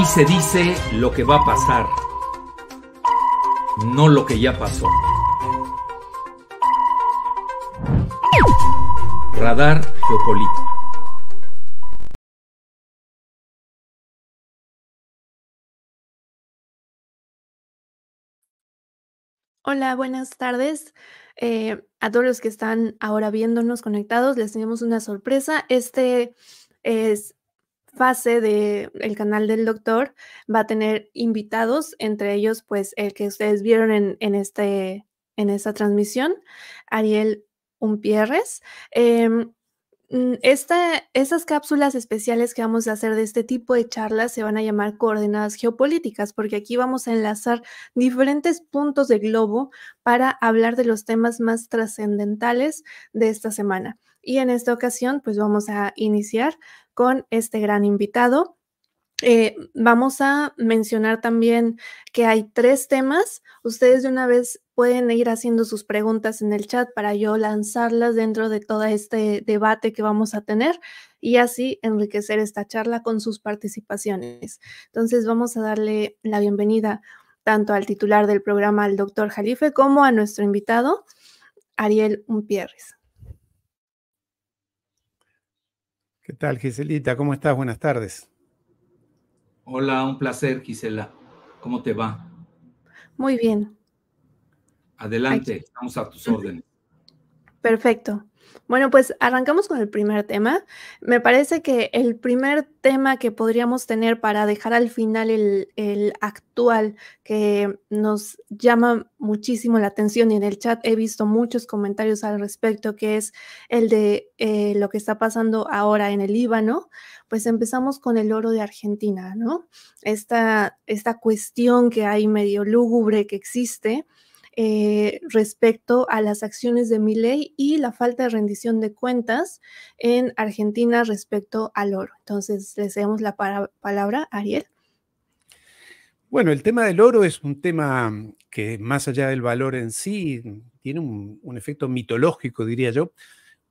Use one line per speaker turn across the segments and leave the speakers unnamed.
Y se dice lo que va a pasar, no lo que ya pasó. Radar Geopolítico.
Hola, buenas tardes. Eh, a todos los que están ahora viéndonos conectados, les tenemos una sorpresa. Este es fase del el canal del doctor va a tener invitados, entre ellos pues el que ustedes vieron en, en este, en esta transmisión, Ariel Umpierres. Em, esta, estas cápsulas especiales que vamos a hacer de este tipo de charlas se van a llamar coordenadas geopolíticas, porque aquí vamos a enlazar diferentes puntos del globo para hablar de los temas más trascendentales de esta semana. Y en esta ocasión, pues vamos a iniciar con este gran invitado. Eh, vamos a mencionar también que hay tres temas. Ustedes de una vez pueden ir haciendo sus preguntas en el chat para yo lanzarlas dentro de todo este debate que vamos a tener y así enriquecer esta charla con sus participaciones. Entonces vamos a darle la bienvenida tanto al titular del programa, al doctor Jalife, como a nuestro invitado, Ariel Umpierres.
¿Qué tal, Giselita? ¿Cómo estás? Buenas tardes.
Hola, un placer, Gisela. ¿Cómo te va? Muy bien. Adelante, estamos a tus órdenes.
Perfecto. Bueno, pues arrancamos con el primer tema. Me parece que el primer tema que podríamos tener para dejar al final el, actual, que nos llama muchísimo la atención y en el chat he visto muchos comentarios al respecto, que es el de eh, lo que está pasando ahora en el Líbano, pues empezamos con el oro de Argentina, ¿no? esta cuestión que hay medio lúgubre que existe eh, respecto a las acciones de ley y la falta de rendición de cuentas en Argentina respecto al oro. Entonces, le cedemos la palabra a Ariel.
Bueno, el tema del oro es un tema que más allá del valor en sí, tiene un, efecto mitológico, diría yo,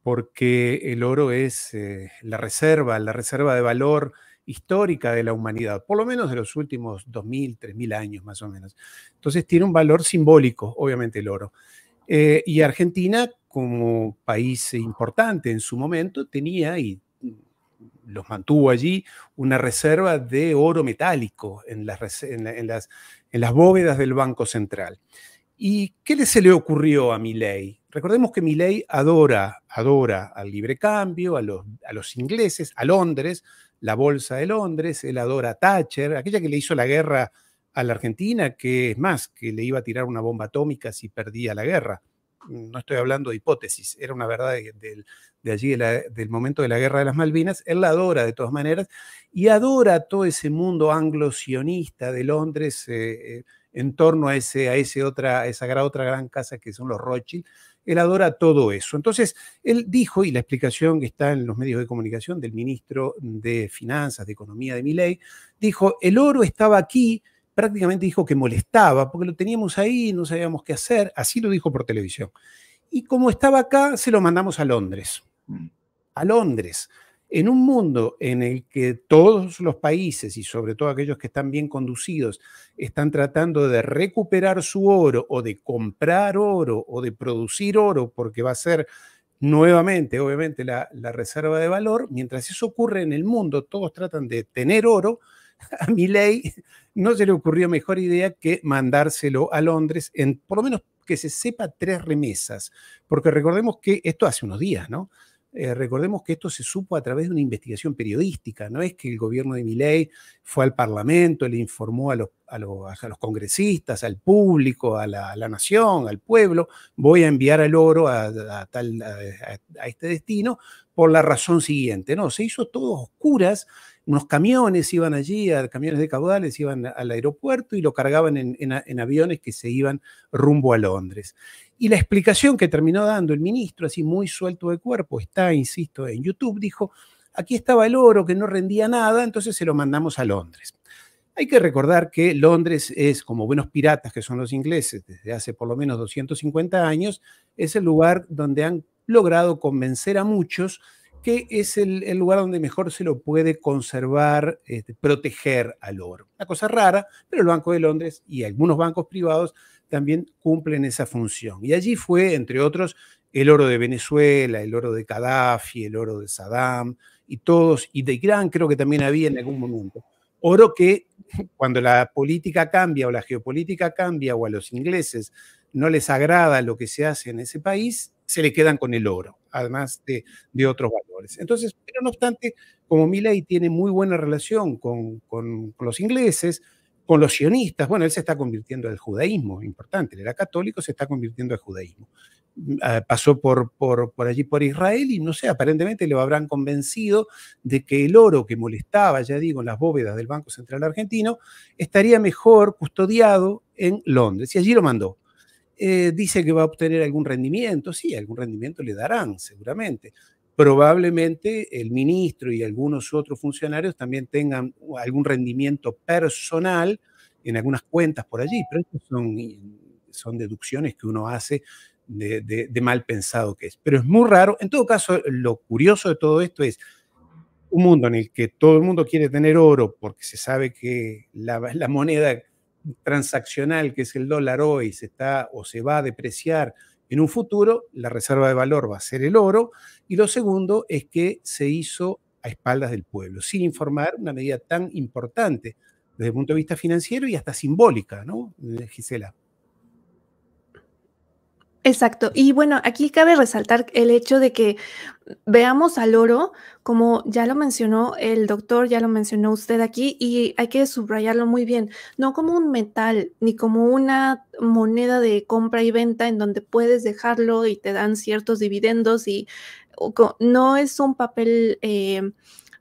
porque el oro es eh, la reserva, la reserva de valor, histórica de la humanidad, por lo menos de los últimos 2.000, 3.000 años más o menos. Entonces tiene un valor simbólico, obviamente, el oro. Eh, y Argentina, como país importante en su momento, tenía y los mantuvo allí una reserva de oro metálico en las, bóvedas del Banco Central. ¿Y qué se le ocurrió a Milei? recordemos que Milley adora, adora al libre cambio, a los, a los ingleses, a Londres, la Bolsa de Londres, él adora a Thatcher, aquella que le hizo la guerra a la Argentina, que es más, que le iba a tirar una bomba atómica si perdía la guerra. No estoy hablando de hipótesis, era una verdad de, allí, del momento de la guerra de las Malvinas. Él la adora de todas maneras y adora todo ese mundo anglosionista de Londres eh, eh, en torno a, ese, a, ese otra, esa otra gran casa que son los Rothschild, él adora todo eso. Entonces, él dijo, y la explicación que está en los medios de comunicación del ministro de Finanzas, de Economía de Miley, dijo, el oro estaba aquí, prácticamente dijo que molestaba, porque lo teníamos ahí, no sabíamos qué hacer, así lo dijo por televisión. Y como estaba acá, se lo mandamos a Londres. Mm. A Londres. En un mundo en el que todos los países, y sobre todo aquellos que están bien conducidos, están tratando de recuperar su oro o de comprar oro o de producir oro, porque va a ser nuevamente, obviamente, la, reserva de valor, mientras eso ocurre en el mundo, todos tratan de tener oro, a mi ley no se le ocurrió mejor idea que mandárselo a Londres, en por lo menos que se sepa tres remesas, porque recordemos que esto hace unos días, ¿no? Eh, recordemos que esto se supo a través de una investigación periodística, no es que el gobierno de Miley fue al Parlamento, le informó a los, a los, congresistas, al público, a la, nación, al pueblo, voy a enviar al oro a, tal, a este destino por la razón siguiente. No, se hizo todo a oscuras unos camiones iban allí, camiones de caudales iban al aeropuerto y lo cargaban en, en, aviones que se iban rumbo a Londres. Y la explicación que terminó dando el ministro, así muy suelto de cuerpo, está, insisto, en YouTube, dijo, aquí estaba el oro que no rendía nada, entonces se lo mandamos a Londres. Hay que recordar que Londres es, como buenos piratas que son los ingleses desde hace por lo menos 250 años, es el lugar donde han logrado convencer a muchos que es el, lugar donde mejor se lo puede conservar, este, proteger al oro. Una cosa rara, pero el Banco de Londres y algunos bancos privados también cumplen esa función. Y allí fue, entre otros, el oro de Venezuela, el oro de Gaddafi, el oro de Saddam y todos, y de Irán creo que también había en algún momento. Oro que cuando la política cambia o la geopolítica cambia o a los ingleses no les agrada lo que se hace en ese país, se le quedan con el oro además de, otros valores. Entonces, pero no obstante, como Milley tiene muy buena relación con, los ingleses, con los sionistas, bueno, él se está convirtiendo al judaísmo, importante, él era católico, se está convirtiendo al judaísmo. Mm, ah, pasó por, por, por, allí, por Israel, y no sé, aparentemente lo habrán convencido de que el oro que molestaba, ya digo, en las bóvedas del Banco Central Argentino, estaría mejor custodiado en Londres, y allí lo mandó. Eh, dice que va a obtener algún rendimiento, sí, algún rendimiento le darán seguramente. Probablemente el ministro y algunos otros funcionarios también tengan algún rendimiento personal en algunas cuentas por allí, pero estas son, son deducciones que uno hace de, mal pensado que es. Pero es muy raro. En todo caso, lo curioso de todo esto es, un mundo en el que todo el mundo quiere tener oro porque se sabe que la, la moneda transaccional, que es el dólar hoy, se está o se va a depreciar en un futuro, la reserva de valor va a ser el oro. Y lo segundo es que se hizo a espaldas del pueblo, sin informar una medida tan importante desde el punto de vista financiero y hasta simbólica, ¿no, eh, Gisela?
Exacto. Y bueno, aquí cabe resaltar el hecho de que veamos al oro, como ya lo mencionó el doctor, ya lo mencionó usted aquí, y hay que subrayarlo muy bien, no como un metal, ni como una moneda de compra y venta en donde puedes dejarlo y te dan ciertos dividendos y no es un papel... Eh,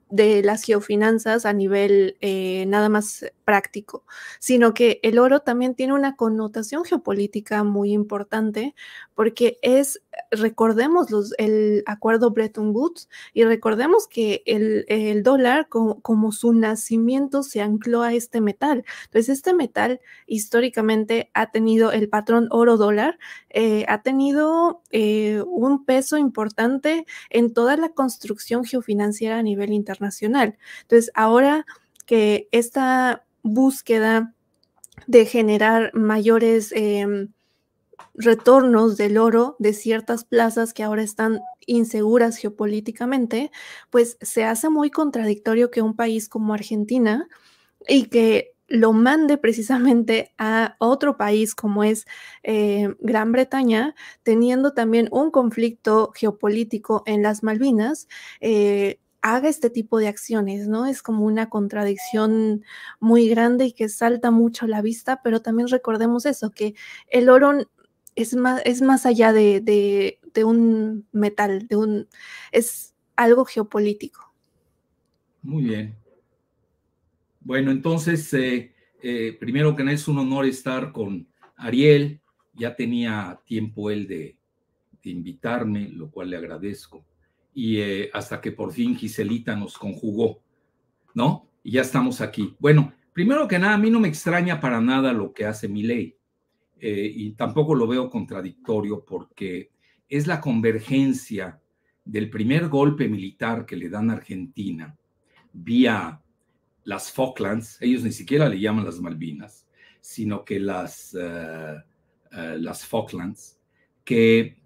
de las geofinanzas a nivel eh, nada más práctico, sino que el oro también tiene una connotación geopolítica muy importante porque es recordemos el acuerdo Bretton Woods y recordemos que el, dólar como, su nacimiento se ancló a este metal. Entonces, este metal históricamente ha tenido el patrón oro dólar, eh, ha tenido eh, un peso importante en toda la construcción geofinanciera a nivel internacional. Entonces, ahora que esta búsqueda de generar mayores... Em, retornos del oro de ciertas plazas que ahora están inseguras geopolíticamente, pues se hace muy contradictorio que un país como Argentina y que lo mande precisamente a otro país como es eh, Gran Bretaña, teniendo también un conflicto geopolítico en las Malvinas, eh, haga este tipo de acciones, ¿no? Es como una contradicción muy grande y que salta mucho a la vista, pero también recordemos eso, que el oro es más, allá de, un metal, de un, es algo geopolítico.
Muy bien. Bueno, entonces, eh, eh, primero que nada, es un honor estar con Ariel. Ya tenía tiempo él de, invitarme, lo cual le agradezco. Y eh, hasta que por fin Giselita nos conjugó, ¿no? Y ya estamos aquí. Bueno, primero que nada, a mí no me extraña para nada lo que hace mi ley. Eh, y tampoco lo veo contradictorio porque es la convergencia del primer golpe militar que le dan a Argentina vía las Falklands, ellos ni siquiera le llaman las Malvinas, sino que las, eh, eh, las Falklands, que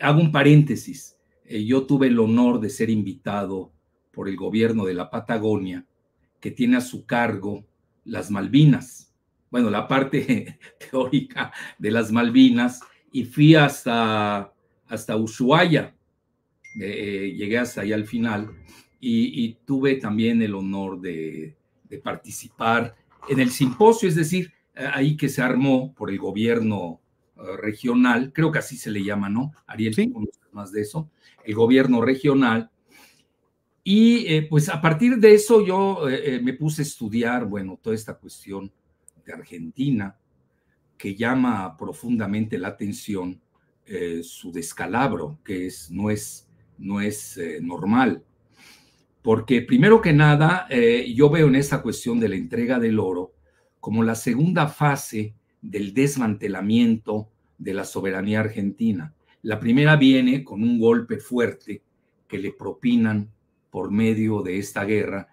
hago un paréntesis, yo tuve el honor de ser invitado por el gobierno de la Patagonia, que tiene a su cargo las Malvinas bueno, la parte teórica de las Malvinas y fui hasta, hasta Ushuaia, eh, eh, llegué hasta ahí al final y, tuve también el honor de, participar en el simposio, es decir, eh, ahí que se armó por el gobierno regional, creo que así se le llama, ¿no? Ariel, ¿Sí? más de eso, el gobierno regional. Y pues a partir de eso yo me puse a estudiar, bueno, toda esta cuestión Argentina que llama profundamente la atención eh, su descalabro, que es, no es, no es eh, normal. Porque primero que nada, eh, yo veo en esta cuestión de la entrega del oro como la segunda fase del desmantelamiento de la soberanía argentina. La primera viene con un golpe fuerte que le propinan por medio de esta guerra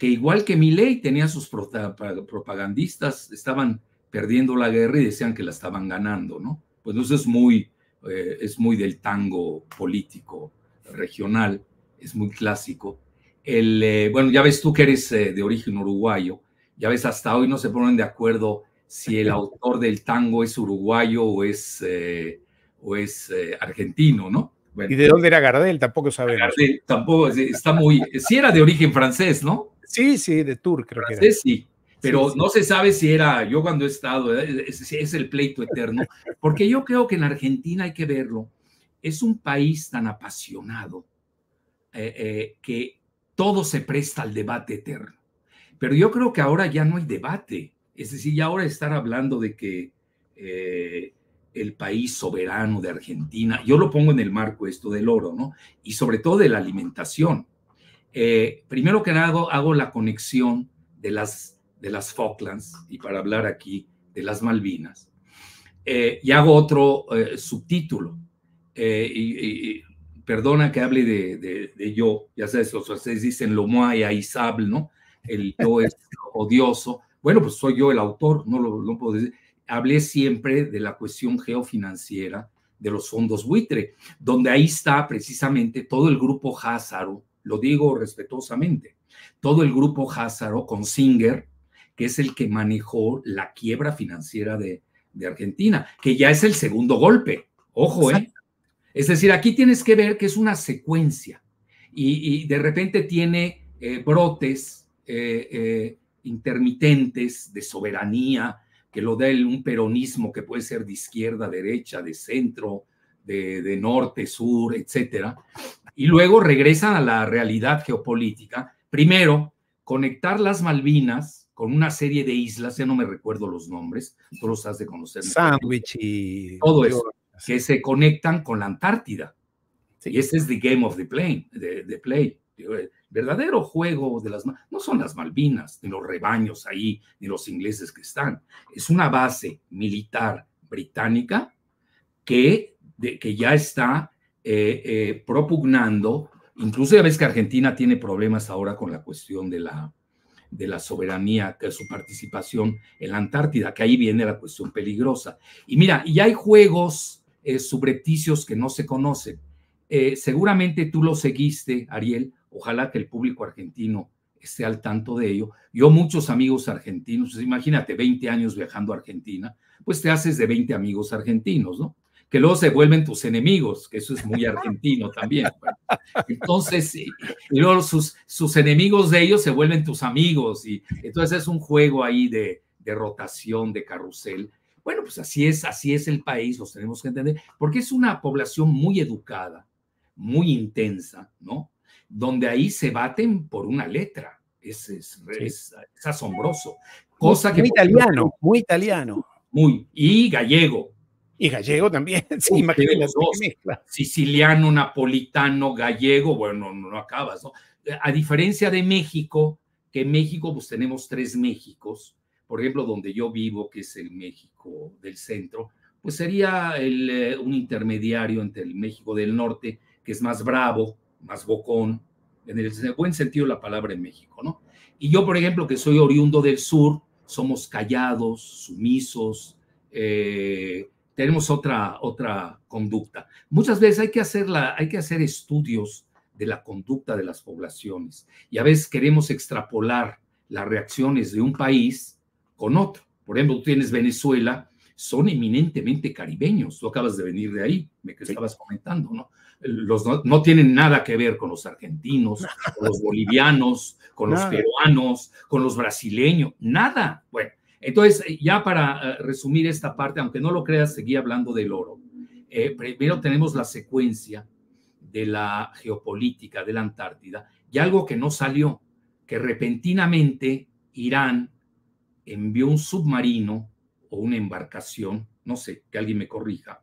que igual que Milei tenía sus propagandistas, estaban perdiendo la guerra y decían que la estaban ganando, ¿no? Pues eso es muy, eh, es muy del tango político regional, es muy clásico. El, eh, bueno, ya ves tú que eres eh, de origen uruguayo, ya ves hasta hoy no se ponen de acuerdo si el autor del tango es uruguayo o es, o es argentino, ¿no? ¿Y de dónde
era Gardel? Tampoco sabemos. Gardel,
tampoco, está muy, si era de origen francés, ¿no? Sí, sí, de Tour, creo que sí. Pero no se sabe si era, yo cuando he estado, eh, es, el pleito eterno, porque yo creo que en Argentina hay que verlo, es un país tan apasionado eh, eh, que todo se presta al debate eterno. Pero yo creo que ahora ya no hay debate, es decir, ya ahora estar hablando de que el país soberano de Argentina, yo lo pongo en el marco esto del oro, ¿no? Y sobre todo de la alimentación. Eh, primero que nada hago, la conexión de las, de las Falklands y para hablar aquí de las Malvinas. Eh, y hago otro eh, subtítulo. Y, perdona que hable de, de, yo, ya sabes, los franceses dicen lo y ¿no? El yo es odioso. Bueno, pues soy yo el autor, no lo, no puedo decir. Hablé siempre de la cuestión geofinanciera de los fondos buitre, donde ahí está precisamente todo el grupo Házaro, lo digo respetuosamente, todo el grupo Házaro con Singer, que es el que manejó la quiebra financiera de, Argentina, que ya es el segundo golpe. Ojo, ¿eh? Es decir, aquí tienes que ver que es una secuencia y, de repente tiene eh, brotes eh, eh, intermitentes de soberanía que lo da un peronismo que puede ser de izquierda, derecha, de centro, de, de norte, sur, etcétera, y luego regresan a la realidad geopolítica. Primero, conectar las Malvinas con una serie de islas, ya no me recuerdo los nombres, tú los has de conocer.
Sandwich y...
Todo eso, que se conectan con la Antártida. Y ese es the game of the play, the, play. El verdadero juego de las... No son las Malvinas, ni los rebaños ahí, ni los ingleses que están. Es una base militar británica que, que ya está eh, eh, propugnando, incluso ya ves que Argentina tiene problemas ahora con la cuestión de la, de la soberanía, de su participación en la Antártida, que ahí viene la cuestión peligrosa. Y mira, y hay juegos eh, subrepticios que no se conocen. seguramente tú lo seguiste, Ariel, ojalá que el público argentino esté al tanto de ello. Yo muchos amigos argentinos, imagínate, 20 años viajando a Argentina, pues te haces de 20 amigos argentinos, ¿no? que luego se vuelven tus enemigos, que eso es muy argentino también. Pues. entonces, sus, sus, enemigos de ellos se vuelven tus amigos, y entonces es un juego ahí de, rotación, de carrusel. Bueno, pues así es, así es el país, los tenemos que entender, porque es una población muy educada, muy intensa, ¿no? Donde ahí se baten por una letra. Es, es, asombroso. Cosa muy, que, italiano,
muy italiano. Muy, y gallego,
y gallego también. Sí, imagínate Siciliano, napolitano, gallego, bueno, no, acabas, ¿no? A diferencia de México, que en México pues tenemos tres Méxicos, por ejemplo, donde yo vivo, que es el México del centro, pues sería eh, un intermediario entre el México del norte, que es más bravo, más bocón, en el, buen sentido la palabra en México, ¿no? Y yo, por ejemplo, que soy oriundo del sur, somos callados, sumisos, eh, tenemos otra, otra conducta. Muchas veces hay que, hacer la, hay que hacer estudios de la conducta de las poblaciones y a veces queremos extrapolar las reacciones de un país con otro. Por ejemplo, tú tienes Venezuela, son eminentemente caribeños. Tú acabas de venir de ahí, me que estabas comentando, ¿no? Los no, tienen nada que ver con los argentinos, con los bolivianos, con los peruanos, con los brasileños, nada. Bueno, entonces, eh, ya para eh, resumir esta parte, aunque no lo creas, seguí hablando del oro. Eh, primero tenemos la secuencia de la geopolítica de la Antártida y algo que no salió, que repentinamente Irán envió un submarino o una embarcación, no sé, que alguien me corrija,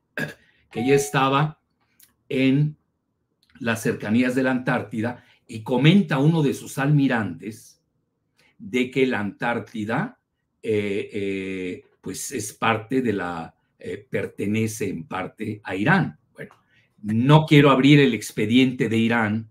que ya estaba en las cercanías de la Antártida y comenta uno de sus almirantes, de que la Antártida eh, eh, pues es parte de la, eh, pertenece en parte a Irán. Bueno, no quiero abrir el expediente de Irán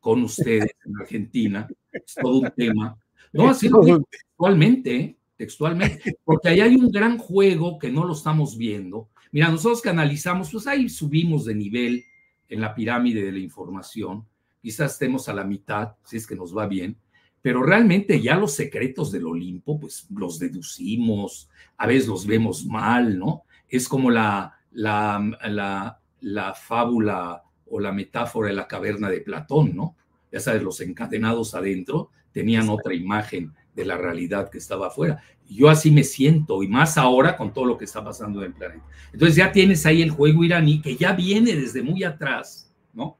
con ustedes en Argentina, es todo un tema. No, así textualmente, textualmente, porque ahí hay un gran juego que no lo estamos viendo. Mira, nosotros que analizamos, pues ahí subimos de nivel en la pirámide de la información, quizás estemos a la mitad, si es que nos va bien, pero realmente ya los secretos del Olimpo, pues los deducimos, a veces los vemos mal, ¿no? Es como la, la, la, fábula o la metáfora de la caverna de Platón, ¿no? Ya sabes, los encadenados adentro tenían otra imagen de la realidad que estaba afuera. Yo así me siento, y más ahora con todo lo que está pasando en el planeta. Entonces ya tienes ahí el juego iraní que ya viene desde muy atrás, ¿no?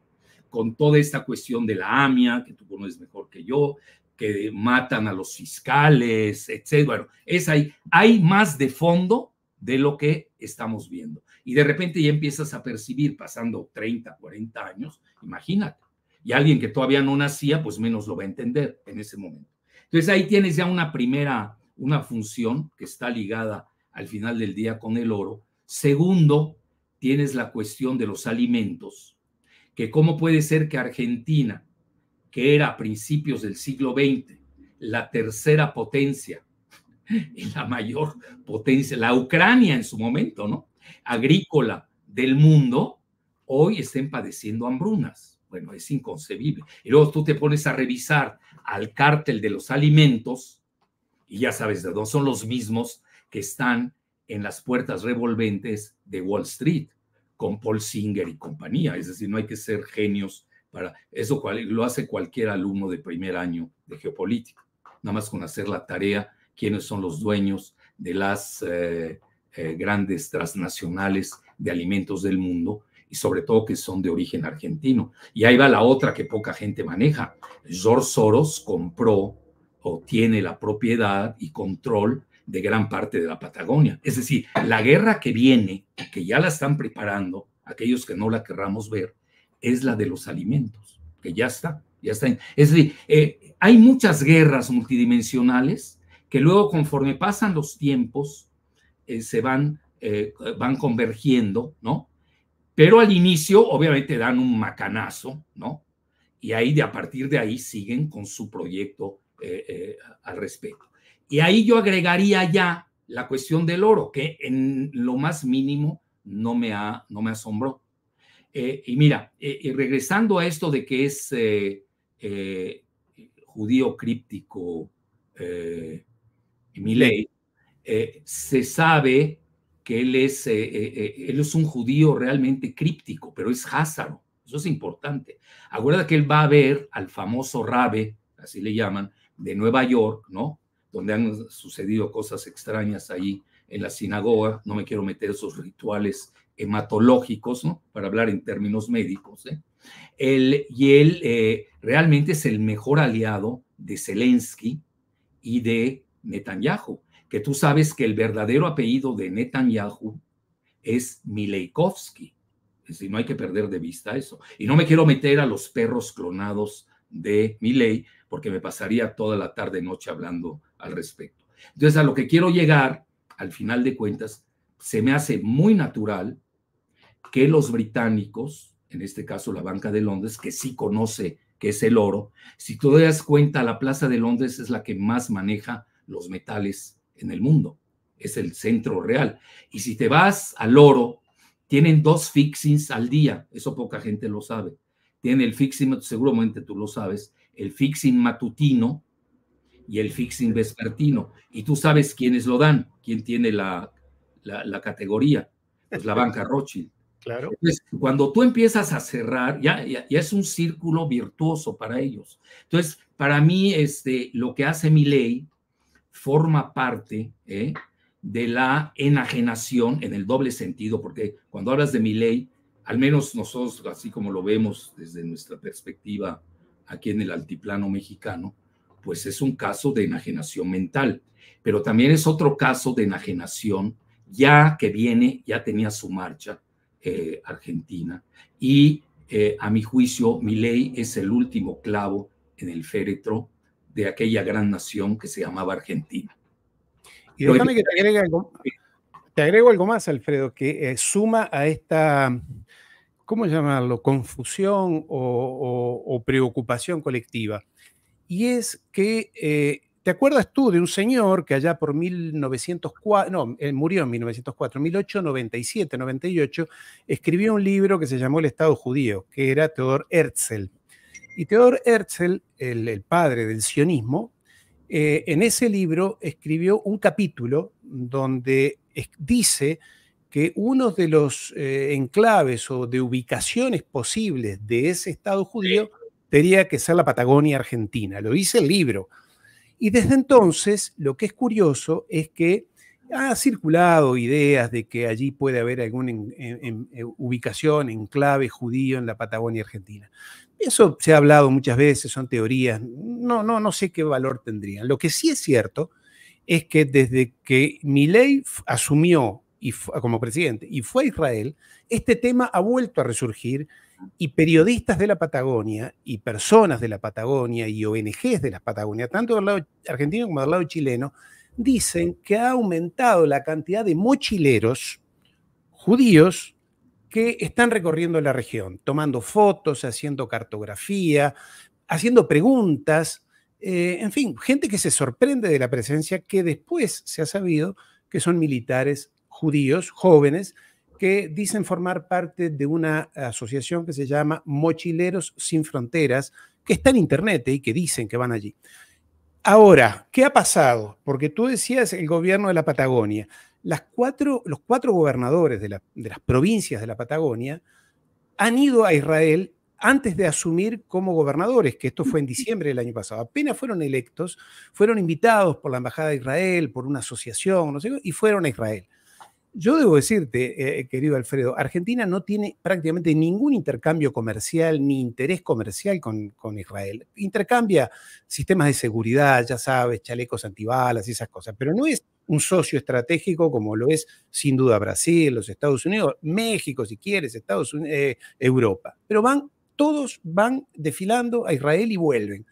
Con toda esta cuestión de la AMIA, que tú conoces mejor que yo, que matan a los fiscales, etc. Bueno, es ahí. Hay más de fondo de lo que estamos viendo. Y de repente ya empiezas a percibir, pasando 30, 40 años, imagínate. Y alguien que todavía no nacía, pues menos lo va a entender en ese momento. Entonces ahí tienes ya una primera, una función que está ligada al final del día con el oro. Segundo, tienes la cuestión de los alimentos, que cómo puede ser que Argentina, que era a principios del siglo XX la tercera potencia y la mayor potencia, la Ucrania en su momento, ¿no? Agrícola del mundo, hoy estén padeciendo hambrunas. Bueno, es inconcebible. Y luego tú te pones a revisar al cártel de los alimentos y ya sabes de dónde son los mismos que están en las puertas revolventes de Wall Street con Paul Singer y compañía. Es decir, no hay que ser genios eso cual, lo hace cualquier alumno de primer año de geopolítica, nada más con hacer la tarea, quiénes son los dueños de las eh, eh, grandes transnacionales de alimentos del mundo y sobre todo que son de origen argentino. Y ahí va la otra que poca gente maneja. George Soros compró o tiene la propiedad y control de gran parte de la Patagonia. Es decir, la guerra que viene, que ya la están preparando, aquellos que no la querramos ver, es la de los alimentos, que ya está, ya está. Es decir, eh, hay muchas guerras multidimensionales que luego conforme pasan los tiempos eh, se van, eh, van convergiendo, ¿no? Pero al inicio obviamente dan un macanazo, ¿no? Y ahí de a partir de ahí siguen con su proyecto al respecto. Y ahí yo agregaría ya la cuestión del oro, que en lo más mínimo no me, ha, no me asombró. Eh, y mira, eh, y regresando a esto de que es eh, judío críptico ley, se sabe que él es, él es un judío realmente críptico, pero es házaro. Eso es importante. Acuérdate que él va a ver al famoso Rabe, así le llaman, de Nueva York, ¿no? Donde han sucedido cosas extrañas ahí en la sinagoga. No me quiero meter esos rituales hematológicos, ¿no? para hablar en términos médicos. ¿eh? y él eh, realmente es el mejor aliado de Zelensky y de Netanyahu, que tú sabes que el verdadero apellido de Netanyahu es Mileikovsky. Es decir, no hay que perder de vista eso. Y no me quiero meter a los perros clonados de Milei, porque me pasaría toda la tarde noche hablando al respecto. Entonces, a lo que quiero llegar, al final de cuentas, se me hace muy natural que los británicos, en este caso la banca de Londres, que sí conoce que es el oro, si tú te das cuenta, la Plaza de Londres es la que más maneja los metales en el mundo, es el centro real. Y si te vas al oro, tienen dos fixings al día, eso poca gente lo sabe. Tienen el fixing, seguramente tú lo sabes, el fixing matutino y el fixing vespertino. Y tú sabes quiénes lo dan, quién tiene la la, categoría, pues la banca Rothschild. Claro. Entonces, cuando tú empiezas a cerrar, ya, ya, es un círculo virtuoso para ellos. Entonces, para mí, este, lo que hace mi ley forma parte eh, de la enajenación en el doble sentido, porque cuando hablas de mi ley, al menos nosotros, así como lo vemos desde nuestra perspectiva aquí en el altiplano mexicano, pues es un caso de enajenación mental, pero también es otro caso de enajenación ya que viene, ya tenía su marcha eh, Argentina. Y eh, a mi juicio, mi ley es el último clavo en el féretro de aquella gran nación que se llamaba Argentina.
Y déjame que te agregue algo, agrego algo más, Alfredo, que eh, suma a esta, ¿cómo llamarlo?, confusión o, o preocupación colectiva. Y es que ¿Te acuerdas tú de un señor que allá por 1904, no, él eh, murió en 1904, 1897, 98, escribió un libro que se llamó El Estado Judío, que era Theodor Herzl. Y Theodor Herzl, el, padre del sionismo, eh, en ese libro escribió un capítulo donde dice que uno de los eh, enclaves o de ubicaciones posibles de ese Estado judío tenía que ser la Patagonia Argentina. Lo dice el libro. Y desde entonces, lo que es curioso es que ha circulado ideas de que allí puede haber alguna eh, ubicación, enclave judío en la Patagonia Argentina. Eso se ha hablado muchas veces, son teorías, no, no, no sé qué valor tendrían. Lo que sí es cierto es que desde que Milei asumió como presidente y fue a Israel, este tema ha vuelto a resurgir y periodistas de la Patagonia y personas de la Patagonia y ONGs de la Patagonia, tanto del lado argentino como del lado chileno, dicen que ha aumentado la cantidad de mochileros judíos que están recorriendo la región, tomando fotos, haciendo cartografía, haciendo preguntas, eh, en fin, gente que se sorprende de la presencia que después se ha sabido que son militares judíos, jóvenes, que dicen formar parte de una asociación que se llama Mochileros sin Fronteras, que está en Internet eh, y que dicen que van allí. Ahora, ¿qué ha pasado? Porque tú decías el gobierno de la Patagonia. Las cuatro, los cuatro gobernadores de, de las provincias de la Patagonia han ido a Israel antes de asumir como gobernadores, que esto fue en diciembre del año pasado. Apenas fueron electos, fueron invitados por la Embajada de Israel, por una asociación, no sé, y fueron a Israel. Yo debo decirte, eh, eh, querido Alfredo, Argentina no tiene prácticamente ningún intercambio comercial ni interés comercial con, con, Israel. Intercambia sistemas de seguridad, ya sabes, chalecos antibalas y esas cosas, pero no es un socio estratégico como lo es sin duda Brasil, los Estados Unidos, México si quieres, Estados Unidos, eh, Europa. Pero van, todos van desfilando a Israel y vuelven.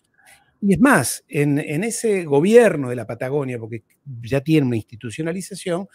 Y es más, en, en ese gobierno de la Patagonia, porque ya tiene una institucionalización,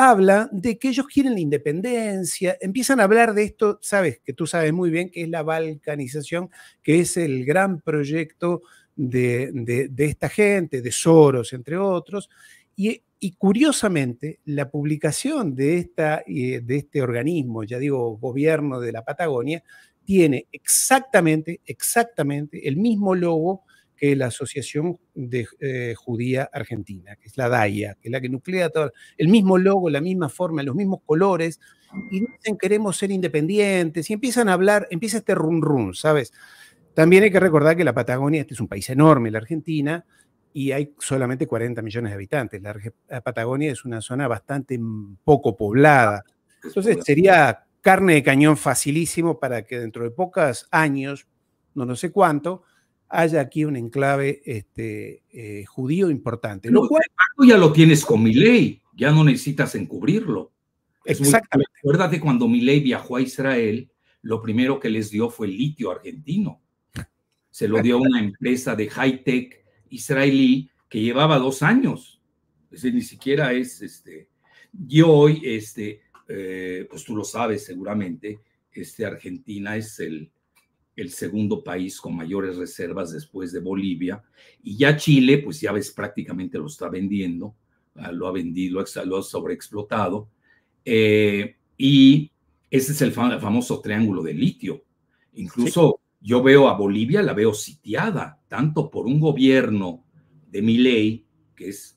habla de que ellos quieren la independencia, empiezan a hablar de esto, sabes, que tú sabes muy bien, que es la balcanización, que es el gran proyecto de, esta gente, de Soros, entre otros, y, curiosamente, la publicación de, esta, eh, de este organismo, ya digo, gobierno de la Patagonia, tiene exactamente, exactamente el mismo logo que la Asociación de, eh, Judía Argentina, que es la DAIA, que es la que nuclea todo, el mismo logo, la misma forma, los mismos colores, y dicen queremos ser independientes, y empiezan a hablar, empieza este rum rum, ¿sabes? También hay que recordar que la Patagonia, este es un país enorme, la Argentina, y hay solamente 40 millones de habitantes. La, Patagonia es una zona bastante mm, poco poblada. Entonces sería carne de cañón facilísimo para que dentro de pocos años, no, no sé cuánto, haya aquí un enclave este, eh, judío importante.
ya lo tienes con mi ley ya no necesitas encubrirlo. Exactamente. Acuérdate cuando ley viajó a Israel, lo primero que les dio fue el litio argentino. Se lo dio a una empresa de high-tech israelí que llevaba dos años. Es ni siquiera es este. Y hoy, este, eh, pues tú lo sabes seguramente, este, Argentina es el, el segundo país con mayores reservas después de Bolivia. Y ya Chile, pues ya ves, prácticamente lo está vendiendo, ah, lo ha vendido, lo ha sobreexplotado. Eh, y ese es el famoso triángulo de litio. Incluso yo veo a Bolivia, la veo sitiada, tanto por un gobierno de mi ley, que es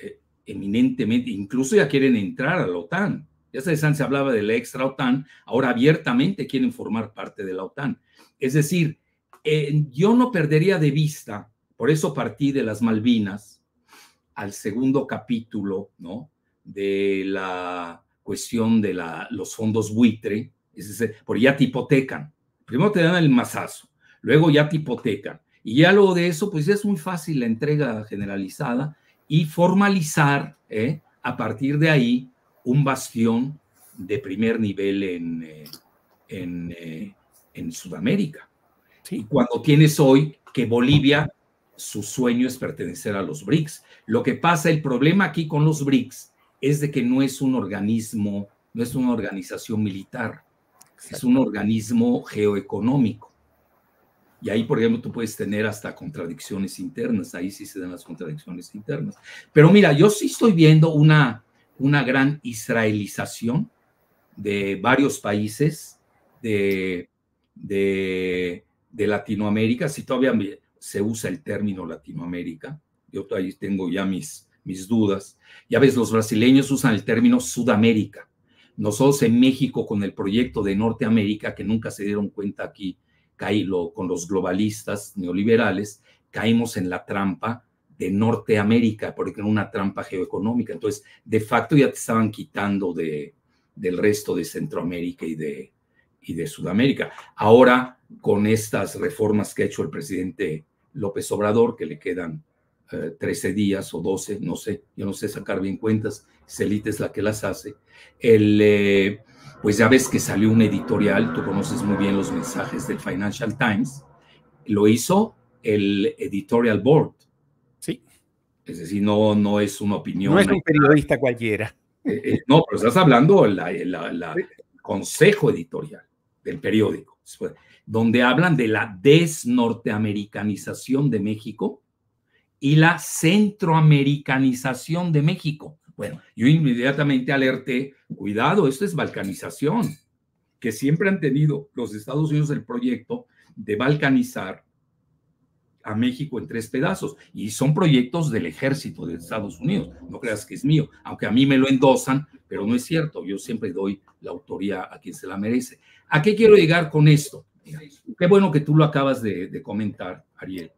eh, eminentemente, incluso ya quieren entrar a la OTAN. Ya se hablaba de la extra OTAN, ahora abiertamente quieren formar parte de la OTAN. Es decir, eh, yo no perdería de vista, por eso partí de las Malvinas al segundo capítulo, ¿no? De la cuestión de la, los fondos buitre, porque ya te hipotecan. Primero te dan el mazazo, luego ya te hipotecan. Y ya luego de eso, pues es muy fácil la entrega generalizada y formalizar ¿eh? a partir de ahí un bastión de primer nivel en, eh, en, eh, en Sudamérica. Y cuando tienes hoy que Bolivia, su sueño es pertenecer a los BRICS. Lo que pasa, el problema aquí con los BRICS es de que no es un organismo, no es una organización militar, es un organismo geoeconómico. Y ahí, por ejemplo, tú puedes tener hasta contradicciones internas, ahí sí se dan las contradicciones internas. Pero mira, yo sí estoy viendo una, una gran israelización de varios países, de de, Latinoamérica, si todavía se usa el término Latinoamérica, yo todavía tengo ya mis, mis dudas. Ya ves, los brasileños usan el término Sudamérica. Nosotros en México con el proyecto de Norteamérica, que nunca se dieron cuenta aquí, caí con los globalistas neoliberales, caímos en la trampa de Norteamérica, porque era una trampa geoeconómica. Entonces, de facto ya te estaban quitando de, del resto de Centroamérica y de, y de Sudamérica. Ahora, con estas reformas que ha hecho el presidente López Obrador, que le quedan 13 eh, días o 12, no sé, yo no sé sacar bien cuentas, Celita es la que las hace, el, eh, pues ya ves que salió un editorial, tú conoces muy bien los mensajes del Financial Times, lo hizo el editorial board. Sí. Es decir, no, no es una opinión. No es un periodista cualquiera. Eh, no, pero estás hablando del consejo editorial del periódico, donde hablan de la desnorteamericanización de México y la centroamericanización de México. Bueno, yo inmediatamente alerté, cuidado, esto es balcanización, que siempre han tenido los Estados Unidos el proyecto de balcanizar a México en tres pedazos. Y son proyectos del ejército de Estados Unidos. No creas que es mío, aunque a mí me lo endosan, pero no es cierto. Yo siempre doy la autoría a quien se la merece. ¿A qué quiero llegar con esto? qué bueno que tú lo acabas de, comentar, Ariel.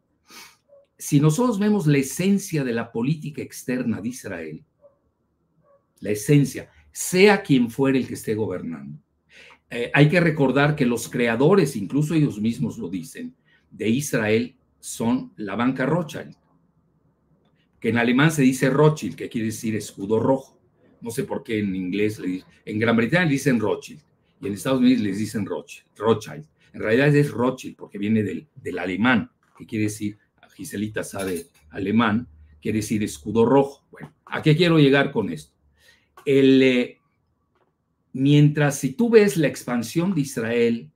Si nosotros vemos la esencia de la política externa de Israel, la esencia, sea quien fuere el que esté gobernando, eh, hay que recordar que los creadores, incluso ellos mismos lo dicen, de Israel son la banca Rothschild, que en alemán se dice Rothschild, que quiere decir escudo rojo. No sé por qué en inglés, en Gran Bretaña le dicen Rothschild y en Estados Unidos les dicen Roche, Rothschild. En realidad es Rothschild porque viene del, del alemán, que quiere decir, Giselita sabe alemán, quiere decir escudo rojo. Bueno, ¿a qué quiero llegar con esto? El, eh, mientras si tú ves la expansión de Israel,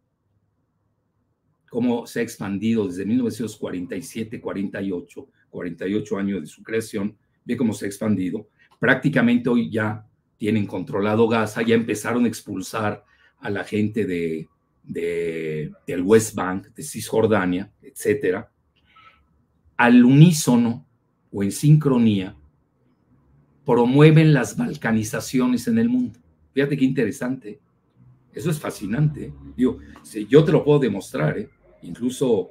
cómo se ha expandido desde 1947, 48, 48 años de su creación, ve cómo se ha expandido. Prácticamente hoy ya tienen controlado Gaza, ya empezaron a expulsar a la gente de, del West Bank, de Cisjordania, etcétera, al unísono o en sincronía, promueven las balcanizaciones en el mundo. Fíjate qué interesante. Eso es fascinante. ¿eh? yo te lo puedo demostrar, ¿eh? incluso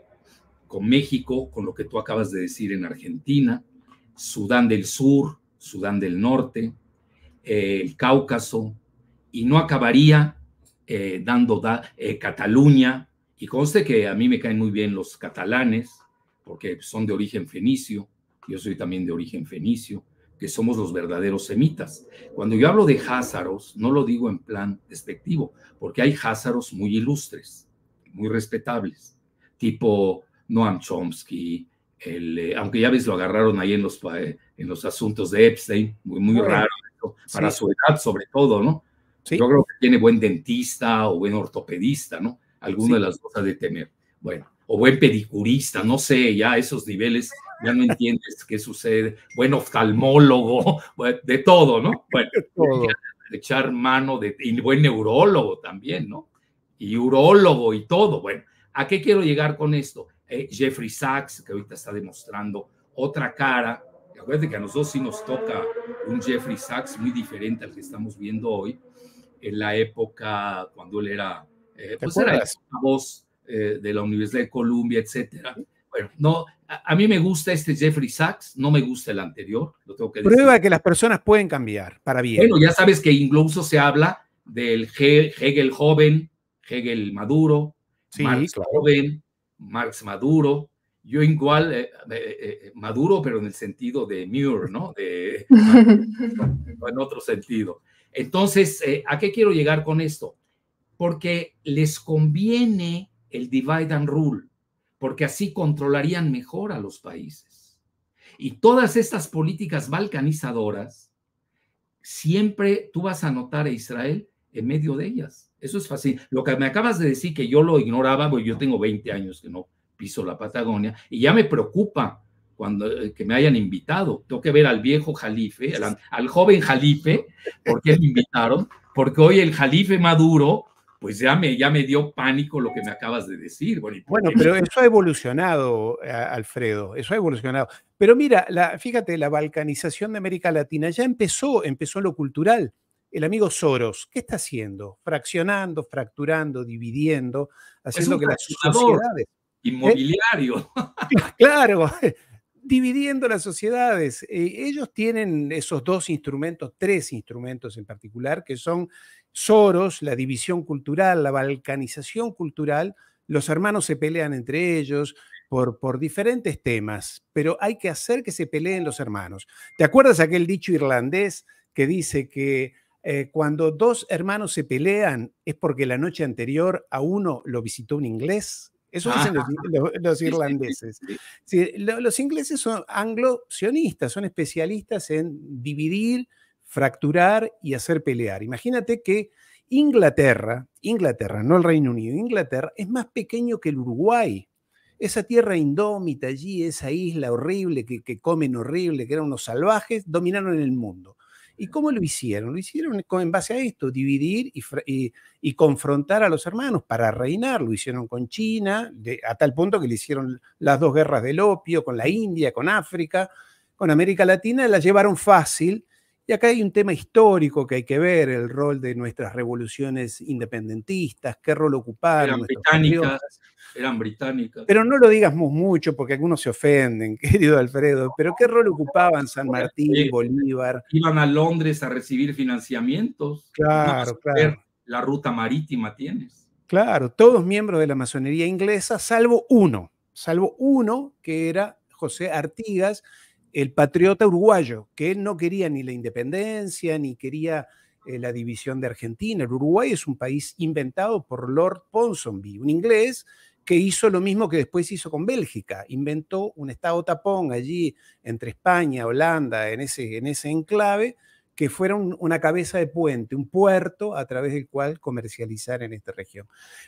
con México, con lo que tú acabas de decir en Argentina, Sudán del Sur, Sudán del Norte, eh, el Cáucaso, y no acabaría eh, dando da, eh, Cataluña, y conste que a mí me caen muy bien los catalanes, porque son de origen fenicio, yo soy también de origen fenicio, que somos los verdaderos semitas. Cuando yo hablo de házaros, no lo digo en plan despectivo, porque hay házaros muy ilustres, muy respetables, tipo Noam Chomsky, el, eh, aunque ya ves, lo agarraron ahí en los, en los asuntos de Epstein, muy, muy raro, para su edad sobre todo, ¿no? Yo creo que tiene buen dentista o buen ortopedista, ¿no? Alguna de las cosas de temer. Bueno, o buen pedicurista, no sé, ya esos niveles, ya no entiendes qué sucede. Buen oftalmólogo, de todo, ¿no? Bueno, echar mano de y buen neurólogo también, ¿no? Y urólogo y todo. Bueno, ¿a qué quiero llegar con esto? Eh, Jeffrey Sachs, que ahorita está demostrando otra cara. Acuérdate que a nosotros sí nos toca un Jeffrey Sachs muy diferente al que estamos viendo hoy, en la época cuando él era, eh, pues era la voz eh, de la Universidad de Columbia, etcétera. Bueno, no, a, mí me gusta este Jeffrey Sachs, no me gusta el anterior, lo tengo que Prueba
que las personas pueden cambiar para bien. Bueno, ya sabes que incluso se habla
del Hegel joven, Hegel maduro, Marx joven, Marx maduro, yo igual eh, maduro, pero en el sentido de Muir, ¿no? De, no en otro sentido. Entonces, eh, ¿a qué quiero llegar con esto? Porque les conviene el divide and rule, porque así controlarían mejor a los países. Y todas estas políticas balcanizadoras, siempre tú vas a notar a Israel en medio de ellas. Eso es fácil. Lo que me acabas de decir, que yo lo ignoraba, porque yo tengo 20 años que no piso la Patagonia, y ya me preocupa cuando eh, que me hayan invitado. Tengo que ver al viejo jalife, al, joven jalife, porque me invitaron, porque hoy el jalife Maduro pues ya me, ya me dio pánico lo que me acabas de decir. Bueno,
pero eso ha evolucionado, eh, Alfredo, eso ha evolucionado. Pero mira, fíjate, la balcanización de América Latina ya empezó, empezó lo cultural. El amigo Soros, ¿qué está haciendo? Fraccionando, fracturando, dividiendo, haciendo que las sociedades... ¿eh?
Inmobiliario.
Claro, dividiendo las sociedades. Eh, ellos tienen esos dos instrumentos, tres instrumentos en particular, que son Soros, la división cultural, la balcanización cultural. Los hermanos se pelean entre ellos por, por diferentes temas, pero hay que hacer que se peleen los hermanos. ¿Te acuerdas aquel dicho irlandés que dice que eh, cuando dos hermanos se pelean es porque la noche anterior a uno lo visitó un inglés? Eso ah, dicen los, irlandeses. los ingleses son anglo-sionistas, son especialistas en dividir, fracturar y hacer pelear. Imagínate que Inglaterra, Inglaterra, no el Reino Unido, Inglaterra es más pequeño que el Uruguay. Esa tierra indómita allí, esa isla horrible que, que comen horrible, que eran unos salvajes, dominaron el mundo. ¿Y cómo lo hicieron? Lo hicieron en base a esto, dividir y, confrontar a los hermanos para reinar. Lo hicieron con China, de, a tal punto que le hicieron las dos guerras del opio, con la India, con África, con América Latina, la llevaron fácil. Y acá hay un tema histórico que hay que ver, el rol de nuestras revoluciones independentistas, qué rol ocuparon. Eran británicas
eran británicas. Pero
no lo digas mucho porque algunos se ofenden, querido Alfredo, pero ¿qué rol ocupaban San Martín, y Bolívar?
Iban a Londres a recibir financiamientos.
Claro, claro.
La ruta marítima tienes.
Claro, todos miembros de la masonería inglesa, salvo uno, salvo uno que era José Artigas, el patriota uruguayo, que él no quería ni la independencia, ni quería eh, la división de Argentina. El Uruguay es un país inventado por Lord Ponsonby, un inglés que hizo lo mismo que después hizo con Bélgica. Inventó un estado tapón allí entre España, Holanda, en ese, en ese enclave, que fuera una cabeza de puente, un puerto a través del cual comercializar en esta región.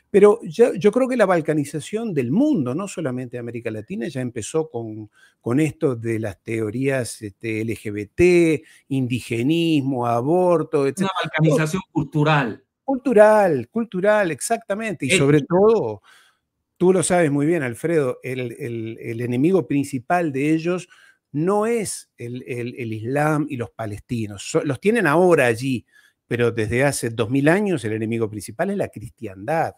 Pero yo creo que la balcanización del mundo, no solamente de América Latina, ya empezó con, con esto de las teorías este, LGBT, indigenismo, aborto, etc. Una balcanización cultural. Cultural, cultural, exactamente. Y sobre todo tú lo sabes muy bien, Alfredo, el, enemigo principal de ellos no es el, Islam y los palestinos. los tienen ahora allí, pero desde hace dos mil años el enemigo principal es la cristiandad.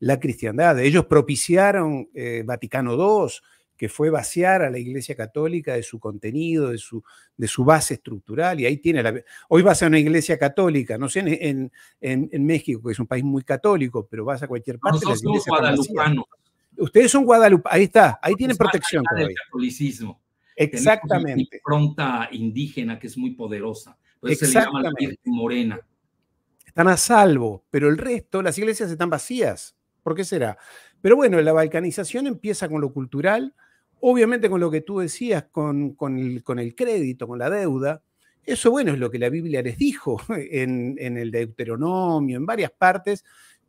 La cristiandad. Ellos propiciaron eh, Vaticano II, que fue vaciar a la Iglesia Católica de su contenido, de su, de su base estructural, y ahí tiene la... Hoy va a ser una Iglesia Católica, no sé, en, en, México, que es un país muy católico, pero vas a cualquier parte... Nosotros somos guadalupanos. Ustedes son guadalupanos, ahí está, ahí tienen protección. catolicismo. Exactamente.
Una pronta
indígena que es muy poderosa. Entonces se le llama la Morena. Están a salvo, pero el resto, las iglesias están vacías. ¿Por qué será? Pero bueno, la balcanización empieza con lo cultural, Obviamente con lo que tú decías, con, el, crédito, con la deuda, eso bueno es lo que la Biblia les dijo en, el Deuteronomio, en varias partes,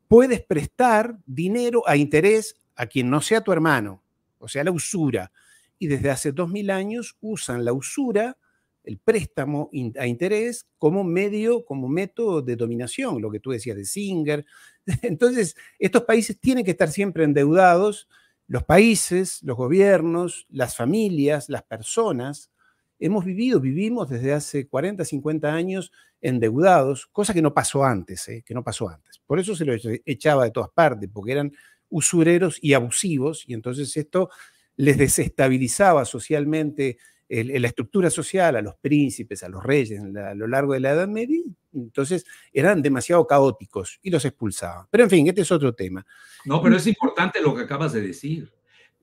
puedes prestar dinero a interés a quien no sea tu hermano, o sea, la usura. Y desde hace dos mil años usan la usura, el préstamo a interés, como medio, como método de dominación, lo que tú decías de Singer. Entonces, estos países tienen que estar siempre endeudados los países, los gobiernos, las familias, las personas, hemos vivido, vivimos desde hace 40, 50 años endeudados, cosa que no pasó antes, ¿eh? que no pasó antes. Por eso se los e-, echaba de todas partes, porque eran usureros y abusivos, y entonces esto les desestabilizaba socialmente la estructura social a los príncipes, a los reyes a lo largo de la Edad Media, entonces eran demasiado caóticos y los expulsaban. Pero en fin, este es otro tema.
No, pero es importante lo que acabas de decir,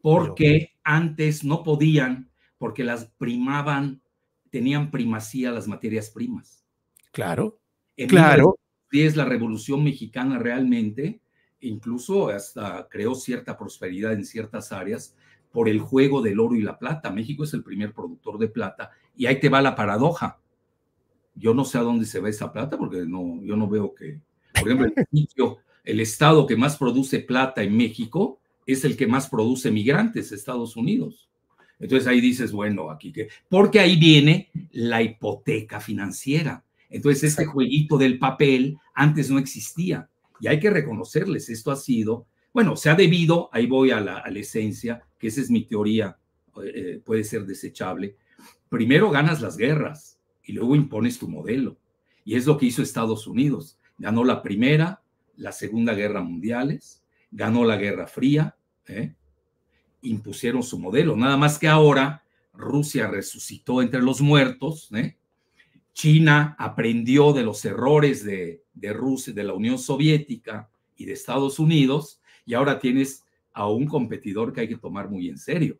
porque antes no podían, porque las primaban, tenían primacía las materias primas. Claro, claro. claro. es la Revolución Mexicana realmente, incluso hasta creó cierta prosperidad en ciertas áreas por el juego del oro y la plata. México es el primer productor de plata y ahí te va la paradoja yo no sé a dónde se va esa plata porque no, yo no veo que, por ejemplo, el, estado que más produce plata en México es el que más produce migrantes, Estados Unidos. Entonces ahí dices, bueno, aquí que, porque ahí viene la hipoteca financiera. Entonces este jueguito del papel antes no existía y hay que reconocerles, esto ha sido, bueno, se ha debido, ahí voy a la, esencia, que esa es mi teoría, eh, eh, puede ser desechable. Primero ganas las guerras, y luego impones tu modelo. Y es lo que hizo Estados Unidos. Ganó la primera, la segunda guerra mundiales, ganó la Guerra Fría, ¿eh? impusieron su modelo. Nada más que ahora Rusia resucitó entre los muertos, ¿eh? China aprendió de los errores de, de Rusia, de la Unión Soviética y de Estados Unidos, y ahora tienes a un competidor que hay que tomar muy en serio.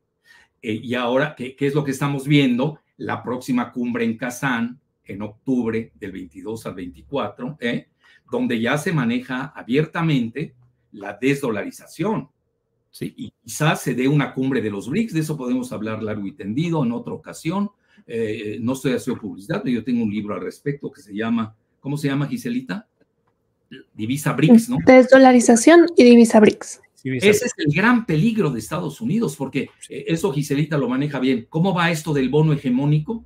Eh, y ahora, ¿qué, es lo que estamos viendo? La próxima cumbre en Kazán, en octubre del 22 al 24, ¿eh? donde ya se maneja abiertamente la desdolarización. ¿sí? Y quizás se dé una cumbre de los BRICS, de eso podemos hablar largo y tendido en otra ocasión. Eh, no estoy haciendo publicidad, pero yo tengo un libro al respecto que se llama, ¿cómo se llama, Giselita? Divisa BRICS, ¿no?
Desdolarización y divisa BRICS.
Ese es el gran peligro de Estados Unidos, porque eh, eso Giselita lo maneja bien. ¿Cómo va esto del bono hegemónico?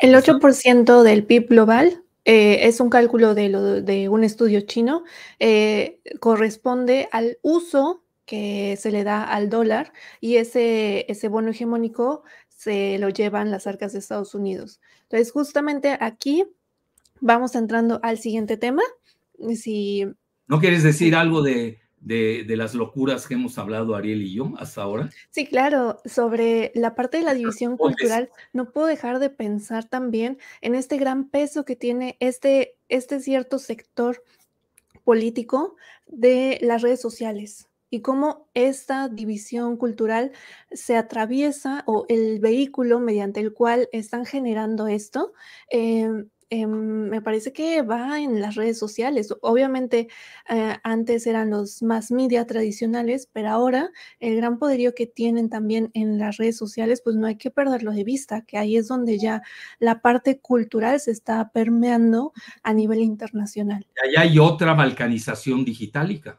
El 8% del PIB global eh, es un cálculo de, de un estudio chino, eh, corresponde al uso que se le da al dólar y ese, ese bono hegemónico se lo llevan las arcas de Estados Unidos. Entonces, justamente aquí vamos entrando al siguiente tema. Si,
¿No quieres decir algo de de, las locuras que hemos hablado Ariel y yo hasta ahora.
Sí, claro, sobre la parte de la división cultural, no puedo dejar de pensar también en este gran peso que tiene este, este cierto sector político de las redes sociales y cómo esta división cultural se atraviesa o el vehículo mediante el cual están generando esto. Eh, Em, me parece que va en las redes sociales. Obviamente eh, antes eran los más media tradicionales, pero ahora el gran poderío que tienen también en las redes sociales, pues no hay que perderlo de vista, que ahí es donde ya la parte cultural se está permeando a nivel internacional.
Allá hay otra balcanización digitálica.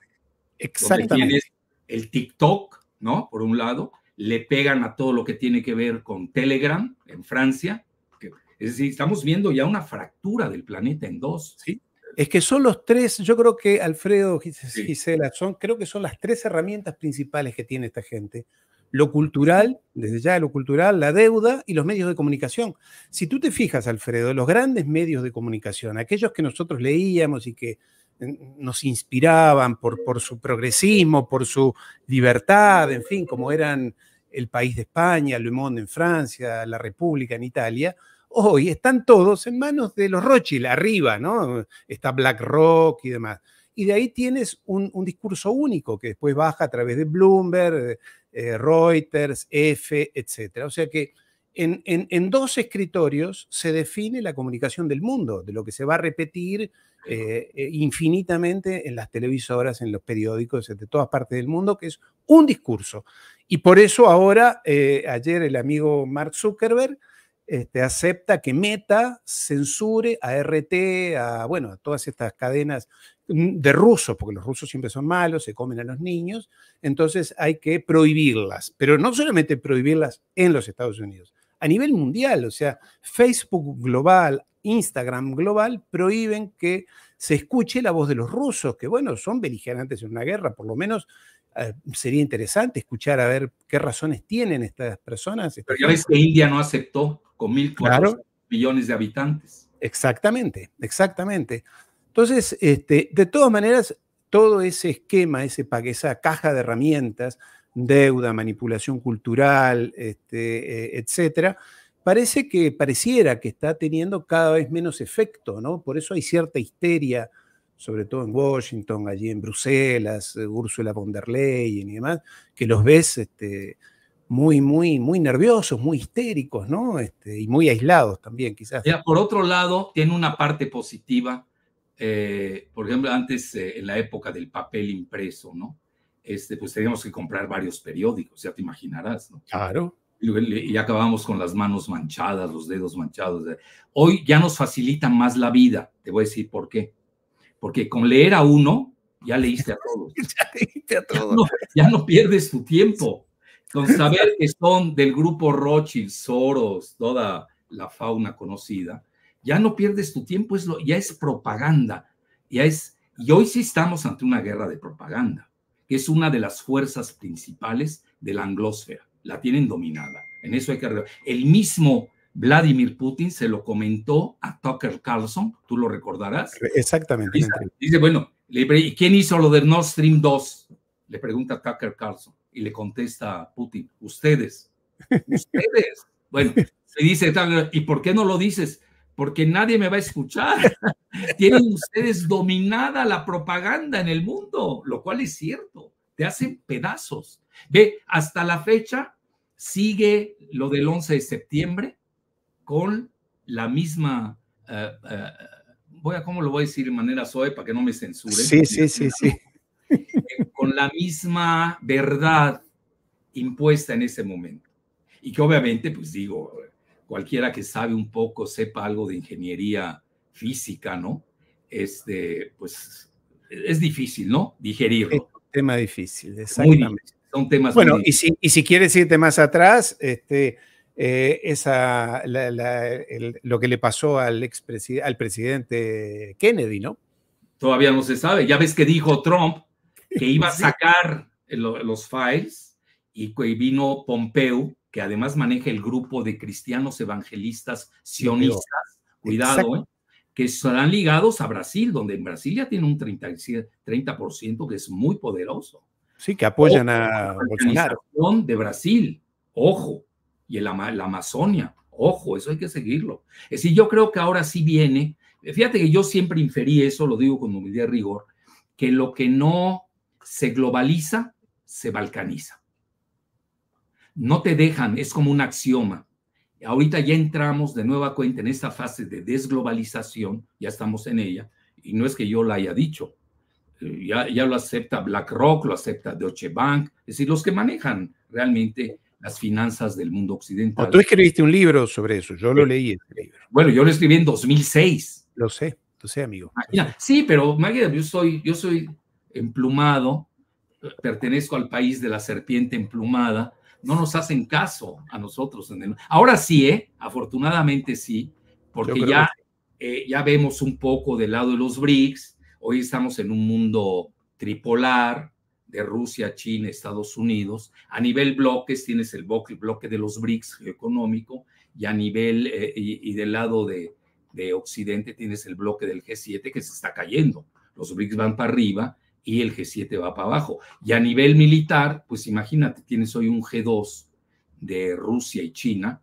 Exactamente. el TikTok, ¿no? Por un lado, le pegan a todo lo que tiene que ver con Telegram en Francia, es decir, estamos
viendo ya una fractura del planeta en dos. ¿sí? Es que son los tres, yo creo que Alfredo, Gisela, creo que son las tres herramientas principales que tiene esta gente. Lo cultural, desde ya lo cultural, la deuda y los medios de comunicación. Si tú te fijas, Alfredo, los grandes medios de comunicación, aquellos que nosotros leíamos y que mm, nos inspiraban por, por su progresismo, por su libertad, en fin, como eran el país de España, Le Monde en Francia, La República en Italia, hoy están todos en manos de los Rothschild, arriba, ¿no? Está BlackRock y demás. Y de ahí tienes un, discurso único que después baja a través de Bloomberg, eh, Reuters, F, etc. O sea que en, dos escritorios se define la comunicación del mundo, de lo que se va a repetir eh, eh, infinitamente en las televisoras, en los periódicos, de todas partes del mundo, que es un discurso. Y por eso ahora, ayer el amigo Mark Zuckerberg este, acepta que Meta censure a RT, a, bueno, a todas estas cadenas mm, de rusos, porque los rusos siempre son malos, se comen a los niños, entonces hay que prohibirlas, pero no solamente prohibirlas en los Estados Unidos, a nivel mundial, o sea, Facebook global, Instagram global, prohíben que se escuche la voz de los rusos, que bueno, son beligerantes en una guerra, por lo menos eh, sería interesante escuchar a ver qué razones tienen estas personas. Pero ya ves que
India no aceptó con 1.400 millones
de habitantes. Exactamente, exactamente. Entonces, este, de todas maneras, todo ese esquema, ese, esa caja de herramientas, deuda, manipulación cultural, este, eh, etcétera, parece que pareciera que está teniendo cada vez menos efecto, ¿no? Por eso hay cierta histeria, sobre todo en Washington, allí en Bruselas, eh, Ursula von der Leyen y demás, que los ves este, muy, muy, muy nerviosos, muy histéricos, ¿no? Este, y muy aislados
también, quizás. Ya, por otro lado, tiene una parte positiva, eh, por ejemplo, antes, eh, en la época del papel impreso, ¿no? Este, pues teníamos que comprar varios periódicos, ya te imaginarás, ¿no? Claro. Y, acabamos con las manos manchadas, los dedos manchados. Hoy ya nos facilita más la vida, te voy a decir por qué. Porque con leer a uno, ya leíste a todos. ya leíste a todos. no, ya no pierdes tu tiempo con saber que son del grupo Rothschild, Soros, toda la fauna conocida, ya no pierdes tu tiempo, es lo, ya es propaganda, ya es, y hoy sí estamos ante una guerra de propaganda, que es una de las fuerzas principales de la anglosfera, la tienen dominada, en eso hay que... El mismo Vladimir Putin se lo comentó a Tucker Carlson, tú lo recordarás.
Exactamente.
Dice, bueno, ¿y quién hizo lo del Nord Stream 2? Le pregunta Tucker Carlson. Y le contesta Putin, ustedes, ustedes. Bueno, se dice, ¿y por qué no lo dices? Porque nadie me va a escuchar. Tienen ustedes dominada la propaganda en el mundo, lo cual es cierto. Te hacen pedazos. Ve, hasta la fecha sigue lo del 11 de septiembre con la misma, eh, eh, voy a, ¿cómo lo voy a decir de manera suave para que no me censuren? Sí, sí, sí, sí con la misma verdad impuesta en ese momento. Y que obviamente, pues digo, cualquiera que sabe un poco, sepa algo de ingeniería física, ¿no? Este, pues es difícil, ¿no? Digerirlo. Es un tema difícil, exactamente. Muy Son temas bueno, y, si,
y si quieres irte más atrás, este, eh, esa, lo que le pasó al, ex al presidente Kennedy, ¿no?
Todavía no se sabe. Ya ves que dijo Trump que iba a sacar los files y vino Pompeu, que además maneja el grupo de cristianos evangelistas sionistas, cuidado, ¿eh? que están ligados a Brasil, donde en Brasil ya tiene un 30%, que es muy poderoso.
Sí, que apoyan a Bolsonaro.
De Brasil, ojo, y el, la Amazonia, ojo, eso hay que seguirlo. Es decir, yo creo que ahora sí viene, fíjate que yo siempre inferí eso, lo digo con humildad y rigor, que lo que no se globaliza, se balcaniza. No te dejan, es como un axioma. Ahorita ya entramos de nueva cuenta en esta fase de desglobalización, ya estamos en ella, y no es que yo la haya dicho, eh, ya, ya lo acepta BlackRock, lo acepta Deutsche Bank, es decir, los que manejan realmente las finanzas del mundo occidental. O tú
escribiste un libro sobre eso, yo lo leí. Ese libro. Bueno, yo lo escribí en 2006. Lo sé, lo sé, amigo.
Ah, sí, pero María, yo soy, yo soy emplumado, pertenezco al país de la serpiente emplumada, no nos hacen caso a nosotros. Ahora sí, ¿eh? afortunadamente sí, porque ya, eh, ya vemos un poco del lado de los BRICS, hoy estamos en un mundo tripolar de Rusia, China, Estados Unidos. A nivel bloques tienes el bloque, de los BRICS económico y a nivel eh, y, del lado de, de Occidente tienes el bloque del G7 que se está cayendo. Los BRICS van para arriba y el G7 va para abajo. Y a nivel militar, pues imagínate, tienes hoy un G2 de Rusia y China,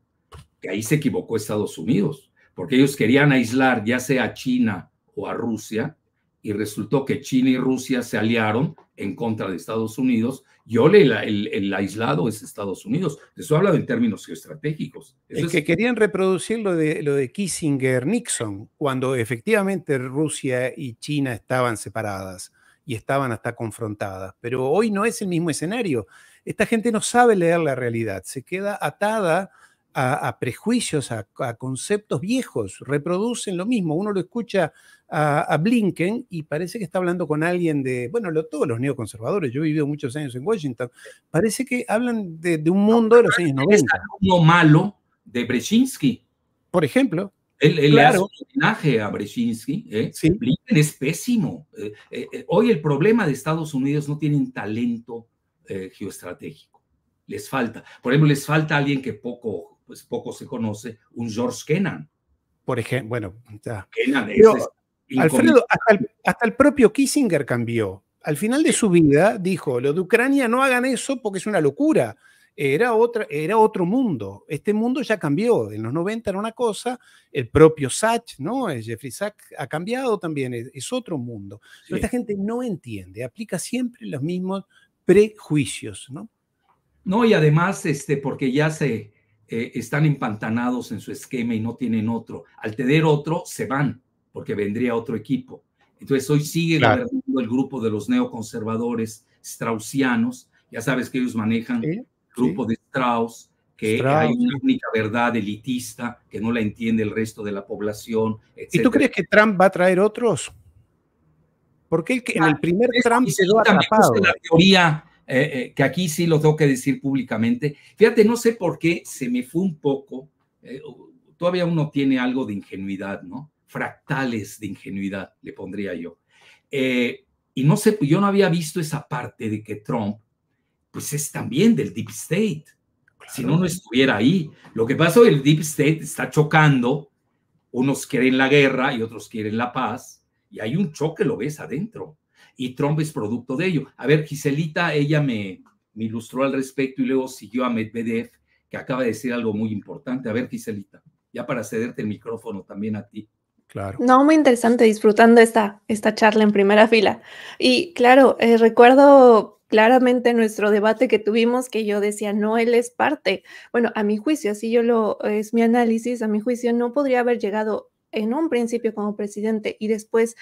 que ahí se equivocó Estados Unidos, porque ellos querían aislar ya sea a China o a Rusia, y resultó que China y Rusia se aliaron en contra de Estados Unidos. Yo le el, el, aislado es Estados Unidos. Eso habla en términos geoestratégicos. es
que querían reproducir lo de, lo de Kissinger-Nixon, cuando efectivamente Rusia y China estaban separadas y estaban hasta confrontadas. Pero hoy no es el mismo escenario. Esta gente no sabe leer la realidad, se queda atada a, prejuicios, a, conceptos viejos, reproducen lo mismo. Uno lo escucha a, Blinken y parece que está hablando con alguien de, bueno, lo, todos los neoconservadores, yo he vivido muchos años en Washington, parece que hablan de, un mundo de los años 90. Es malo de Brzezinski. Por ejemplo. Él, le hace un homenaje
a Brzezinski. ¿eh? es pésimo. Eh, eh, eh, hoy el problema de Estados Unidos no tienen talento geoestratégico. Les falta. Por ejemplo, les falta alguien que poco, pues poco se conoce, un George Kennan.
Por ejemplo, bueno, ya. Kennan Alfredo, hasta el, hasta el propio Kissinger cambió. Al final de su vida dijo, lo de Ucrania no hagan eso porque es una locura era, otra, era otro mundo. Este mundo ya cambió. En los 90 era una cosa, el propio Sach, ¿no? Jeffrey Sachs ha cambiado también, e-, es, otro mundo. esta gente no entiende, aplica siempre los mismos prejuicios, ¿no?
No, y además, este, porque ya se eh, están empantanados en su esquema y no tienen otro. Al tener otro, se van, porque vendría otro equipo. Entonces, hoy sigue el grupo de los neoconservadores straussianos. Ya sabes que ellos manejan grupo de Strauss, que hay una única verdad elitista que no la entiende el resto de la población. Etc. ¿Y tú crees
que Trump va a traer otros?
Porque el que, en ah, el primer Trump La teoría eh, eh, que aquí sí lo tengo que decir públicamente. Fíjate, no sé por qué se me fue un poco. Eh, todavía uno tiene algo de ingenuidad, ¿no? Fractales de ingenuidad, le pondría yo. y no sé, yo no había visto esa parte de que Trump pues es también del Deep State. Si no, no estuviera ahí. Lo que pasa es que el Deep State está chocando. Unos quieren la guerra y otros quieren la paz. Y hay un choque, lo ves adentro. Y Trump es producto de ello. A ver, Giselita, ella me, me ilustró al respecto y luego siguió a Medvedev, que acaba de decir algo muy importante. A ver, Giselita, ya para cederte el micrófono también a ti. Claro.
No, muy interesante, disfrutando esta, esta charla en primera fila. Y claro, eh, recuerdo claramente nuestro debate que tuvimos, que yo decía, no, él es parte. Bueno, a mi juicio, así yo lo, es mi análisis, a mi juicio no podría haber llegado en un principio como presidente y después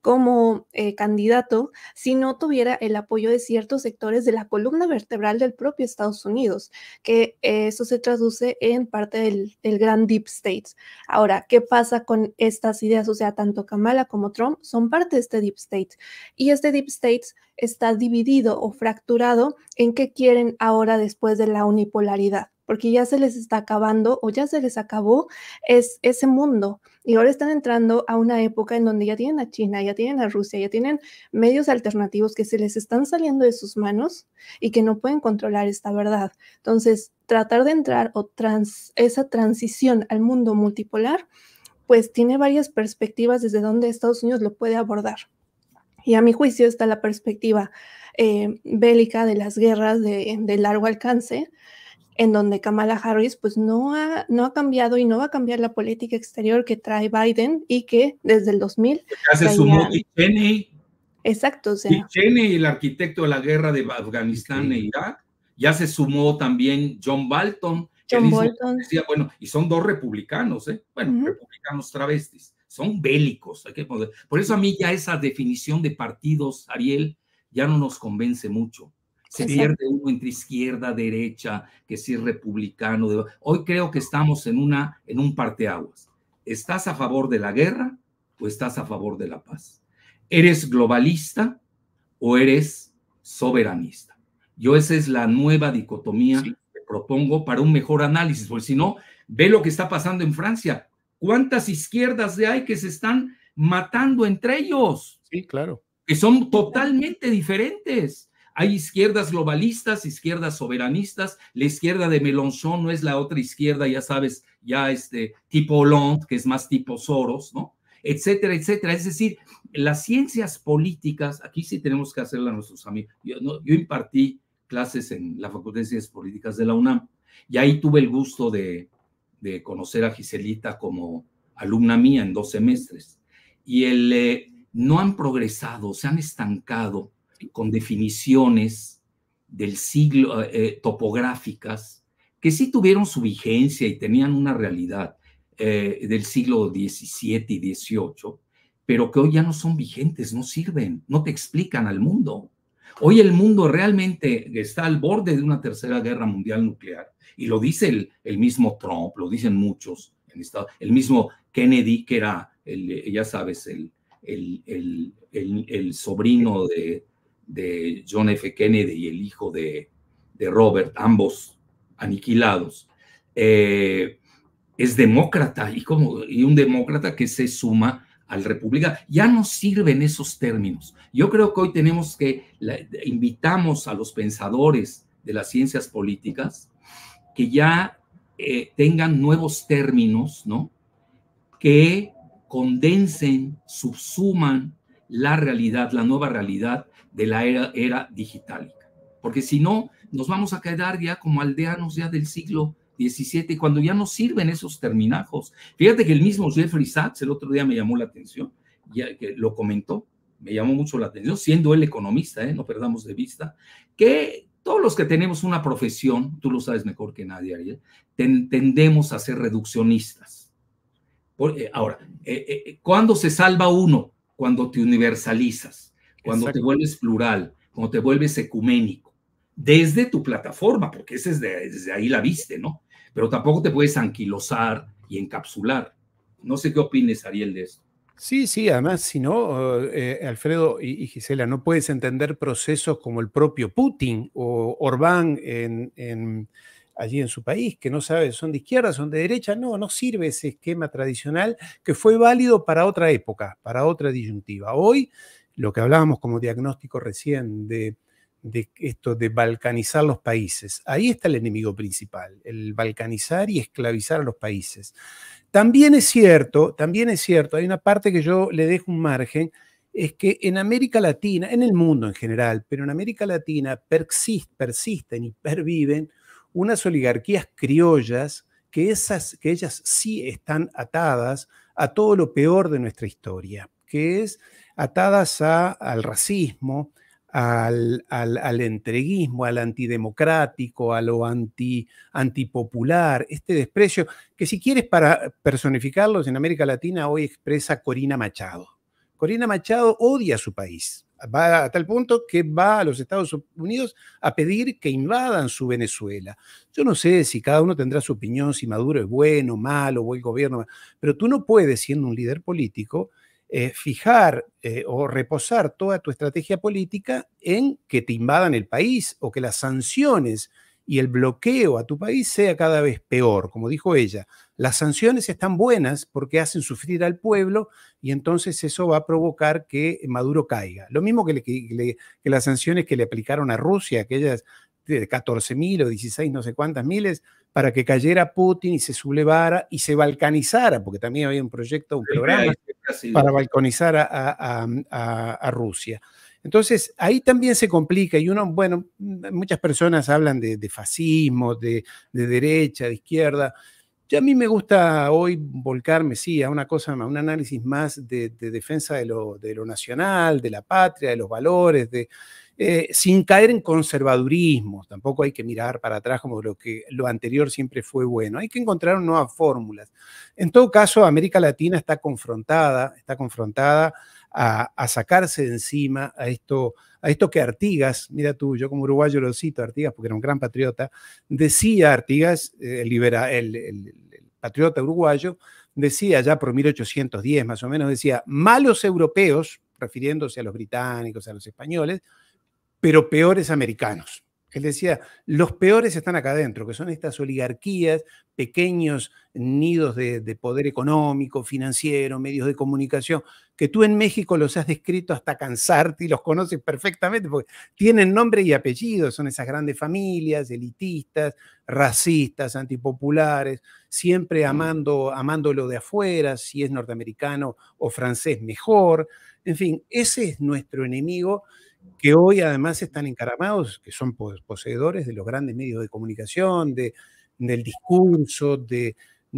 como eh, candidato si no tuviera el apoyo de ciertos sectores de la columna vertebral del propio Estados Unidos, que eso se traduce en parte del, del, gran Deep State. Ahora, ¿qué pasa con estas ideas? O sea, tanto Kamala como Trump son parte de este Deep State. Y este Deep State está dividido o fracturado en qué quieren ahora después de la unipolaridad porque ya se les está acabando o ya se les acabó ese mundo. Y ahora están entrando a una época en donde ya tienen a China, ya tienen a Rusia, ya tienen medios alternativos que se les están saliendo de sus manos y que no pueden controlar esta verdad. Entonces, tratar de entrar o esa transición al mundo multipolar, pues tiene varias perspectivas desde donde Estados Unidos lo puede abordar. Y a mi juicio está la perspectiva eh, bélica de las guerras de, de largo alcance, en donde Kamala Harris pues no ha, no ha cambiado y no va a cambiar la política exterior que trae Biden y que desde el 2000... Hace su Cheney. Exacto. O sea.
Cheney, el arquitecto de la guerra de Afganistán e Irak, ya se sumó también John Bolton. John Bolton. bueno, y son dos republicanos, ¿eh? Bueno, republicanos travestis, son bélicos. Por eso a mí ya esa definición de partidos, Ariel, ya no nos convence mucho. Se pierde uno entre izquierda, derecha, que si es republicano. Hoy creo que estamos en, una, en un parteaguas. ¿Estás a favor de la guerra o estás a favor de la paz? ¿Eres globalista o eres soberanista? Yo esa es la nueva dicotomía que propongo para un mejor análisis, porque si no, ve lo que está pasando en Francia. ¿Cuántas izquierdas de hay que se están matando entre ellos? Sí, claro. Que son totalmente diferentes. Hay izquierdas globalistas, izquierdas soberanistas, la izquierda de Melonzón no es la otra izquierda, ya sabes, ya este tipo Hollande, que es más tipo Soros, ¿no? Etcétera, etcétera. Es decir, las ciencias políticas, aquí sí tenemos que hacerla a nuestros amigos. Yo, impartí clases en la Facultad de Ciencias Políticas de la UNAM y ahí tuve el gusto de, conocer a Giselita como alumna mía en dos semestres. Y el, eh, no han progresado, se han estancado con definiciones del siglo eh, eh, topográficas que sí tuvieron su vigencia y tenían una realidad eh, del siglo XVII y XVIII, pero que hoy ya no son vigentes, no sirven, no te explican al mundo. Hoy el mundo realmente está al borde de una tercera guerra mundial nuclear, y lo dice el, mismo Trump, lo dicen muchos en el mismo Kennedy, que era, ya sabes, el, el, el sobrino de, de John F. Kennedy y el hijo de, Robert, ambos aniquilados, eh, es demócrata y, como, y un demócrata que se suma al república Ya no sirven esos términos. Yo creo que hoy tenemos que, invitamos a los pensadores de las ciencias políticas que ya eh, tengan nuevos términos, ¿no? Que condensen, subsuman la realidad, la nueva realidad de la era, era digital. Porque si no, nos vamos a quedar ya como aldeanos ya del siglo 17, cuando ya no sirven esos terminajos. Fíjate que el mismo Jeffrey Sachs el otro día me llamó la atención, ya que lo comentó, me llamó mucho la atención, siendo él economista, ¿eh? no perdamos de vista, que todos los que tenemos una profesión, tú lo sabes mejor que nadie, Ariel, tendemos a ser reduccionistas. Eh, ahora, eh, eh, cuando se salva uno? cuando te universalizas, cuando te vuelves plural, cuando te vuelves ecuménico, desde tu plataforma, porque ese es desde ahí la viste, ¿no? Pero tampoco te puedes anquilosar y encapsular. No sé qué opines, Ariel, de eso.
Sí, sí, además, si no, eh, eh, Alfredo y, Gisela, no puedes entender procesos como el propio Putin o Orbán en allí en su país, que no sabe, son de izquierda, son de derecha, no, no sirve ese esquema tradicional que fue válido para otra época, para otra disyuntiva. Hoy, lo que hablábamos como diagnóstico recién de, esto de balcanizar los países. Ahí está el enemigo principal, el balcanizar y esclavizar a los países. También es cierto, también es cierto, hay una parte que yo le dejo un margen, es que en América Latina, en el mundo en general, pero en América Latina persisten y perviven unas oligarquías criollas que, esas, que ellas sí están atadas a todo lo peor de nuestra historia, que es atadas a, al racismo, al, entreguismo, al antidemocrático, a lo anti, antipopular, este desprecio, que si quieres para personificarlos en América Latina hoy expresa Corina Machado. Corina Machado odia a su país, va a tal punto que va a los Estados Unidos a pedir que invadan su Venezuela. Yo no sé si cada uno tendrá su opinión, si Maduro es bueno, malo, buen gobierno, pero tú no puedes, siendo un líder político, eh, fijar eh, o reposar toda tu estrategia política en que te invadan el país o que las sanciones y el bloqueo a tu país sea cada vez peor, como dijo ella. Las sanciones están buenas porque hacen sufrir al pueblo y entonces eso va a provocar que Maduro caiga. Lo mismo que, las sanciones que le aplicaron a Rusia, aquellas de 14.000 mil o 16 no sé cuántas miles, para que cayera Putin y se sublevara y se balcanizara, porque también había un proyecto, un programa para balcanizar a, Rusia. Entonces, ahí también se complica y uno, bueno, muchas personas hablan de, fascismo, de derecha, de izquierda a mí me gusta hoy volcarme, sí, a una cosa, a un análisis más de, defensa de lo, nacional, de la patria, de los valores, de, eh, sin caer en conservadurismo. Tampoco hay que mirar para atrás como lo que lo anterior siempre fue bueno. Hay que encontrar nuevas fórmulas. En todo caso, América Latina está confrontada, está confrontada a, a sacarse de encima a esto a esto que Artigas, mira tú, yo como uruguayo lo cito, Artigas, porque era un gran patriota, decía Artigas, eh, el, el patriota uruguayo, decía ya por 1810 más o menos, decía, malos europeos, refiriéndose a los británicos, a los españoles, pero peores americanos. Él decía, los peores están acá adentro, que son estas oligarquías, pequeños nidos de, poder económico, financiero, medios de comunicación, que tú en México los has descrito hasta cansarte y los conoces perfectamente, porque tienen nombre y apellido, son esas grandes familias, elitistas, racistas, antipopulares, siempre mm. amando, amando lo de afuera, si es norteamericano o francés mejor. En fin, ese es nuestro enemigo que hoy además están encaramados, que son poseedores de los grandes medios de comunicación, de, del discurso, de,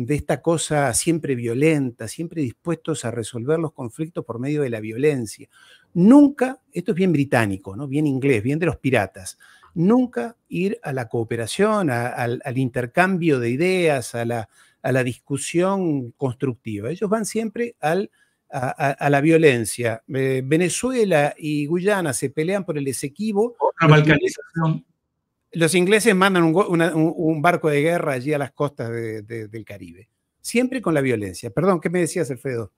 esta cosa siempre violenta, siempre dispuestos a resolver los conflictos por medio de la violencia. Nunca, esto es bien británico, ¿no? bien inglés, bien de los piratas, nunca ir a la cooperación, al intercambio de ideas, a la, a la discusión constructiva. Ellos van siempre al a, la violencia. Eh, Venezuela y Guyana se pelean por el Esequibo. Otra balcanización. Los ingleses mandan un, barco de guerra allí a las costas del Caribe. Siempre con la violencia. Perdón, ¿qué me decías, Alfredo?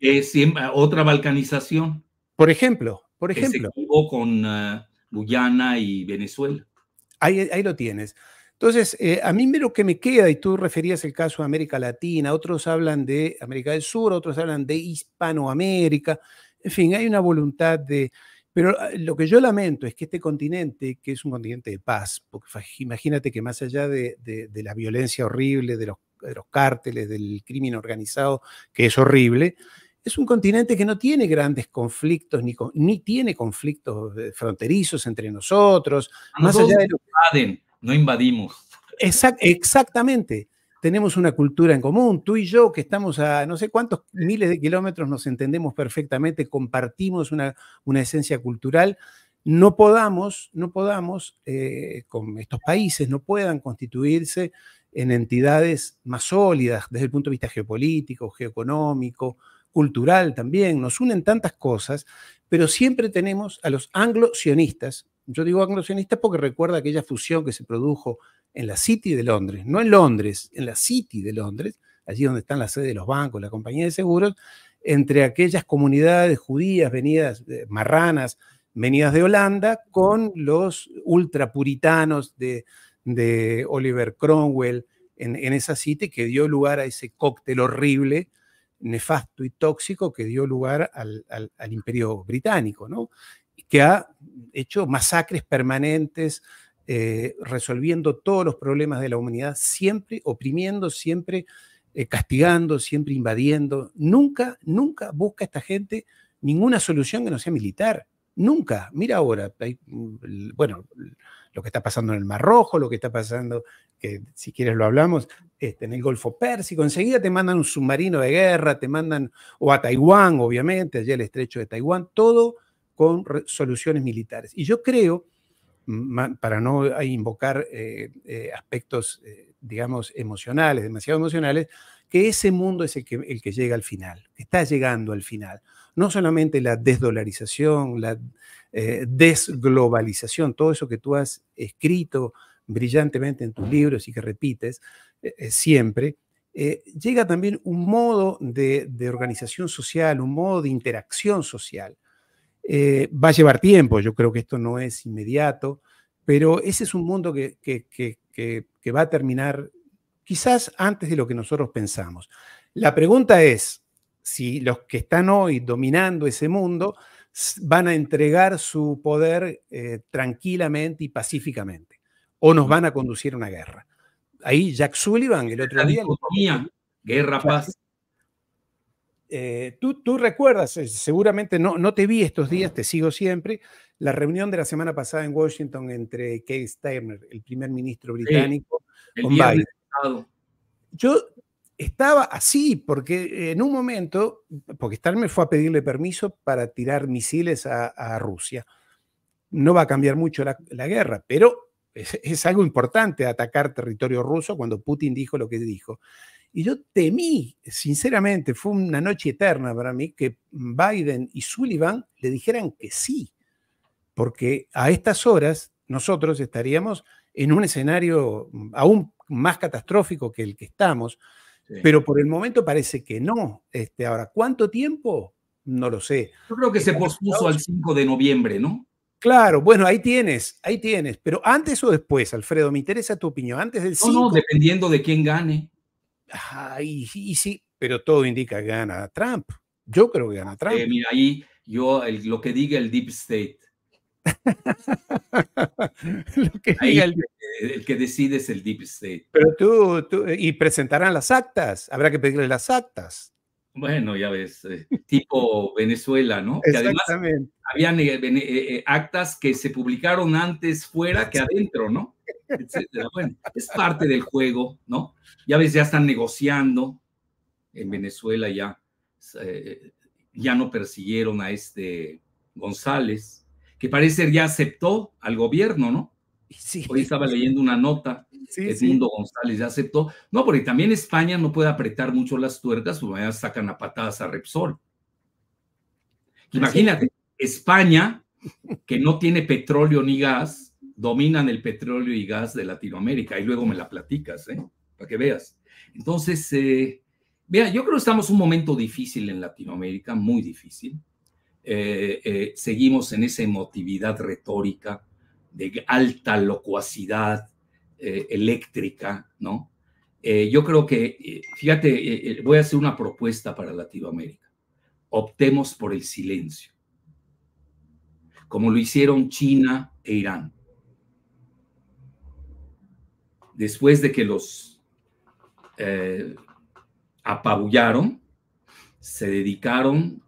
Ah, otra balcanización.
Por ejemplo, por ejemplo. Esequibo con ah, Guyana y Venezuela. Ahí, ahí lo tienes. Entonces, eh, a mí me lo que me queda, y tú referías el caso de América Latina, otros hablan de América del Sur, otros hablan de Hispanoamérica, en fin, hay una voluntad de... Pero ah, lo que yo lamento es que este continente, que es un continente de paz, porque imagínate que más allá de, la violencia horrible, de los, cárteles, del crimen organizado, que es horrible, es un continente que no tiene grandes conflictos, ni, ni tiene conflictos eh, fronterizos entre nosotros. Más allá de lo
no invadimos.
exactamente. Tenemos una cultura en común. Tú y yo, que estamos a no sé cuántos miles de kilómetros, nos entendemos perfectamente, compartimos una, una esencia cultural. No podamos, no podamos, eh, con estos países, no puedan constituirse en entidades más sólidas desde el punto de vista geopolítico, geoeconómico, cultural también, nos unen tantas cosas, pero siempre tenemos a los anglo-sionistas, yo digo anglosionista porque recuerda aquella fusión que se produjo en la City de Londres, no en Londres, en la City de Londres, allí donde están las sedes de los bancos, la compañía de seguros, entre aquellas comunidades judías venidas, eh, marranas, venidas de Holanda, con los ultrapuritanos de, de Oliver Cromwell en, esa City, que dio lugar a ese cóctel horrible, nefasto y tóxico, que dio lugar al, al imperio británico, ¿no? que ha hecho masacres permanentes, eh, resolviendo todos los problemas de la humanidad, siempre oprimiendo, siempre eh, castigando, siempre invadiendo. Nunca, nunca busca esta gente ninguna solución que no sea militar. Nunca. Mira ahora, mm, bueno, lo que está pasando en el Mar Rojo, lo que está pasando, que si quieres lo hablamos, este, en el Golfo Pérsico. Enseguida te mandan un submarino de guerra, te mandan, o a Taiwán, obviamente, allá el estrecho de Taiwán, todo con soluciones militares. Y yo creo, para no eh, invocar eh, eh, aspectos, digamos, emocionales, demasiado emocionales, que ese mundo es el que, el que llega al final, está llegando al final. No solamente la desdolarización, la desglobalización, todo eso que tú has escrito brillantemente en tus libros y que repites siempre, llega también un modo de, organización social, un modo de interacción social, eh, va a llevar tiempo, yo creo que esto no es inmediato, pero ese es un mundo que, va a terminar quizás antes de lo que nosotros pensamos. La pregunta es si los que están hoy dominando ese mundo van a entregar su poder eh, tranquilamente y pacíficamente, o nos van a conducir a una guerra. Ahí Jack Sullivan, el otro día... guerra, paz. Eh, tú, tú, recuerdas, eh, seguramente no, no te vi estos días, te sigo siempre, la reunión de la semana pasada en Washington entre Keith Steiner el primer ministro británico, Biden. Yo estaba así, porque en un momento, porque Starmer fue a pedirle permiso para tirar misiles a, Rusia. No va a cambiar mucho la, guerra, pero es, algo importante atacar territorio ruso cuando Putin dijo lo que dijo. Y yo temí, sinceramente, fue una noche eterna para mí, que Biden y Sullivan le dijeran que sí, porque a estas horas nosotros estaríamos en un escenario aún más catastrófico que el que estamos, pero por el momento parece que no. Este, ahora, ¿cuánto tiempo? No lo sé. Yo creo que se eh, pospuso
al 5 de noviembre, ¿no?
Claro, bueno, ahí tienes, ahí tienes, pero antes o después, Alfredo, me interesa tu opinión, antes del 5. No, no, dependiendo de quién gane y sí, pero todo indica que gana Trump. Yo creo que gana eh, Trump. mira, ahí yo lo que diga el Deep State.
lo que el... el... que decide es el Deep State.
Pero tú, tú, y presentarán las actas, habrá que pedirle las actas.
Bueno, ya ves, eh, tipo Venezuela, ¿no? Que además
habían
eh, eh, actas que se publicaron antes fuera que adentro, ¿no? Bueno, es parte del juego, ¿no? Ya ves, ya están negociando en Venezuela, ya, ya no persiguieron a este González, que parece ya aceptó al gobierno, ¿no? Hoy estaba leyendo una nota, que Edmundo González ya aceptó. No, porque también España no puede apretar mucho las tuercas, porque mañana sacan a patadas a Repsol. Imagínate, España, que no tiene petróleo ni gas, dominan el petróleo y gas de Latinoamérica, y luego me la platicas, ¿eh? Para que veas. Entonces, eh, vea, yo creo que estamos en un momento difícil en Latinoamérica, muy difícil. Eh, eh, seguimos en esa emotividad retórica, de alta locuacidad eh, eléctrica, ¿no? Eh, yo creo que, eh, fíjate, voy a hacer una propuesta para Latinoamérica. Optemos por el silencio, como lo hicieron China e Irán. Después de que los apabullaron, se dedicaron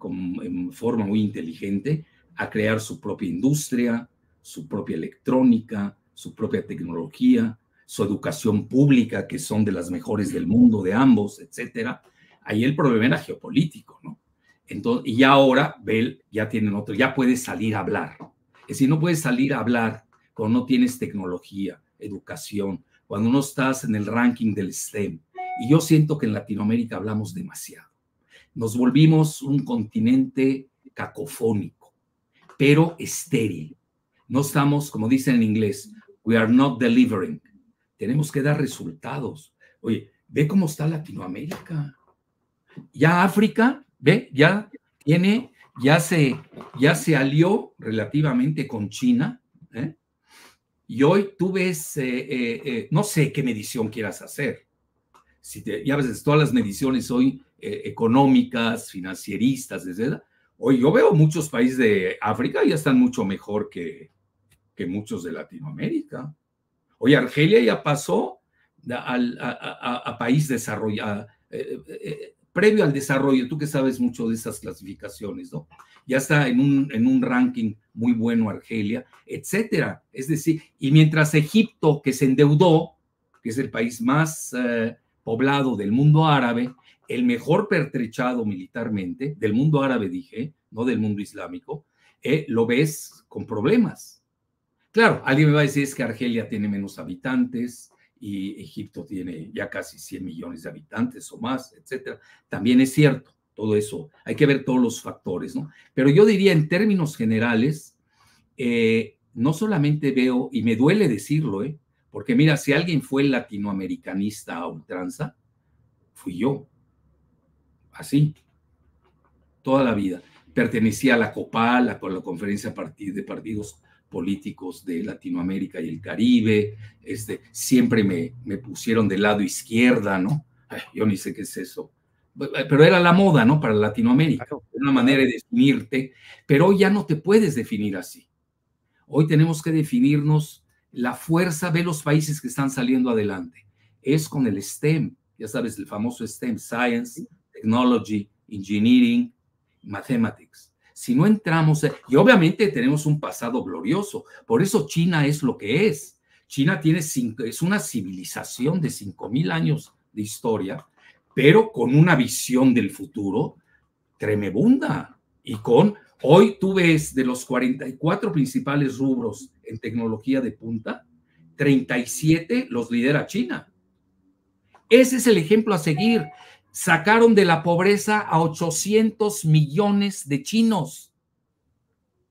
en forma muy inteligente a crear su propia industria, su propia electrónica, su propia tecnología, su educación pública, que son de las mejores del mundo, de ambos, etcétera. Ahí el problema era geopolítico, ¿no? Entonces, y ahora Bell ya tienen otro, ya puede salir a hablar. Es decir, no puedes salir a hablar cuando no tienes tecnología, educación, cuando no estás en el ranking del STEM. Y yo siento que en Latinoamérica hablamos demasiado. Nos volvimos un continente cacofónico, pero estéril, no estamos, como dicen en inglés, we are not delivering. Tenemos que dar resultados. Oye, ve cómo está Latinoamérica. Ya África, ve, ya tiene, ya se, ya se alió relativamente con China. ¿eh? Y hoy tú ves, eh, eh, no sé qué medición quieras hacer. Si ya ves, todas las mediciones hoy económicas, financieristas, etc. Hoy yo veo muchos países de África ya están mucho mejor que, que muchos de Latinoamérica. Hoy Argelia ya pasó a, país desarrollado, eh, eh, eh, previo al desarrollo, tú que sabes mucho de esas clasificaciones, ¿no? Ya está en un, ranking muy bueno Argelia, etcétera. Es decir, y mientras Egipto, que se endeudó, que es el país más poblado del mundo árabe, el mejor pertrechado militarmente, del mundo árabe dije, no del mundo islámico, lo ves con problemas. Claro, alguien me va a decir es que Argelia tiene menos habitantes y Egipto tiene ya casi 100 millones de habitantes o más, etcétera. También es cierto, todo eso, hay que ver todos los factores, ¿no? Pero yo diría en términos generales, eh, no solamente veo, y me duele decirlo, ¿eh? Porque mira, si alguien fue latinoamericanista a ultranza, fui yo. Así. Toda la vida. Pertenecía a la COPAL, a la Conferencia de Partidos políticos de Latinoamérica y el Caribe, este, siempre me, me pusieron del lado izquierda, ¿no? yo ni sé qué es eso. Pero era la moda, ¿no? Para Latinoamérica, una manera de definirte, pero hoy ya no te puedes definir así. Hoy tenemos que definirnos la fuerza de los países que están saliendo adelante. Es con el STEM, ya sabes, el famoso STEM, Science, Technology, Engineering, Mathematics si no entramos, eh, y obviamente tenemos un pasado glorioso, por eso China es lo que es. China tiene cinco, es una civilización de 5.000 años de historia, pero con una visión del futuro tremebunda y con, hoy tú ves de los 44 principales rubros en tecnología de punta, 37 los lidera China. Ese es el ejemplo a seguir sacaron de la pobreza a 800 millones de chinos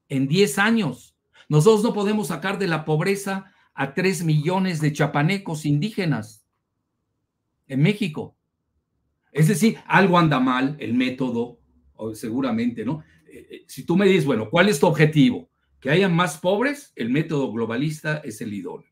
en 10 años. Nosotros no podemos sacar de la pobreza a 3 millones de chapanecos indígenas en México. Es decir, algo anda mal, el método, seguramente, ¿no? Eh, eh, si tú me dices, bueno, ¿cuál es tu objetivo? ¿Que haya más pobres? El método globalista es el idóneo.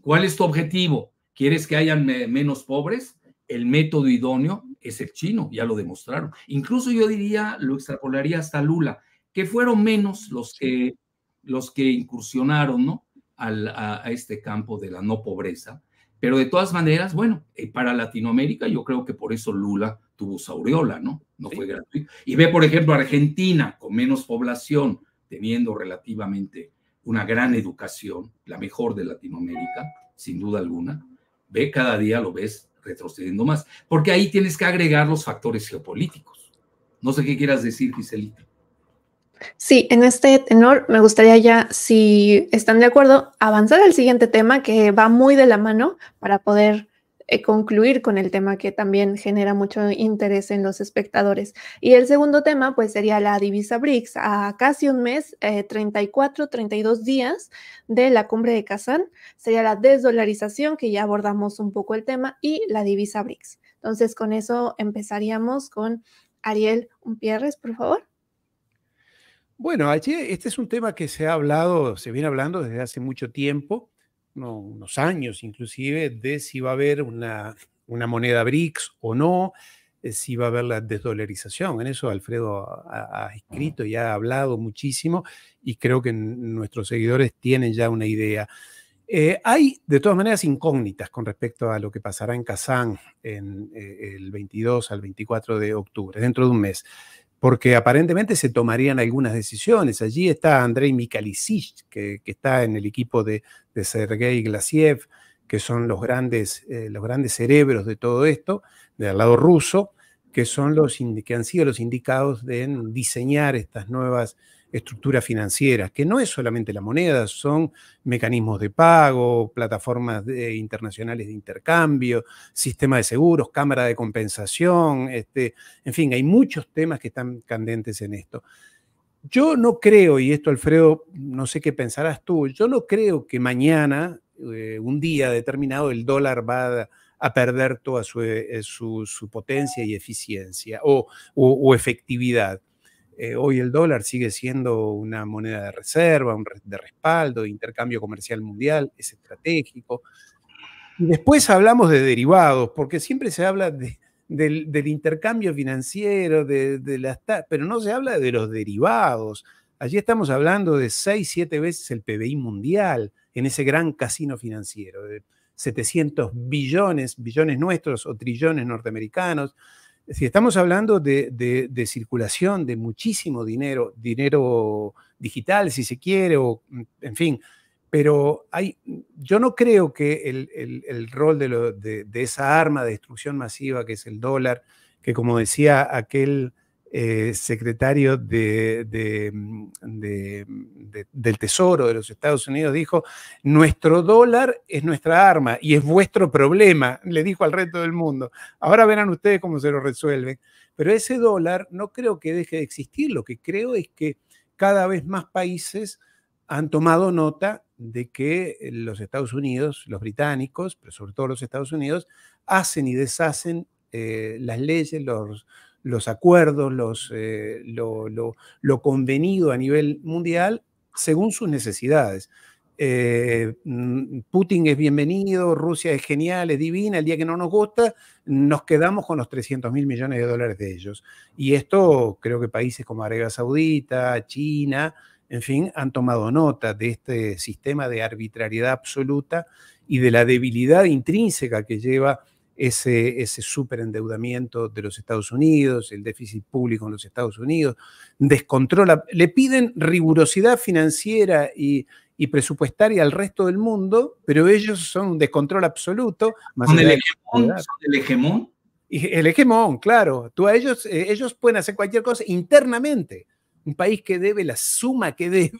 ¿Cuál es tu objetivo? ¿Quieres que hayan menos pobres? el método idóneo es el chino, ya lo demostraron. Incluso yo diría, lo extrapolaría hasta Lula, que fueron menos los que, los que incursionaron ¿no? a, este campo de la no pobreza. Pero de todas maneras, bueno, eh, para Latinoamérica yo creo que por eso Lula tuvo su aureola, ¿no? No fue gratuito. Y ve, por ejemplo, Argentina, con menos población, teniendo relativamente una gran educación, la mejor de Latinoamérica, sin duda alguna, ve cada día, lo ves retrocediendo más, porque ahí tienes que agregar los factores geopolíticos. No sé qué quieras decir, Giselita.
Sí, en este tenor me gustaría ya, si están de acuerdo, avanzar al siguiente tema que va muy de la mano para poder eh, concluir con el tema que también genera mucho interés en los espectadores. Y el segundo tema, pues sería la divisa BRICS, a casi un mes, 34, eh, 32 días de la cumbre de Kazán, sería la desdolarización, que ya abordamos un poco el tema, y la divisa BRICS. Entonces, con eso empezaríamos con Ariel Umpierres, por favor.
Bueno, allí este es un tema que se ha hablado, se viene hablando desde hace mucho tiempo unos años inclusive de si va a haber una, una moneda BRICS o no, eh, si va a haber la desdolarización. En eso Alfredo ha, escrito y ha hablado muchísimo y creo que nuestros seguidores tienen ya una idea. Eh, hay de todas maneras incógnitas con respecto a lo que pasará en Kazán en, eh, el 22 al 24 de octubre, dentro de un mes porque aparentemente se tomarían algunas decisiones. Allí está Andrei Mikalisich, que, está en el equipo de, Sergei Glasiev, que son los grandes, eh, los grandes cerebros de todo esto, del lado ruso, que, son los que han sido los indicados de diseñar estas nuevas estructuras financieras, que no es solamente la moneda, son mecanismos de pago, plataformas internacionales de intercambio, sistema de seguros, cámara de compensación, este, en fin, hay muchos temas que están candentes en esto. Yo no creo, y esto Alfredo, no sé qué pensarás tú, yo no creo que mañana, eh, un día determinado, el dólar va a, perder toda su, eh, potencia y eficiencia o efectividad. Eh, hoy el dólar sigue siendo una moneda de reserva, de respaldo, de intercambio comercial mundial, es estratégico. después hablamos de derivados, porque siempre se habla del, intercambio financiero, de, pero no se habla de los derivados. Allí estamos hablando de 6, 7 veces el PBI mundial en ese gran casino financiero, de 700 billones, billones nuestros o trillones norteamericanos, si estamos hablando de, de, circulación de muchísimo dinero, dinero digital, si se quiere, o mm, en fin. Pero hay, yo no creo que el, el, el rol de, lo, de, esa arma de destrucción masiva que es el dólar, que como decía aquel eh, secretario mm, mm, del Tesoro de los Estados Unidos, dijo, nuestro dólar es nuestra arma y es vuestro problema, le dijo al resto del mundo. Ahora verán ustedes cómo se lo resuelven. Pero ese dólar no creo que deje de existir, lo que creo es que cada vez más países han tomado nota de que eh, los Estados Unidos, los británicos, pero sobre todo los Estados Unidos, hacen y deshacen eh, las leyes, los, los acuerdos, eh, lo, convenido a nivel mundial según sus necesidades. Eh, mm, Putin es bienvenido, Rusia es genial, es divina, el día que no nos gusta, nos quedamos con los 300 mil millones de dólares de ellos. Y esto creo que países como Arabia Saudita, China, en fin, han tomado nota de este sistema de arbitrariedad absoluta y de la debilidad intrínseca que lleva ese, ese superendeudamiento de los Estados Unidos, el déficit público en los Estados Unidos, descontrola, le piden rigurosidad financiera y, presupuestaria al resto del mundo, pero ellos son un descontrol absoluto. ¿Son, el hegemón, el hegemón? claro. a ellos, eh, ellos pueden hacer cualquier cosa internamente. Un país que debe la suma que debe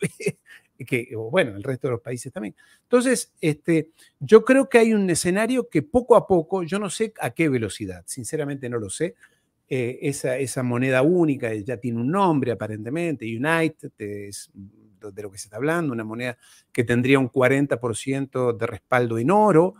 que, bueno, el resto de los países también. Entonces, este, yo creo que hay un escenario que poco a poco, yo no sé a qué velocidad, sinceramente no lo sé, eh, esa, moneda única eh, ya tiene un nombre aparentemente, United, eh, es de lo que se está hablando, una moneda que tendría un 40% de respaldo en oro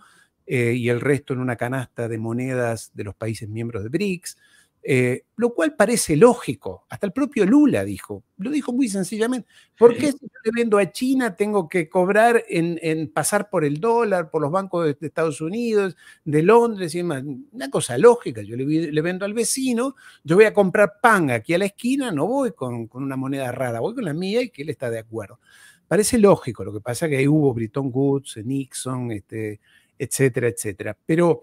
y el resto en una canasta de monedas de los países miembros de BRICS. Eh, lo cual parece lógico. Hasta el propio Lula dijo, lo dijo muy sencillamente, ¿por qué si yo le vendo a China tengo que cobrar en, pasar por el dólar, por los bancos de, Estados Unidos, de Londres y demás? Una cosa lógica, yo le, vendo al vecino, yo voy a comprar pan aquí a la esquina, no voy con, una moneda rara, voy con la mía y que él está de acuerdo. Parece lógico, lo que pasa que ahí hubo Bretton Goods, Nixon, este, etcétera, etcétera. Pero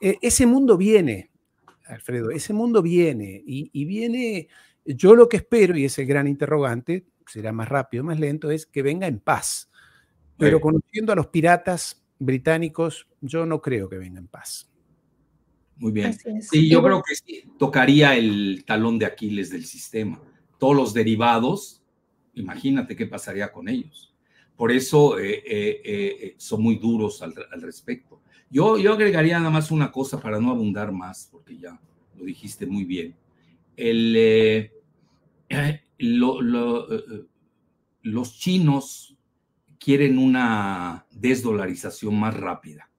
eh, ese mundo viene, Alfredo, ese mundo viene y, viene, yo lo que espero, y es el gran interrogante, será más rápido, más lento, es que venga en paz. Pero conociendo a los piratas británicos, yo no creo que venga en paz.
Muy bien. Sí, yo creo que tocaría el talón de Aquiles del sistema. Todos los derivados, imagínate qué pasaría con ellos. Por eso eh, eh, eh, son muy duros al respecto. Yo, yo agregaría nada más una cosa para no abundar más, porque ya lo dijiste muy bien. El, eh, eh, eh, los chinos quieren una desdolarización más rápida.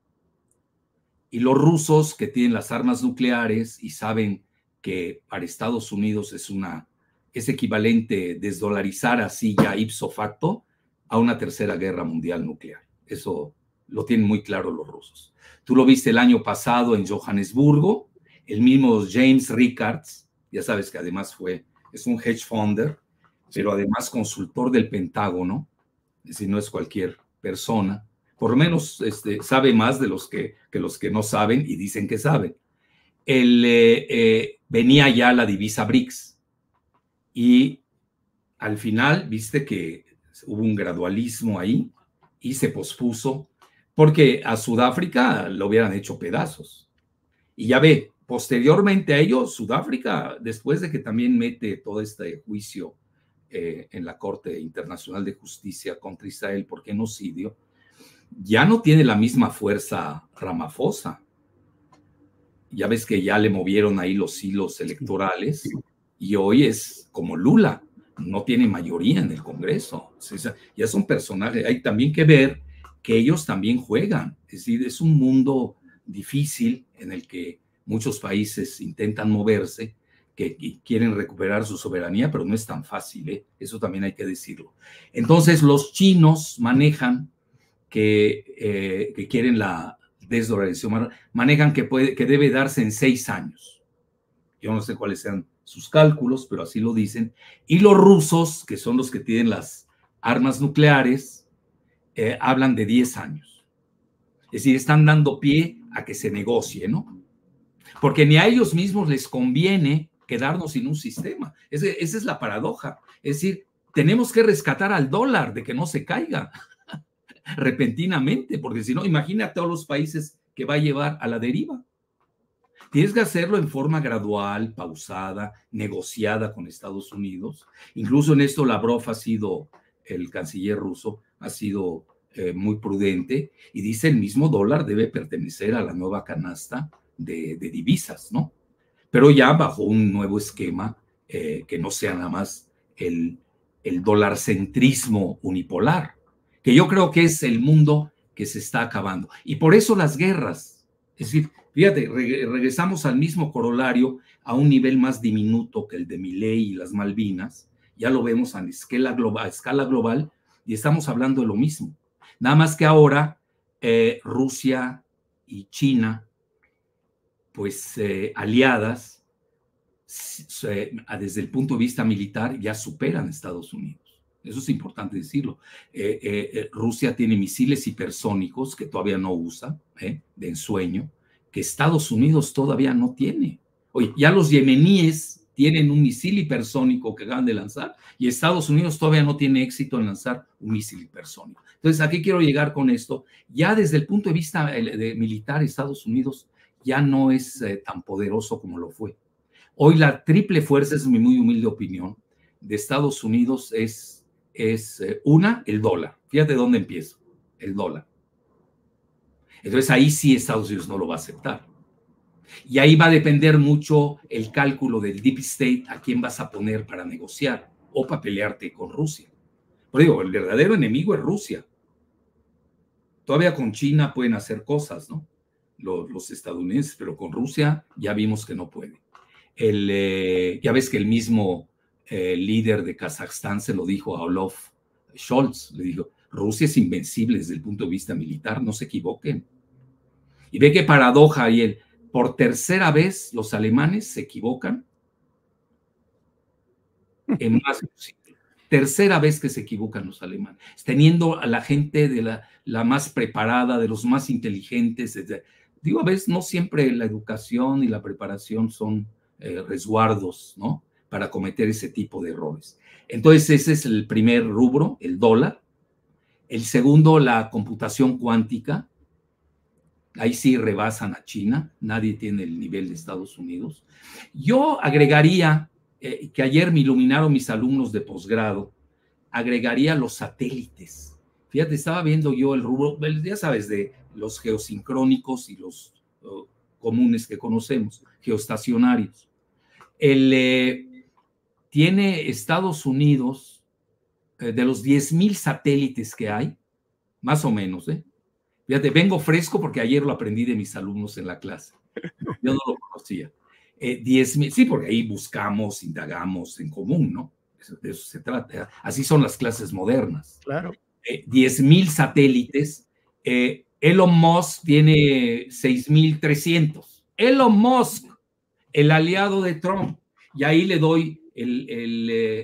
Y los rusos que tienen las armas nucleares y saben que para Estados Unidos es una es equivalente desdolarizar así ya ipso facto a una tercera guerra mundial nuclear. Eso lo tienen muy claro los rusos. Tú lo viste el año pasado en Johannesburgo, el mismo James Rickards, ya sabes que además fue, es un hedge funder, pero además consultor del Pentágono, es decir, no es cualquier persona, por lo menos este, sabe más de los que, que, los que no saben y dicen que saben. Él eh, eh, venía ya la divisa BRICS y al final viste que hubo un gradualismo ahí y se pospuso porque a Sudáfrica lo hubieran hecho pedazos. Y ya ve, posteriormente a ello, Sudáfrica, después de que también mete todo este juicio eh, en la Corte Internacional de Justicia contra Israel por genocidio, ya no tiene la misma fuerza Ramafosa. Ya ves que ya le movieron ahí los hilos electorales y hoy es como Lula, no tiene mayoría en el Congreso. ya es un personaje, hay también que ver que ellos también juegan. Es decir, es un mundo difícil en el que muchos países intentan moverse, que, quieren recuperar su soberanía, pero no es tan fácil, ¿eh? eso también hay que decirlo. Entonces, los chinos manejan que, eh, que quieren la desdolarización, manejan que, puede, que debe darse en seis años. Yo no sé cuáles sean sus cálculos, pero así lo dicen. Y los rusos, que son los que tienen las armas nucleares, eh, hablan de 10 años. Es decir, están dando pie a que se negocie, ¿no? Porque ni a ellos mismos les conviene quedarnos sin un sistema. esa es la paradoja. Es decir, tenemos que rescatar al dólar de que no se caiga repentinamente, porque si no, a todos los países que va a llevar a la deriva. Tienes que hacerlo en forma gradual, pausada, negociada con Estados Unidos. Incluso en esto Lavrov ha sido el canciller ruso ha sido eh, muy prudente y dice el mismo dólar debe pertenecer a la nueva canasta de, divisas, ¿no? Pero ya bajo un nuevo esquema eh, que no sea nada más el, el centrismo unipolar, que yo creo que es el mundo que se está acabando. Y por eso las guerras, es decir, fíjate, regresamos al mismo corolario a un nivel más diminuto que el de Miley y las Malvinas, ya lo vemos a escala global, y estamos hablando de lo mismo. Nada más que ahora eh, Rusia y China, pues eh, aliadas, eh, desde el punto de vista militar, ya superan a Estados Unidos. Eso es importante decirlo. Rusia tiene misiles hipersónicos que todavía no usa, de ensueño, que Estados Unidos todavía no tiene. Oye, ya los yemeníes tienen un misil hipersónico que acaban de lanzar y Estados Unidos todavía no tiene éxito en lanzar un misil hipersónico. Entonces, aquí quiero llegar con esto? Ya desde el punto de vista eh, de militar, Estados Unidos ya no es eh, tan poderoso como lo fue. Hoy la triple fuerza, es mi muy humilde opinión, de Estados Unidos es, es eh, una, el dólar. Fíjate dónde empiezo, el dólar. Entonces ahí sí Estados Unidos no lo va a aceptar. Y ahí va a depender mucho el cálculo del deep state a quién vas a poner para negociar o para pelearte con Rusia. Pero digo, el verdadero enemigo es Rusia. Todavía con China pueden hacer cosas, ¿no? Los, estadounidenses, pero con Rusia ya vimos que no pueden. El, eh, ya ves que el mismo eh, líder de Kazajstán se lo dijo a Olof Scholz, le dijo, Rusia es invencible desde el punto de vista militar, no se equivoquen. Y ve qué paradoja, y el, por tercera vez los alemanes se equivocan en más Tercera vez que se equivocan los alemanes, teniendo a la gente de la, más preparada, de los más inteligentes. Digo, a veces no siempre la educación y la preparación son eh, resguardos, ¿no? Para cometer ese tipo de errores. Entonces, ese es el primer rubro, el dólar. El segundo, la computación cuántica, Ahí sí rebasan a China, nadie tiene el nivel de Estados Unidos. Yo agregaría, eh, que ayer me iluminaron mis alumnos de posgrado, agregaría los satélites. Fíjate, estaba viendo yo el rubro, ya sabes, de los geosincrónicos y los comunes que conocemos, geostacionarios. El, eh, tiene Estados Unidos, eh, de los 10.000 satélites que hay, más o menos, ¿eh? Fíjate, vengo fresco porque ayer lo aprendí de mis alumnos en la clase. Yo no lo conocía. Eh, sí, porque ahí buscamos, indagamos en común, ¿no? de eso se trata. ¿eh? Así son las clases modernas. Claro. 10,000 eh, diez mil satélites. Elon Musk tiene 6.300. Elon Musk, el aliado de Trump. Y ahí le doy el,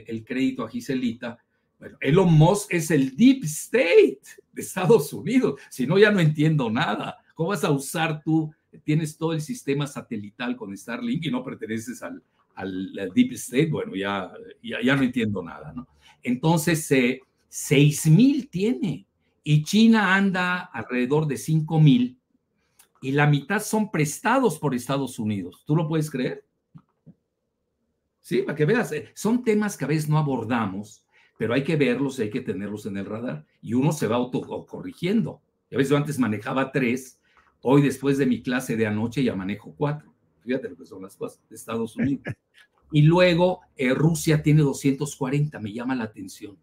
el crédito a Giselita bueno, Elon Musk es el deep state de Estados Unidos. Si no, ya no entiendo nada. ¿Cómo vas a usar tú? Tienes todo el sistema satelital con Starlink y no perteneces al, al, deep state. Bueno, ya, ya, no entiendo nada, ¿no? Entonces, seis 6 mil tiene y China anda alrededor de 5 mil y la mitad son prestados por Estados Unidos. ¿Tú lo puedes creer? Sí, para que veas, eh, son temas que a veces no abordamos pero hay que verlos y hay que tenerlos en el radar. Y uno se va autocorrigiendo. A veces yo antes manejaba tres, hoy después de mi clase de anoche ya manejo cuatro. Fíjate lo que son las cosas de Estados Unidos. Y luego eh, Rusia tiene 240, me llama la atención,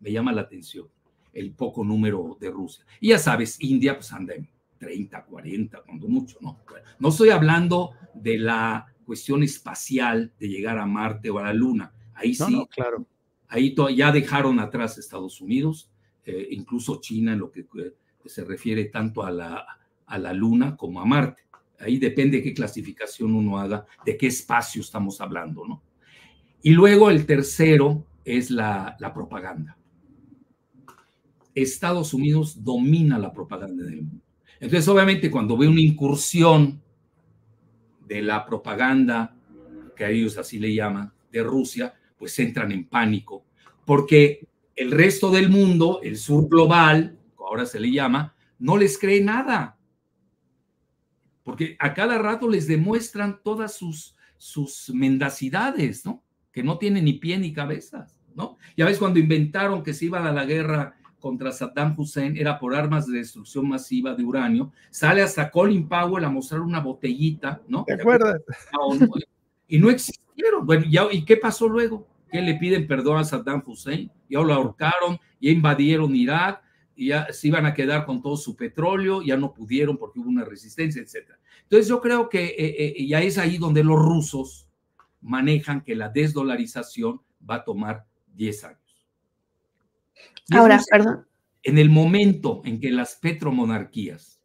me llama la atención el poco número de Rusia. Y ya sabes, India pues anda en 30, 40, cuando mucho, ¿no? no estoy hablando de la cuestión espacial de llegar a Marte o a la Luna. Ahí sí, no, claro. Ahí ya dejaron atrás Estados Unidos, eh, incluso China en lo que eh, se refiere tanto a la, a la Luna como a Marte. Ahí depende qué clasificación uno haga, de qué espacio estamos hablando, ¿no? Y luego el tercero es la, la propaganda. Estados Unidos domina la propaganda del mundo. Entonces, obviamente, cuando ve una incursión de la propaganda, que a ellos así le llaman, de Rusia, pues entran en pánico, porque el resto del mundo, el sur global, ahora se le llama, no les cree nada, porque a cada rato les demuestran todas sus, sus mendacidades, ¿no? Que no tienen ni pie ni cabeza, ¿no? Ya ves, cuando inventaron que se iba a la guerra contra Saddam Hussein era por armas de destrucción masiva de uranio. Sale hasta Colin Powell a mostrar una botellita, ¿no? Y no existe bueno, ¿y qué pasó luego? ¿Qué le piden perdón a Saddam Hussein, ya lo ahorcaron, ya invadieron Irak, y ya se iban a quedar con todo su petróleo, ya no pudieron porque hubo una resistencia, etc. Entonces yo creo que eh, eh, ya es ahí donde los rusos manejan que la desdolarización va a tomar 10 años.
Ahora, perdón.
En el momento en que las petromonarquías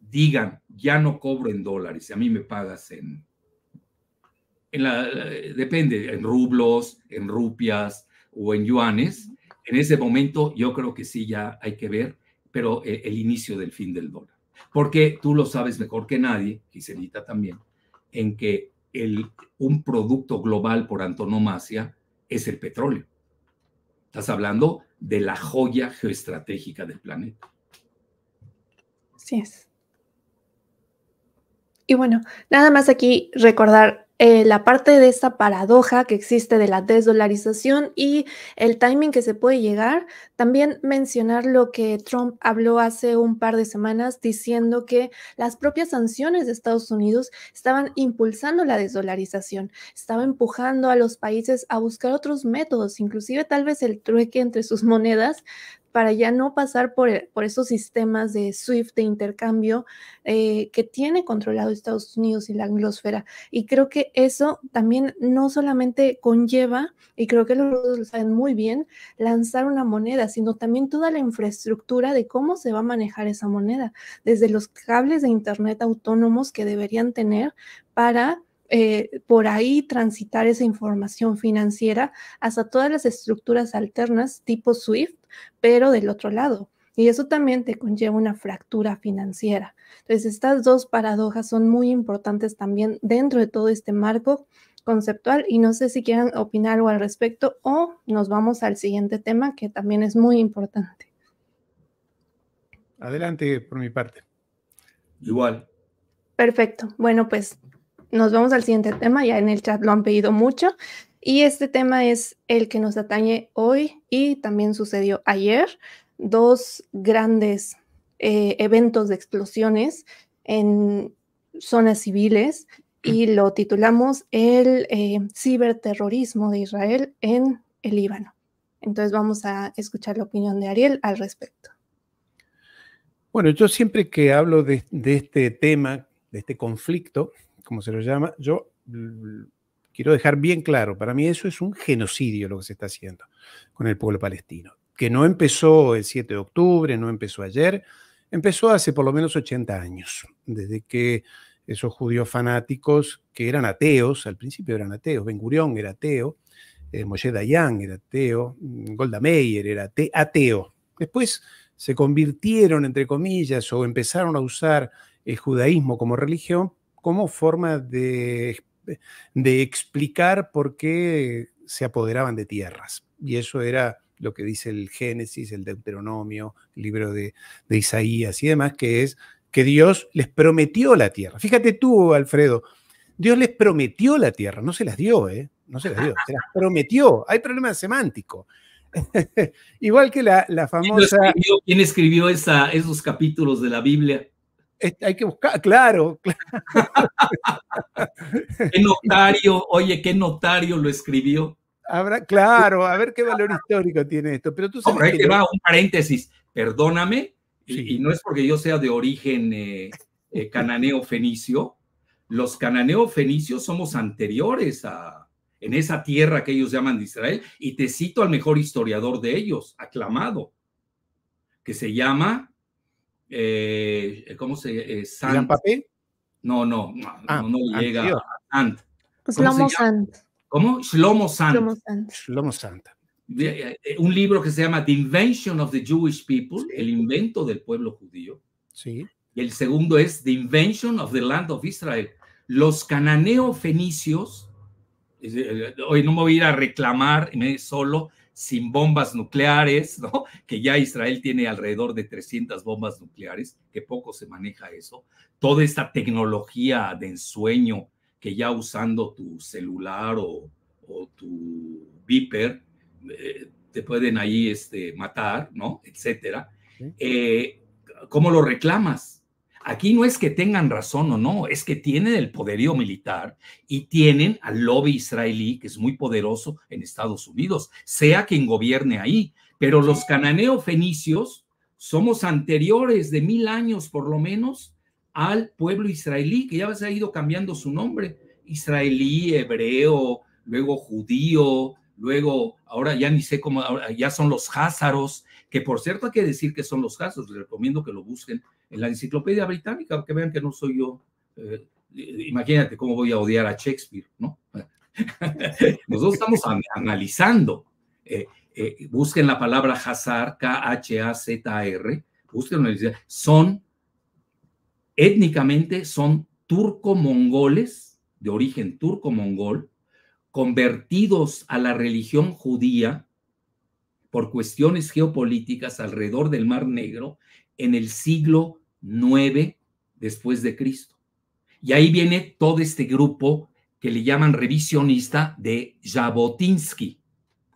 digan, ya no cobro en dólares, y a mí me pagas en depende, en rublos, en rupias o en yuanes. En ese momento yo creo que sí ya hay que ver, pero eh, el, inicio del fin del dólar. Porque tú lo sabes mejor que nadie, Giselita también, en que el, un producto global por antonomasia es el petróleo. Estás hablando de la joya geoestratégica del planeta.
Así es. Y bueno, nada más aquí recordar eh, la parte de esta paradoja que existe de la desdolarización y el timing que se puede llegar. También mencionar lo que Trump habló hace un par de semanas diciendo que las propias sanciones de Estados Unidos estaban impulsando la desdolarización, estaba empujando a los países a buscar otros métodos, inclusive tal vez el trueque entre sus monedas para ya no pasar e, por, esos sistemas de SWIFT, de intercambio eh, que tiene controlado Estados Unidos y la anglosfera. Y creo que eso también no solamente conlleva, y creo que los lo saben muy bien, lanzar una moneda, sino también toda la infraestructura de cómo se va a manejar esa moneda, desde los cables de Internet autónomos que deberían tener para eh, por ahí transitar esa información financiera hasta todas las estructuras alternas tipo SWIFT, pero del otro lado. Y eso también te conlleva una fractura financiera. Entonces, estas dos paradojas son muy importantes también dentro de todo este marco conceptual y no sé si quieran opinar algo al respecto o nos vamos al siguiente tema que también es muy importante.
Adelante por mi parte. Igual.
Perfecto. Bueno, pues nos vamos al siguiente tema, ya en el chat lo han pedido mucho. Y este tema es el que nos atañe hoy y también sucedió ayer. Dos grandes eh, eventos de explosiones en zonas civiles y mm. lo titulamos el eh, ciberterrorismo de Israel en el Líbano. Entonces vamos a escuchar la opinión de Ariel al respecto.
Bueno, yo siempre que hablo de este tema, de este conflicto, como se lo llama, yo quiero dejar bien claro, para mí eso es un genocidio lo que se está haciendo con el pueblo palestino, que no empezó el 7 de octubre, no empezó ayer, empezó hace por lo menos 80 años, desde que esos judíos fanáticos que eran ateos, al principio eran ateos, Ben Gurión era ateo, eh, Moshe Dayan era ateo, mm, Golda Meir era ateo. Después se convirtieron, entre comillas, o empezaron a usar el judaísmo como religión como forma de, explicar por qué se apoderaban de tierras. Y eso era lo que dice el Génesis, el Deuteronomio, el libro de, Isaías y demás, que es que Dios les prometió la tierra. Fíjate tú, Alfredo, Dios les prometió la tierra, no se las dio, ¿eh? No se las dio, se las prometió. Hay problema semántico. Igual que la, famosa...
¿Quién escribió, esos capítulos de la Biblia?
hay que buscar, claro.
¿Qué notario, oye, qué notario
lo escribió? Habrá, claro, a ver qué valor histórico tiene esto. Pero tú sabes un
paréntesis, perdóname, y, no es porque yo sea de origen eh, eh, cananeo fenicio, los cananeo fenicios somos anteriores a en esa tierra que ellos llaman de Israel, y te cito al mejor historiador de ellos, aclamado, que se llama eh, ¿cómo se llama? Eh, Sant. No, no, no, ah, no llega pues Shlomo ¿Cómo? Shlomo Sant.
Shlomo Sant.
Eh, un libro que se llama The Invention of the Jewish People, el invento del pueblo judío. Sí. Y el segundo es The Invention of the Land of Israel. Los cananeo-fenicios, hoy no me voy a ir a reclamar me solo, sin bombas nucleares, ¿no? Que ya Israel tiene alrededor de 300 bombas nucleares, que poco se maneja eso. Toda esta tecnología de ensueño que ya usando tu celular o, tu viper eh, te pueden ahí este, matar, ¿no? Etcétera. Eh, ¿Cómo lo reclamas? Aquí no es que tengan razón o no, es que tienen el poderío militar y tienen al lobby israelí, que es muy poderoso en Estados Unidos, sea quien gobierne ahí. Pero los cananeo-fenicios somos anteriores de mil años por lo menos al pueblo israelí, que ya se ha ido cambiando su nombre. Israelí, hebreo, luego judío, luego, ahora ya ni sé cómo, ya son los házaros, que por cierto hay que decir que son los casos, les recomiendo que lo busquen en la enciclopedia británica, porque vean que no soy yo. Eh, imagínate cómo voy a odiar a Shakespeare, ¿no? Nosotros estamos analizando. Eh, eh, busquen la palabra Hazar, K-H-A-Z-R, busquen, son étnicamente son turco-mongoles, de origen turco-mongol, convertidos a la religión judía por cuestiones geopolíticas alrededor del Mar Negro en el siglo IX después de Cristo. Y ahí viene todo este grupo que le llaman revisionista de Jabotinsky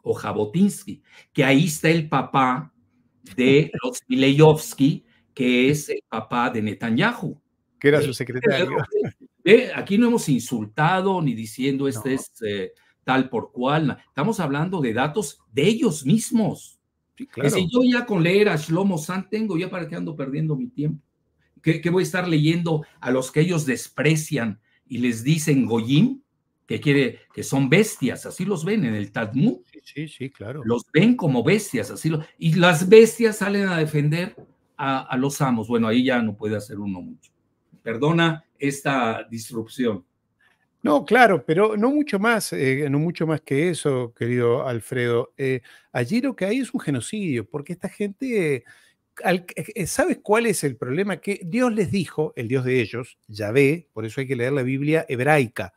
o Jabotinsky, que ahí está el papá de los Mileyovsky, que es el papá de Netanyahu. Que era su eh, secretario. Eh, aquí no hemos insultado ni diciendo este es eh, tal por cual. Estamos hablando de datos de ellos mismos. Sí, claro. yo ya con leer a Shlomo San tengo ya para qué ando perdiendo mi tiempo. ¿Qué, voy a estar leyendo a los que ellos desprecian y les dicen Goyim? Que quiere, que son bestias, así los ven en el Talmud. Sí, sí, claro. Los ven como bestias, así lo, y las bestias salen a defender a, a los amos. Bueno, ahí ya no puede hacer uno mucho. Perdona esta disrupción.
No, claro, pero no mucho más, eh, no mucho más que eso, querido Alfredo. Ayer eh, allí lo que hay es un genocidio, porque esta gente, eh, ¿sabes cuál es el problema? Que Dios les dijo, el Dios de ellos, Yahvé, por eso hay que leer la Biblia hebraica,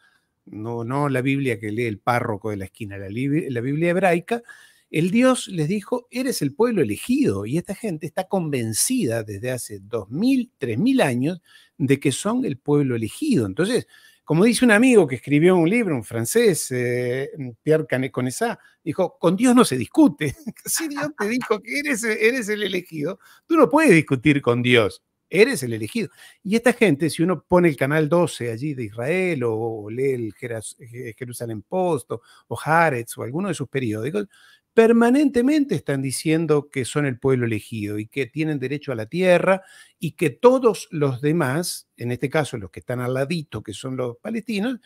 no, no la Biblia que lee el párroco de la esquina, la, la Biblia hebraica, el Dios les dijo, eres el pueblo elegido, y esta gente está convencida desde hace 2.000, 3.000 años de que son el pueblo elegido. Entonces, como dice un amigo que escribió un libro, un francés, eh, Pierre Canet Conesa, dijo, con Dios no se discute. si Dios te dijo que eres, el elegido, tú no puedes discutir con Dios, eres el elegido. Y esta gente, si uno pone el canal 12 allí de Israel o, lee el eh, Jerusalén Post o, o o alguno de sus periódicos, permanentemente están diciendo que son el pueblo elegido y que tienen derecho a la tierra y que todos los demás, en este caso los que están al ladito, que son los palestinos,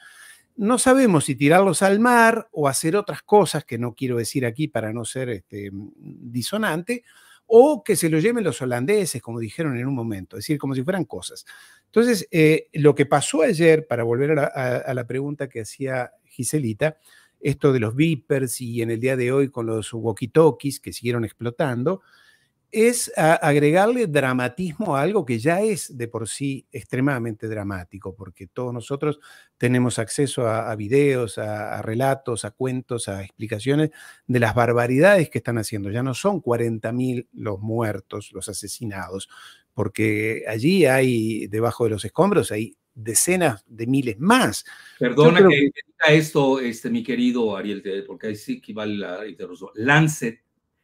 no sabemos si tirarlos al mar o hacer otras cosas que no quiero decir aquí para no ser este, disonante, o que se lo lleven los holandeses, como dijeron en un momento, es decir, como si fueran cosas. Entonces, eh, lo que pasó ayer, para volver a la pregunta que hacía Giselita, esto de los vipers y en el día de hoy con los walkie-talkies que siguieron explotando, es agregarle dramatismo a algo que ya es de por sí extremadamente dramático, porque todos nosotros tenemos acceso a, videos, a, a, relatos, a cuentos, a explicaciones de las barbaridades que están haciendo. Ya no son 40.000 los muertos, los asesinados, porque allí hay, debajo de los escombros, hay decenas de miles más. Perdona que, diga
esto, este, mi querido Ariel, porque ahí sí que vale la interrupción. Lancet,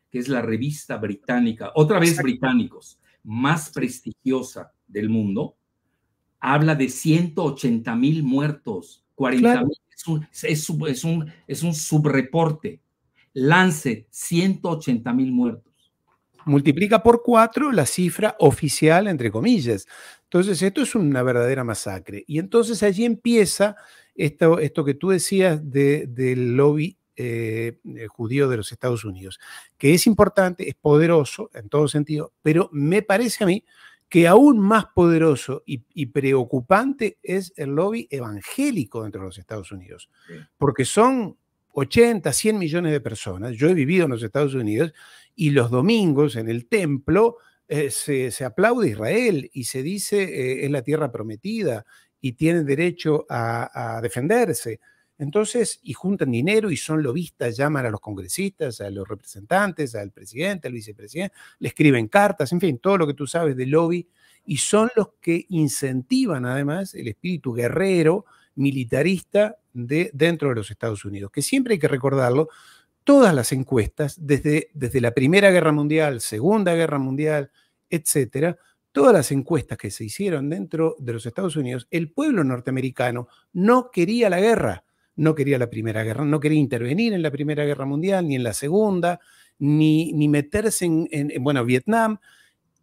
que es la revista británica, otra vez británicos, más prestigiosa del mundo, habla de 180 mil muertos, 40 mil, es un, es, un, es
un subreporte. Lancet, 180 mil muertos multiplica por cuatro la cifra oficial, entre comillas. Entonces, esto es una verdadera masacre. Y entonces allí empieza esto, esto que tú decías de, del lobby eh, eh, judío de los Estados Unidos, que es importante, es poderoso en todo sentido, pero me parece a mí que aún más poderoso y, y, preocupante es el lobby evangélico dentro de los Estados Unidos, porque son 80, 100 millones de personas. Yo he vivido en los Estados Unidos y los domingos en el templo eh, se, aplaude Israel y se dice que eh, es la tierra prometida y tiene derecho a, defenderse. Entonces, y juntan dinero y son lobistas, llaman a los congresistas, a los representantes, al presidente, al vicepresidente, le escriben cartas, en fin, todo lo que tú sabes de lobby, y son los que incentivan además el espíritu guerrero, militarista de dentro de los Estados Unidos, que siempre hay que recordarlo, todas las encuestas, desde, desde la Primera Guerra Mundial, Segunda Guerra Mundial, etcétera, todas las encuestas que se hicieron dentro de los Estados Unidos, el pueblo norteamericano no quería la guerra, no quería la Primera Guerra, no quería intervenir en la Primera Guerra Mundial, ni en la Segunda, ni, ni meterse en, bueno, Vietnam.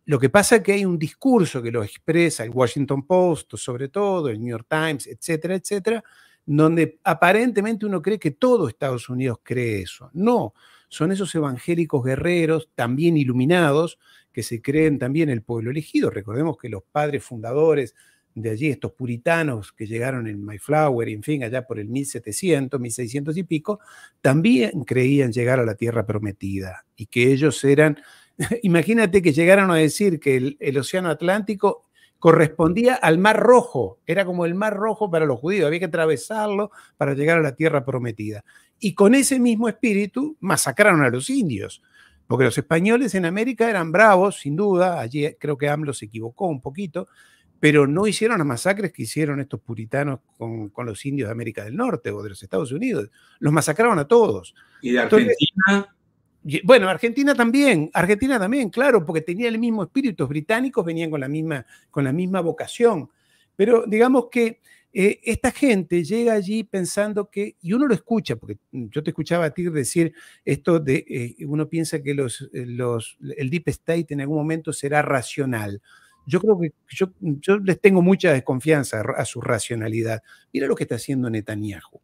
Lo que pasa es que hay un discurso que lo expresa el Washington Post, sobre todo, el New York Times, etcétera, etcétera, donde aparentemente uno cree que todo Estados Unidos cree eso. No, son esos evangélicos guerreros, también iluminados, que se creen también el pueblo elegido. Recordemos que los padres fundadores de allí, estos puritanos que llegaron en Mayflower, en fin, allá por el 1700, 1600 y pico, también creían llegar a la tierra prometida y que ellos eran, imagínate que llegaron a decir que el, el Océano Atlántico correspondía al Mar Rojo, era como el Mar Rojo para los judíos, había que atravesarlo para llegar a la tierra prometida. Y con ese mismo espíritu masacraron a los indios, porque los españoles en América eran bravos, sin duda, allí creo que AMLO se equivocó un poquito, pero no hicieron las masacres que hicieron estos puritanos con, con los indios de América del Norte o de los Estados Unidos, los masacraron a todos. Y de bueno, Argentina también, Argentina también, claro, porque tenía el mismo espíritu, los británicos venían con la misma, con la misma vocación, pero digamos que eh, esta gente llega allí pensando que, y uno lo escucha, porque yo te escuchaba a ti decir esto de, eh, uno piensa que los, eh, los, el Deep State en algún momento será racional. Yo creo que yo, yo les tengo mucha desconfianza a su racionalidad. Mira lo que está haciendo Netanyahu.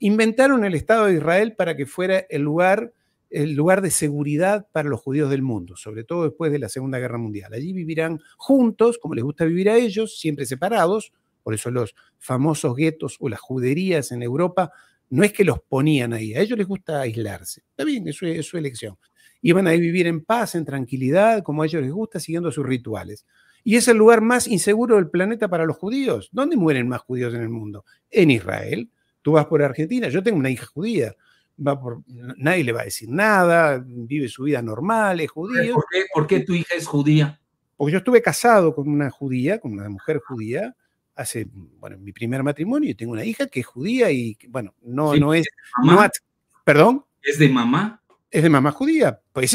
Inventaron el Estado de Israel para que fuera el lugar el lugar de seguridad para los judíos del mundo, sobre todo después de la Segunda Guerra Mundial. Allí vivirán juntos, como les gusta vivir a ellos, siempre separados, por eso los famosos guetos o las juderías en Europa, no es que los ponían ahí, a ellos les gusta aislarse, está bien, es su, es su elección. Iban a vivir en paz, en tranquilidad, como a ellos les gusta, siguiendo sus rituales. Y es el lugar más inseguro del planeta para los judíos. ¿Dónde mueren más judíos en el mundo? En Israel. Tú vas por Argentina, yo tengo una hija judía, nadie le va a decir nada, vive su vida normal, es judío. ¿Por qué, tu hija es judía? Porque yo estuve casado con una judía, con una mujer judía, hace, bueno, mi primer matrimonio, y tengo una hija que es judía y, bueno, no, no es... ¿Perdón? Es de mamá. Es de mamá judía. Pues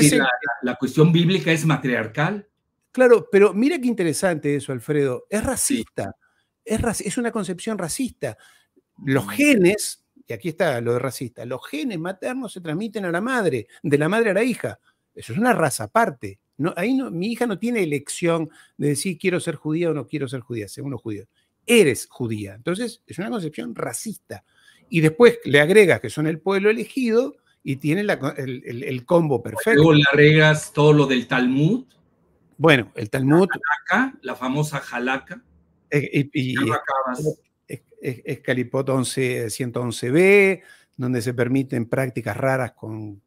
la, cuestión bíblica
es matriarcal. Claro, pero mira qué interesante eso, Alfredo. Es racista. Es, es una concepción racista. Los mm. genes y aquí está lo de racista, los genes maternos se transmiten a la madre, de la madre a la hija. Eso es una raza aparte. No, ahí no, mi hija no tiene elección de decir quiero ser judía o no quiero ser judía, según los judíos. Eres judía. Entonces, es una concepción racista. Y después le agregas que son el pueblo elegido y tiene el, combo perfecto. Luego le
agregas todo lo del Talmud.
Bueno, el Talmud. La,
la famosa jalaca.
Eh, y, es 11, 111b, eh, donde se permiten prácticas raras con,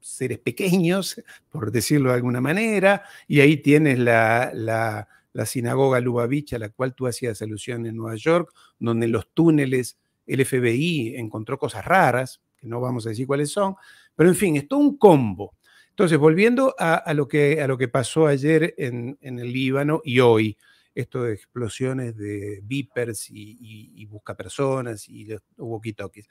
seres pequeños, por decirlo de alguna manera, y ahí tienes la, sinagoga Lubavitch, a la cual tú hacías alusión en Nueva York, donde en los túneles el FBI encontró cosas raras, que no vamos a decir cuáles son, pero en fin, es todo un combo. Entonces, volviendo a, lo, que, a lo que pasó ayer en, en el Líbano y hoy, esto de explosiones de beepers y, busca personas y walkie-talkies.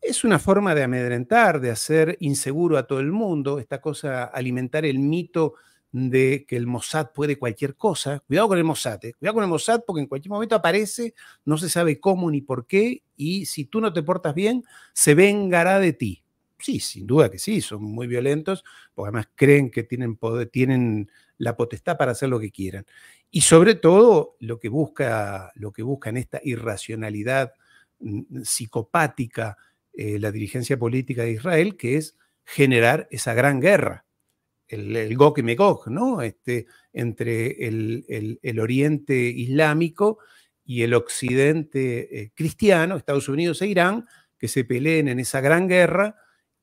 Es una forma de amedrentar, de hacer inseguro a todo el mundo, esta cosa, alimentar el mito de que el Mossad puede cualquier cosa. Cuidado con el Mossad, eh, cuidado con el Mossad porque en cualquier momento aparece, no se sabe cómo ni por qué, y si tú no te portas bien, se vengará de ti. Sí, sin duda que sí, son muy violentos, porque además creen que tienen, poder, tienen la potestad para hacer lo que quieran. Y sobre todo lo que busca, lo que en esta irracionalidad mm, mm, psicopática eh, la dirigencia política de Israel, que es generar esa gran guerra, el, gok y ¿no? Este, entre el, oriente islámico y el occidente eh, cristiano, Estados Unidos e Irán, que se peleen en esa gran guerra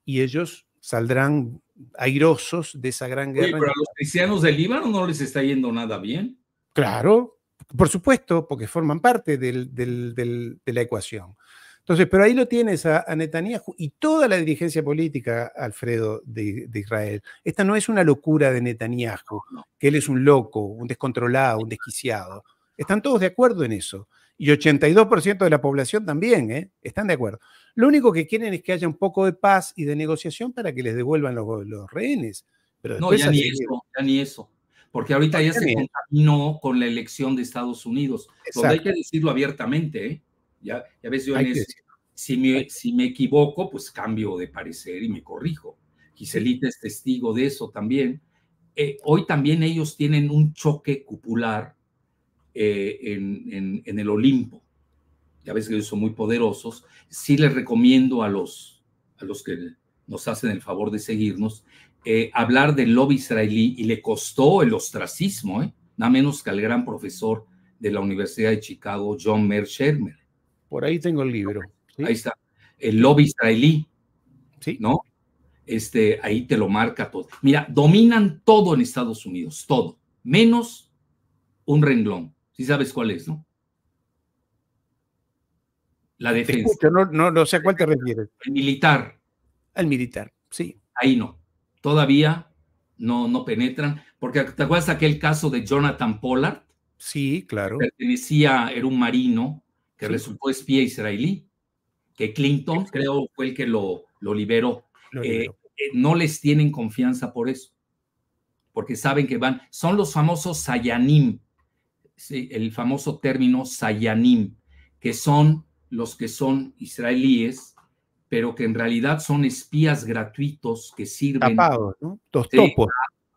y ellos saldrán airosos de esa gran guerra. pero a los
cristianos del Líbano no les está yendo nada bien.
Claro, por supuesto, porque forman parte de la ecuación. Entonces, pero ahí lo tienes a, Netanyahu y toda la dirigencia política, Alfredo, de, Israel. Esta no es una locura de Netanyahu, que él es un loco, un descontrolado, un desquiciado. Están todos de acuerdo en eso. Y 82% de la población también, ¿eh? Están de acuerdo. Lo único que quieren es que haya un poco de paz y de negociación para que les devuelvan los, rehenes. Pero no, ya ni, eso, ya ni eso porque ahorita ya se
contaminó con la elección de Estados Unidos, hay que decirlo abiertamente, ¿eh? ya, ya ves si me, si me equivoco, pues cambio de parecer y me corrijo. Giselita es testigo de eso también. Eh, hoy también ellos tienen un choque cupular eh, en, en, el Olimpo. Ya ves que ellos son muy poderosos. Sí les recomiendo a los, a los que nos hacen el favor de seguirnos eh, hablar del lobby israelí y le costó el ostracismo, ¿eh? nada menos que al gran profesor de la Universidad de Chicago, John Mer Shermer. Por ahí tengo el libro. Ahí está. El lobby israelí. Sí. ¿No? Este, ahí te lo marca todo. Mira, dominan todo en Estados Unidos, todo, menos un renglón. Si ¿Sí sabes cuál es, ¿no?
La defensa. no, no sé a cuál te refieres.
El militar. El
militar, sí. Ahí no
todavía no, no penetran, porque te acuerdas aquel caso de Jonathan Pollard. Sí, claro. Pertenecía, era un marino que resultó espía israelí, que Clinton creo fue el que lo, lo liberó. Eh, eh, no les tienen confianza por eso, porque saben que van, son los famosos Sayanim, el famoso término Sayanim, que son los que son israelíes pero que en realidad son espías gratuitos que sirven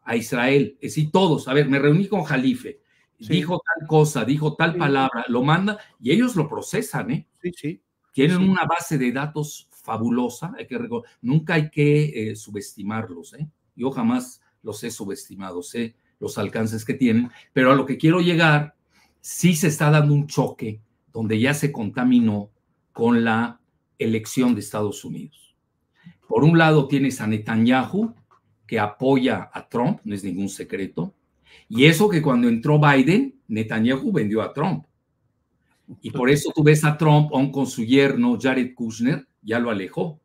a Israel. Es decir, todos. A ver, me reuní con Jalife, dijo tal cosa, dijo tal palabra, lo manda y ellos lo procesan, ¿eh? Sí, sí. Tienen una base de datos fabulosa, hay que nunca hay que eh, subestimarlos, ¿eh? Yo jamás los he subestimado, sé los alcances que tienen, pero a lo que quiero llegar, sí se está dando un choque donde ya se contaminó con la elección de Estados Unidos. Por un lado tienes a Netanyahu, que apoya a Trump, no es ningún secreto, y eso que cuando entró Biden, Netanyahu vendió a Trump. Y por eso tú ves a Trump, aún con su yerno Jared Kushner, ya lo alejó.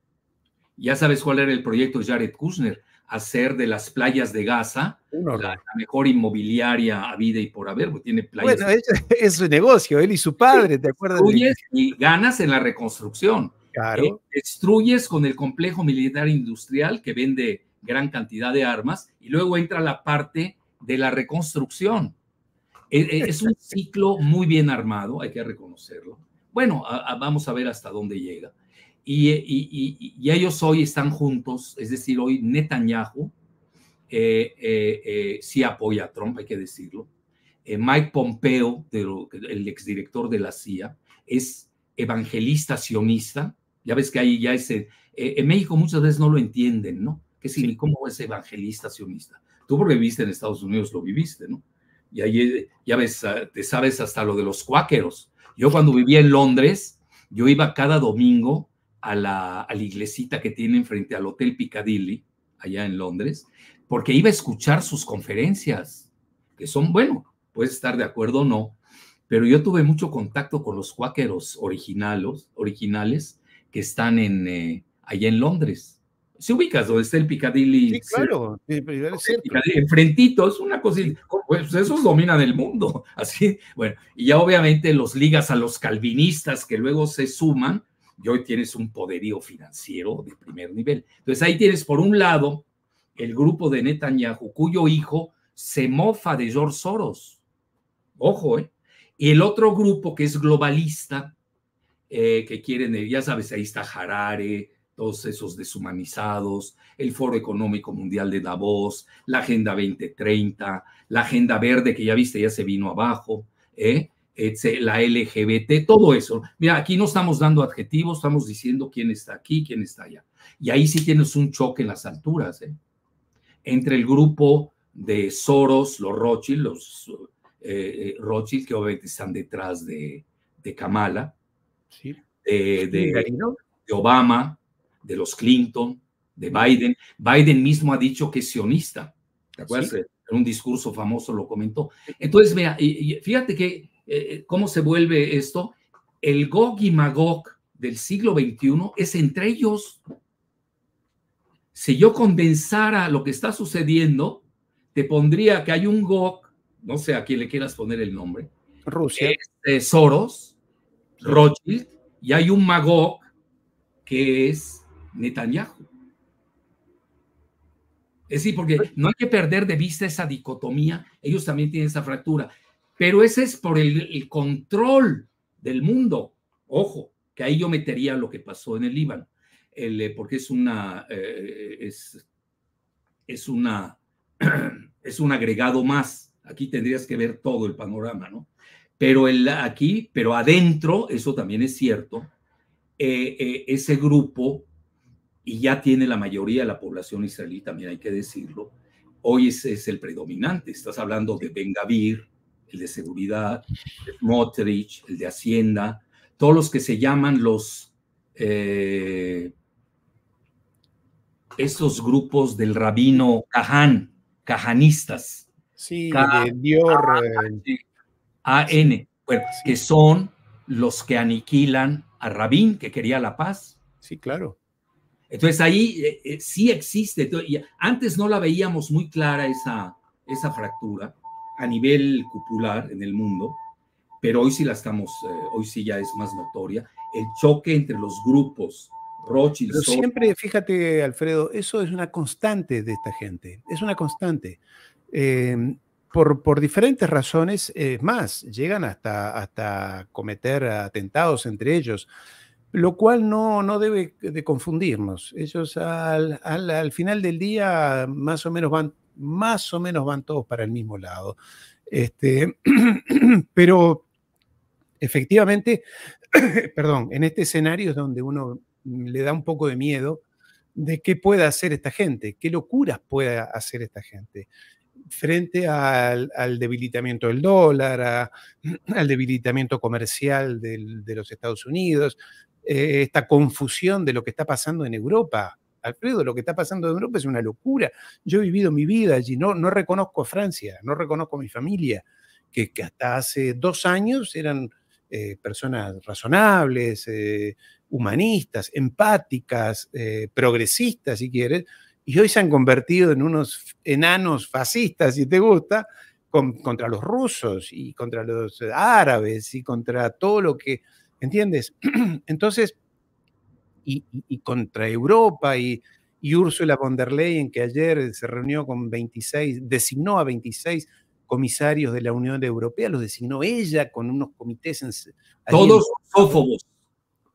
Ya sabes cuál era el proyecto de Jared Kushner, hacer de las playas de Gaza la, mejor inmobiliaria a vida y por haber, tiene playas. Bueno,
es, su negocio, él y su padre, ¿te acuerdas? De...
Y ganas en la reconstrucción. Eh, destruyes con el complejo militar industrial que vende gran cantidad de armas y luego entra la parte de la reconstrucción. E, e, es un ciclo muy bien armado, hay que reconocerlo. Bueno, vamos a ver hasta dónde llega. Eh, y, ellos hoy están juntos, es decir, hoy Netanyahu eh, sí apoya a Trump, hay que decirlo. Mike Pompeo, el exdirector de la CIA, es evangelista sionista, ya ves que ahí ya ese, eh, en México muchas veces no lo entienden, ¿no? ¿Qué significa? ¿Cómo es evangelista sionista? Tú porque viviste en Estados Unidos lo viviste, ¿no? Y ahí eh, ya ves, ah, te sabes hasta lo de los cuáqueros. Yo cuando vivía en Londres, yo iba cada domingo a la, a la iglesita que tienen frente al Hotel Piccadilly, allá en Londres, porque iba a escuchar sus conferencias, que son, bueno, puedes estar de acuerdo o no, pero yo tuve mucho contacto con los cuáqueros originales, originales que están en, eh, allá en Londres. Se ubicas donde está el Piccadilly. Sí, claro.
Sí, Piccadilly,
una cosita. Pues esos dominan el mundo. Así, bueno, y ya obviamente los ligas a los calvinistas que luego se suman y hoy tienes un poderío financiero de primer nivel. Entonces ahí tienes por un lado el grupo de Netanyahu, cuyo hijo se mofa de George Soros. Ojo, ¿eh? Y el otro grupo que es globalista, eh, que quieren, eh, ya sabes, ahí está Harare, todos esos deshumanizados, el Foro Económico Mundial de Davos, la Agenda 2030, la Agenda Verde que ya viste, ya se vino abajo, ¿eh? la LGBT, todo eso. Mira, aquí no estamos dando adjetivos, estamos diciendo quién está aquí, quién está allá. Y ahí sí tienes un choque en las alturas, ¿eh? entre el grupo de Soros, los Rothschild, los eh, eh que obviamente están detrás de, de Kamala, de, de, Obama, de los Clinton, de Biden. Biden mismo ha dicho que es sionista. En un discurso famoso lo comentó. Entonces, y fíjate que eh, eh, cómo se vuelve esto. El Gog y Magog del siglo XXI es entre ellos. Si yo condensara lo que está sucediendo, te pondría que hay un Gog, no sé a quién le quieras poner el nombre. Rusia. Es, este, Soros Rothschild y hay un mago que es Netanyahu. Es decir, porque no hay que perder de vista esa dicotomía, ellos también tienen esa fractura, pero ese es por el, control del mundo. Ojo, que ahí yo metería lo que pasó en el Líbano, eh, porque es una, eh, es, es una, es un agregado más. Aquí tendrías que ver todo el panorama, ¿no? Pero aquí, pero adentro, eso también es cierto, eh, eh, ese grupo, y ya tiene la mayoría de la población israelí, también hay que decirlo, hoy es, el predominante. Estás hablando de Ben Gavir, el de seguridad, de Motrich, el de Hacienda, todos los que se llaman los eh, estos grupos del rabino Kahan, cajanistas. Sí, de AN, que son los que aniquilan a Rabín, que quería la paz. Sí, claro. Entonces ahí eh, eh, sí existe. antes no la veíamos muy clara esa, esa fractura a nivel cupular en el mundo, pero hoy sí la estamos, eh, hoy sí ya es más notoria. El choque entre los grupos y Pero siempre,
fíjate, Alfredo, eso es una constante de esta gente, es una constante. Eh, por, diferentes razones es más, llegan hasta, hasta cometer atentados entre ellos, lo cual no, debe de confundirnos. Ellos al, final del día más o menos van, más o menos van todos para el mismo lado. Este, pero efectivamente, perdón, en este escenario es donde uno le da un poco de miedo de qué pueda hacer esta gente, qué locuras pueda hacer esta gente frente al, debilitamiento del dólar, al debilitamiento comercial de los Estados Unidos, eh, esta confusión de lo que está pasando en Europa. Alfredo, lo que está pasando en Europa es una locura. Yo he vivido mi vida allí, no, no reconozco a Francia, no reconozco a mi familia, que, hasta hace dos años eran eh, personas razonables, eh, humanistas, empáticas, progresistas, si quieres, y hoy se han convertido en unos enanos fascistas, si te gusta, contra los rusos y contra los árabes y contra todo lo que, ¿entiendes? Entonces, y, contra Europa y, y Ursula von der Leyen, que ayer se reunió con 26, designó a 26 comisarios de la Unión Europea, los designó ella con unos comités.
Todos rusófobos.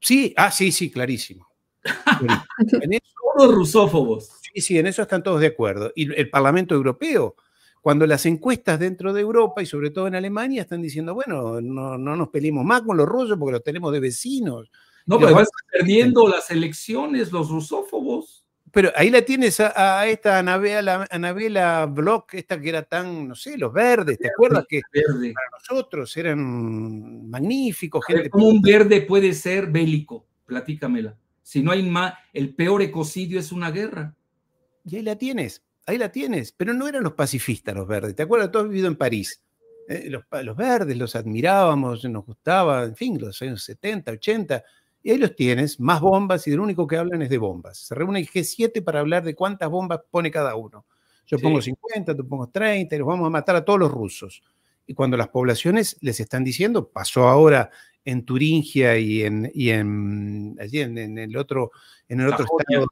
Sí, ah, sí, sí, clarísimo. Todos rusófobos y sí, en eso están todos de acuerdo. Y el Parlamento Europeo, cuando las encuestas dentro de Europa y sobre todo en Alemania están diciendo, bueno, no, nos peleemos más con los rusos porque los tenemos de vecinos. No, pero van
perdiendo las elecciones los rusófobos.
Pero ahí la tienes a, esta Anabela, Anabela Bloch, esta que era tan, no sé, los verdes, ¿te acuerdas? Que para nosotros eran magníficos.
Gente un verde puede ser bélico? Platícamela. Si no hay más, el peor
ecocidio es una guerra. Y ahí la tienes, ahí la tienes. Pero no eran los pacifistas los verdes. ¿Te acuerdas? has vivido en París. ¿eh? los, verdes los admirábamos, nos gustaba, en fin, los años 70, 80. Y ahí los tienes, más bombas, y lo único que hablan es de bombas. Se reúne el G7 para hablar de cuántas bombas pone cada uno. Yo pongo 50, tú pongo 30, y los vamos a matar a todos los rusos. Y cuando las poblaciones les están diciendo, pasó ahora en Turingia y en, y en allí en, el otro, en el otro estado.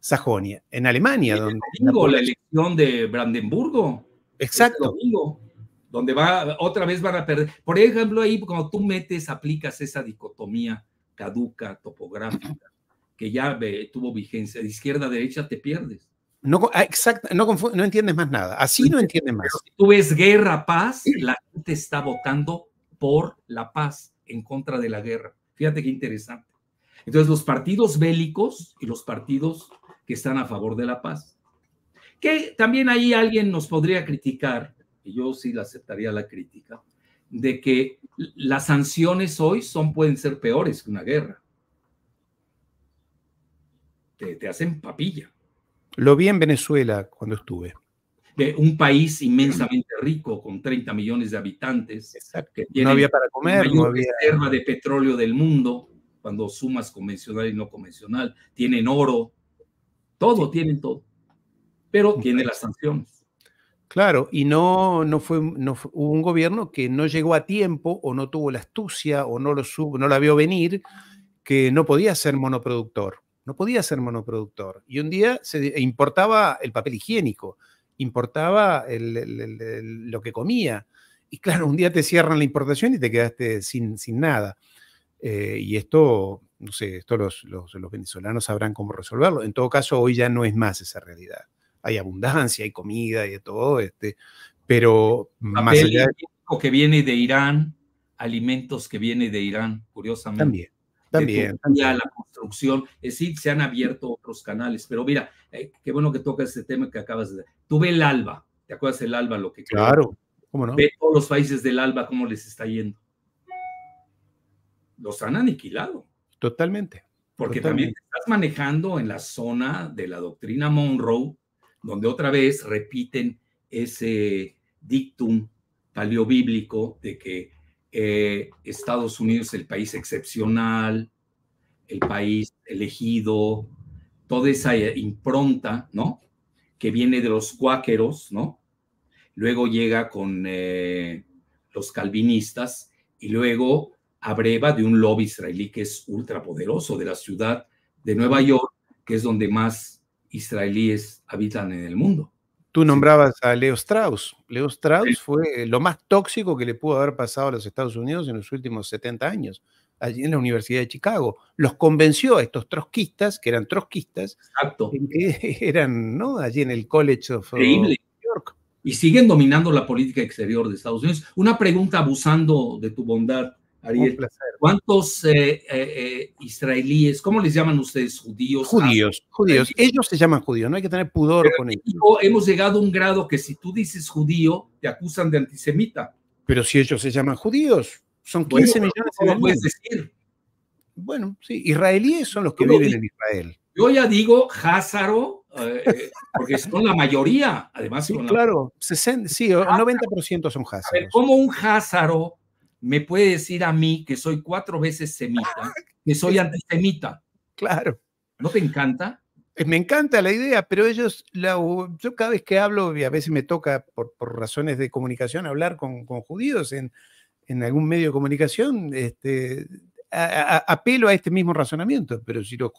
Sajonia, en Alemania. la,
elección de Brandenburgo. Exacto. donde va, otra vez van a perder. Por ejemplo, ahí cuando tú metes, aplicas esa dicotomía caduca, topográfica, que ya tuvo vigencia, de izquierda a derecha te pierdes.
No, ah, exacto, no, entiendes
más nada. Así no entiendes más. si tú ves guerra, paz, la gente está votando por la paz, en contra de la guerra. Fíjate qué interesante. Entonces, los partidos bélicos y los partidos que están a favor de la paz. Que también ahí alguien nos podría criticar, y yo sí le aceptaría la crítica, de que las sanciones hoy son, pueden ser peores que una guerra. Te, hacen papilla.
Lo vi en Venezuela cuando estuve.
De un país inmensamente rico, con 30 millones de habitantes. Exacto. Que no había para comer, no había. reserva de petróleo del mundo, cuando sumas convencional y no convencional. Tienen oro, todo, tienen todo. Pero tiene las sanciones.
Claro, y no, no, fue, no hubo un gobierno que no llegó a tiempo o no tuvo la astucia o no, lo no la vio venir, que no podía ser monoproductor. No podía ser monoproductor. Y un día se e importaba el papel higiénico, importaba lo que comía. Y claro, un día te cierran la importación y te quedaste sin, sin nada. Eh, y esto, no sé, esto los, los, venezolanos sabrán cómo resolverlo. En todo caso, hoy ya no es más esa realidad. Hay abundancia, hay comida y todo, este, pero más allá
de... que viene de Irán, alimentos que viene de Irán, curiosamente. También. También, ya la construcción, es decir, se han abierto otros canales, pero mira, eh, qué bueno que toca este tema que acabas de... Tuve el ALBA, ¿te acuerdas el ALBA lo que... Claro, cómo no. Ve todos los países del ALBA cómo les está yendo los han aniquilado.
Totalmente. Porque también
estás manejando en la zona de la doctrina Monroe, donde otra vez repiten ese dictum paleobíblico de que eh, Estados Unidos es el país excepcional, el país elegido, toda esa eh, impronta, ¿no? Que viene de los cuáqueros, ¿no? Luego llega con eh, los calvinistas y luego breva de un lobby israelí que es ultrapoderoso, de la ciudad de Nueva York, que es donde más
israelíes habitan en el mundo. Tú nombrabas a Leo Strauss. Leo Strauss fue lo más tóxico que le pudo haber pasado a los Estados Unidos en los últimos 70 años, allí en la Universidad de Chicago. Los convenció a estos trotskistas, que eran trotskistas, Exacto. que eran ¿no? allí en el College of New York. Y siguen dominando la política exterior de Estados Unidos. Una pregunta abusando de tu
bondad, ¿Cuántos eh, eh, eh, israelíes, cómo les llaman ustedes?
Judíos. Judíos, ah, judíos. Ellos se llaman judíos, no hay que tener pudor con ellos. Hemos llegado a un grado que si tú dices judío, te acusan de antisemita. Pero si ellos se llaman judíos, son 15 millones de puedes decir? Bueno, sí, israelíes son los que viven en Israel. Yo ya digo Házaro, porque son la mayoría, además. Sí, claro, 60, sí, 90% ah, son Házaros. A ver, un Házaro me
puede decir a mí que soy cuatro veces semita, ah, que soy antisemita. Claro.
¿No te encanta? Eh, me encanta la idea, pero ellos, yo cada vez que hablo, y a veces me toca por, razones de comunicación hablar con, judíos en, en, algún medio de comunicación, este, apelo a este mismo razonamiento. Pero si los,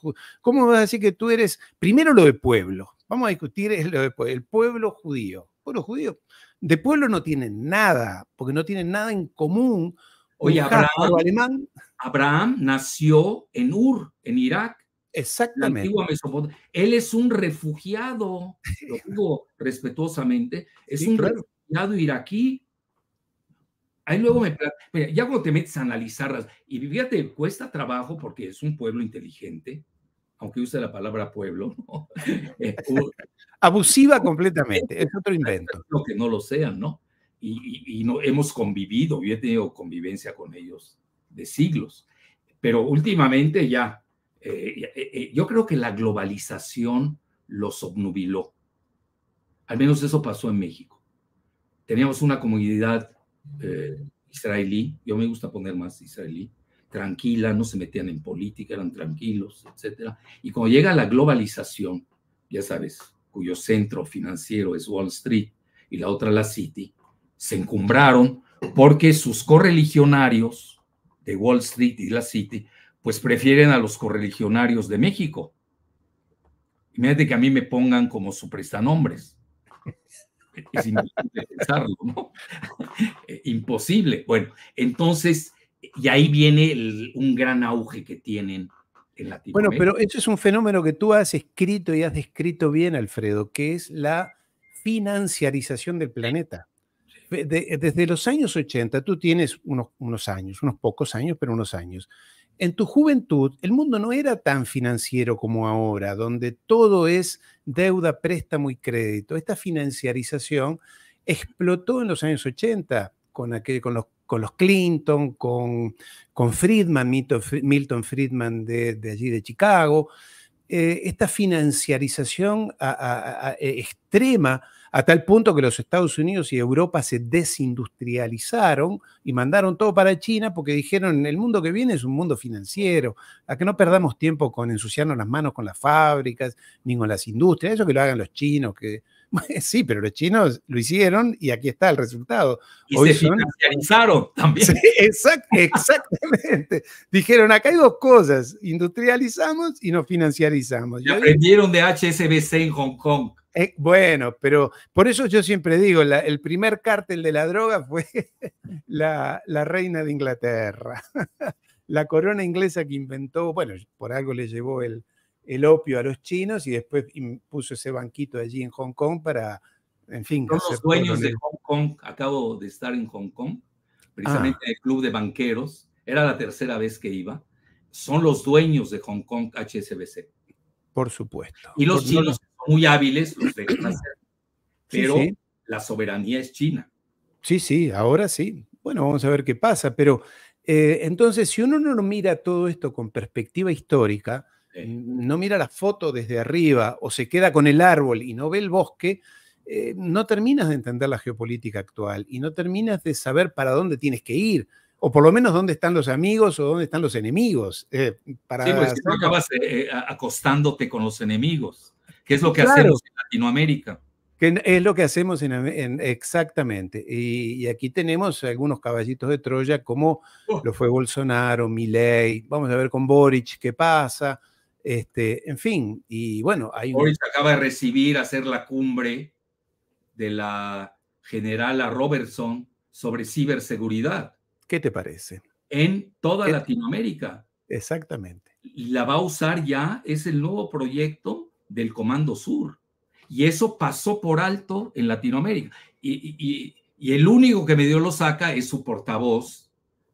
¿cómo vas a decir que tú eres, primero lo de pueblo? Vamos a discutir lo de, el pueblo judío. Pueblo judío, de pueblo no tienen nada, porque no tienen nada en común. Oye, Abraham, alemán.
Abraham nació en Ur, en Irak. Exactamente. La antigua Mesopotamia. Él es un refugiado, lo digo respetuosamente, es un refugiado iraquí. Ahí luego me. ya cuando te metes a analizarlas, y fíjate, cuesta trabajo porque es un pueblo inteligente, aunque use la palabra pueblo. ¿no? Eh,
Abusiva completamente, es otro
invento. Lo que no lo sean, ¿no? Y, no, hemos convivido, yo he tenido convivencia con ellos de siglos, pero últimamente ya, eh, eh, yo creo que la globalización los obnubiló. Al menos eso pasó en México. Teníamos una comunidad israelí, yo me gusta poner más israelí, tranquila, no se metían en política, eran tranquilos, etc. Y cuando llega la globalización, ya sabes, cuyo centro financiero es Wall Street y la otra la City, se encumbraron porque sus correligionarios de Wall Street y la City, pues prefieren a los correligionarios de México. Imagínate que a mí me pongan como su prestanombres. Es imposible pensarlo, ¿no? Eh, imposible. Bueno, entonces y ahí viene un gran auge que tienen en Latinoamérica. Bueno, pero
eso es un fenómeno que tú has escrito y has descrito bien, Alfredo, que es la financiarización del planeta. desde los años 80, tú tienes unos, años, unos pocos años, pero unos años. En tu juventud, el mundo no era tan financiero como ahora, donde todo es deuda, préstamo y crédito. Esta financiarización explotó en los años 80 con, aquel, con los con los Clinton, con, con Friedman, Milton Friedman de, allí de Chicago, eh, esta financiarización eh, extrema a tal punto que los Estados Unidos y Europa se desindustrializaron y mandaron todo para China porque dijeron, el mundo que viene es un mundo financiero, a que no perdamos tiempo con ensuciarnos las manos con las fábricas ni con las industrias, eso que lo hagan los chinos, que Sí, pero los chinos lo hicieron y aquí está el resultado. Y Hoy se también. exactamente. Dijeron, acá hay dos cosas, industrializamos y nos financiarizamos. Y aprendieron de HSBC en Hong Kong. Eh, bueno, pero por eso yo siempre digo, el primer cártel de la droga fue la, la reina de Inglaterra. la corona inglesa que inventó, bueno, por algo le llevó el, el opio a los chinos y después puso ese banquito allí en Hong Kong para, en fin. Son los dueños de
Hong Kong, acabo de estar en Hong Kong, ah. precisamente el club de banqueros, era la tercera vez que iba, son los dueños de Hong Kong HSBC.
Por supuesto. Y los chinos
muy hábiles, pero la soberanía es china.
Sí, sí, ahora sí. Bueno, vamos a ver qué pasa, pero eh, entonces si uno no mira todo esto con perspectiva histórica, no mira la foto desde arriba o se queda con el árbol y no ve el bosque, eh, no terminas de entender la geopolítica actual y no terminas de saber para dónde tienes que ir. O por lo menos dónde están los amigos o dónde están los enemigos. Eh, para... no pues, acabas
eh, acostándote con los enemigos,
que es lo que hacemos en
Latinoamérica.
es lo que hacemos exactamente. Y, aquí tenemos algunos caballitos de Troya, como oh. lo fue Bolsonaro, Milei. Vamos a ver con Boric qué pasa. Este, en fin, y bueno, Hoy se acaba de
recibir hacer la cumbre de la generala Robertson sobre ciberseguridad. ¿Qué te parece? En toda Latinoamérica.
Exactamente.
La va a usar ya, es el nuevo proyecto del Comando Sur. Y eso pasó por alto en Latinoamérica. Y, y el único que dio lo saca es su portavoz,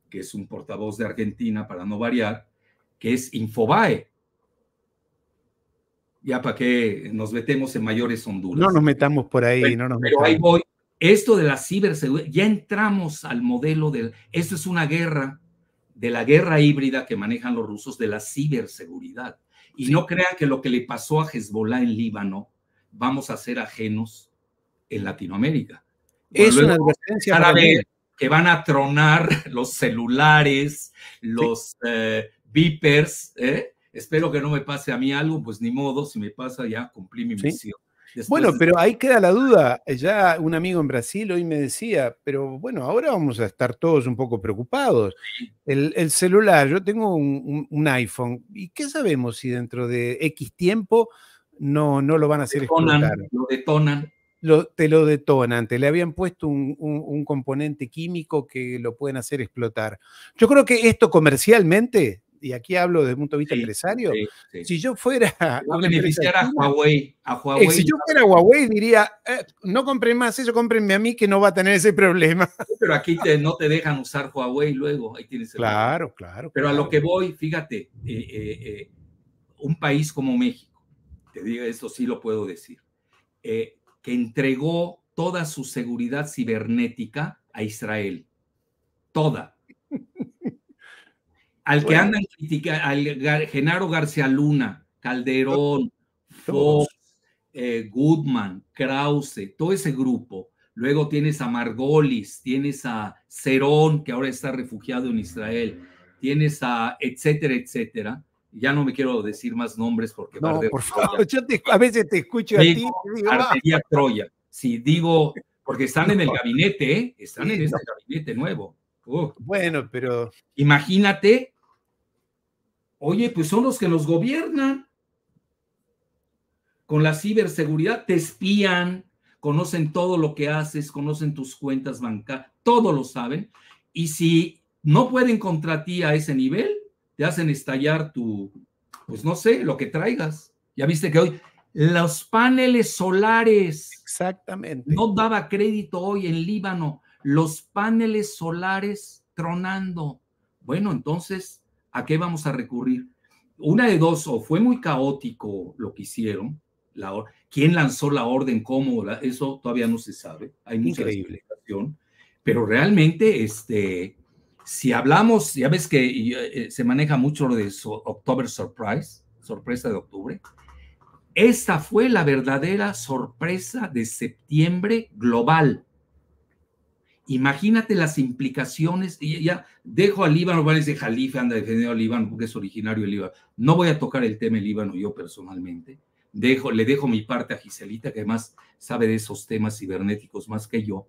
que es un portavoz de Argentina, para no variar, que es Infobae, ya para que nos metemos en mayores honduras. No nos
metamos por ahí, no nos Pero ahí
voy. Esto de la ciberseguridad, ya entramos al modelo del... esto es una guerra, de la guerra híbrida que manejan los rusos de la ciberseguridad. Y no crean que lo que le pasó a Hezbollah en Líbano vamos a ser ajenos en Latinoamérica.
es una advertencia para ver
que van a tronar los celulares, los vipers, ¿eh? ¿eh? Espero que no me pase a mí algo, pues ni modo, si me pasa ya cumplí mi misión.
bueno, pero ahí queda la duda. Ya un amigo en Brasil hoy me decía, pero bueno, ahora vamos a estar todos un poco preocupados. El, celular, yo tengo un, iPhone, ¿y qué sabemos si dentro de X tiempo no, no lo van a hacer explotar? Lo detonan. Lo, te lo detonan, te le habían puesto un, un componente químico que lo pueden hacer explotar. Yo creo que esto comercialmente y aquí hablo desde el punto de vista empresario, si yo fuera... a beneficiar a eh, Huawei. si yo fuera Huawei diría, eh, no compren más eso, comprenme a mí que no va a tener ese problema. Pero aquí no te dejan usar Huawei luego,
ahí tienes Claro,
claro. Pero a lo que
voy, fíjate, eh, un país como México, te digo, esto sí lo puedo decir, que entregó toda su seguridad cibernética a Israel. Toda. al que andan criticando, al Genaro García Luna, Calderón, Fox, eh, Goodman, Krause, todo ese grupo. Luego tienes a Margolis, tienes a Cerón, que ahora está refugiado en Israel, tienes a etcétera, etcétera. Ya no me quiero decir más nombres porque... No, por favor, a veces te escucho a ti. Digo, ah. Troya. Sí, digo, porque están en el gabinete, ¿eh? Están en este gabinete nuevo. Bueno, pero... Imagínate Oye, pues son los que nos gobiernan. Con la ciberseguridad te espían, conocen todo lo que haces, conocen tus cuentas bancarias, todo lo saben. Y si no pueden contra ti a ese nivel, te hacen estallar tu, pues no sé, lo que traigas. Ya viste que hoy los paneles solares. Exactamente. No daba crédito hoy en Líbano. Los paneles solares tronando. Bueno, entonces ¿a qué vamos a recurrir? Una de dos, o fue muy caótico lo que hicieron, la quién lanzó la orden, cómo, eso todavía no se sabe, hay mucha Increíble. pero realmente, este, si hablamos, ya ves que eh, eh, se maneja mucho lo de October Surprise, sorpresa de octubre, esta fue la verdadera sorpresa de septiembre global. Imagínate las implicaciones, y ya dejo al Líbano, es de Jalife anda defendiendo al Líbano porque es originario del Líbano. No voy a tocar el tema del Líbano yo personalmente. Dejo, le dejo mi parte a Giselita, que además sabe de esos temas cibernéticos más que yo.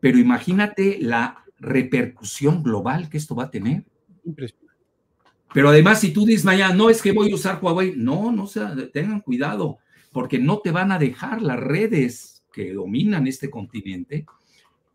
Pero imagínate la repercusión global que esto va a tener. Impresionante. Pero además, si tú dices mañana, no es que voy a usar Huawei, no, no sea, tengan cuidado, porque no te van a dejar las redes que dominan este continente,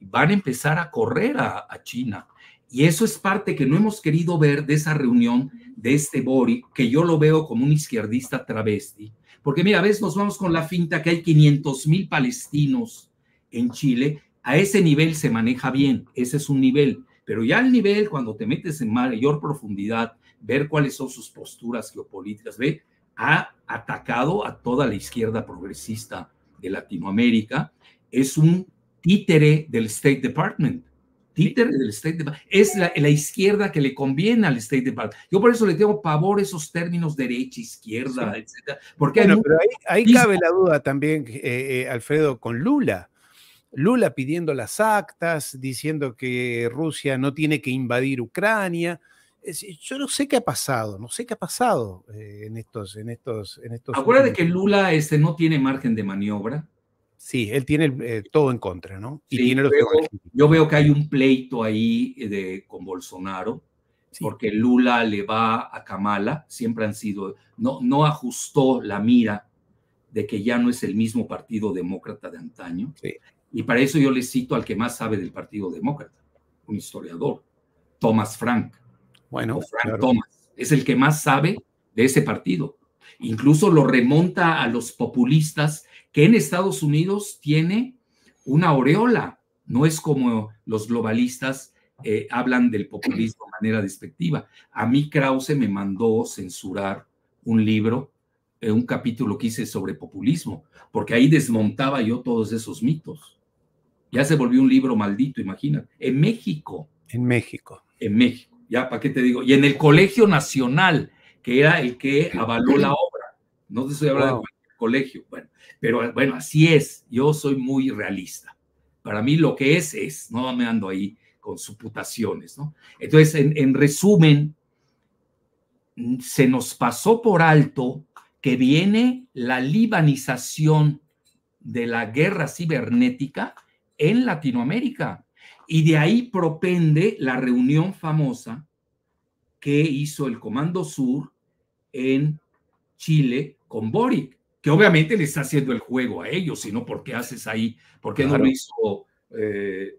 van a empezar a correr a, China. Y eso es parte que no hemos querido ver de esa reunión de este Bori, que yo lo veo como un izquierdista travesti. Porque mira, a nos vamos con la finta que hay 500 mil palestinos en Chile. A ese nivel se maneja bien, ese es un nivel. Pero ya al nivel, cuando te metes en mayor profundidad, ver cuáles son sus posturas geopolíticas, ve, ha atacado a toda la izquierda progresista de Latinoamérica. Es un títere del State Department. Títere del State Department. Es la, izquierda que le conviene al State Department. Yo por eso le tengo pavor esos términos derecha, izquierda, etcétera. Porque bueno,
pero ahí, cabe la duda también, eh, eh, Alfredo, con Lula. Lula pidiendo las actas, diciendo que Rusia no tiene que invadir Ucrania. Yo no sé qué ha pasado, no sé qué ha pasado eh, en estos, en estos, en estos. Acuérdate que
Lula este, no tiene margen de maniobra. Sí, él tiene eh, todo en contra, ¿no? yo veo que hay un pleito ahí eh, de, con Bolsonaro, porque Lula le va a Kamala, siempre han sido, no, no ajustó la mira de que ya no es el mismo partido demócrata de antaño. Y para eso yo le cito al que más sabe del partido demócrata, un historiador, Thomas Frank. Bueno, Frank Thomas, es el que más sabe de ese partido. Incluso lo remonta a los populistas, que en Estados Unidos tiene una aureola. No es como los globalistas eh, hablan del populismo de manera despectiva. A mí Krause me mandó censurar un libro, eh, un capítulo que hice sobre populismo, porque ahí desmontaba yo todos esos mitos. Ya se volvió un libro maldito, imagínate. En México.
En México.
En México. Ya, ¿para qué te digo? Y en el Colegio Nacional, que era el que avaló la obra. No sé estoy hablando del de colegio, bueno, pero bueno, así es. Yo soy muy realista. Para mí lo que es es, no me ando ahí con suputaciones, ¿no? Entonces, en resumen, mm, se nos pasó por alto que viene la libanización de la guerra cibernética en Latinoamérica. Y de ahí propende la reunión famosa que hizo el Comando Sur en Chile con Boric, que obviamente le está haciendo el juego a ellos, sino qué haces ahí, porque qué no lo hizo eh,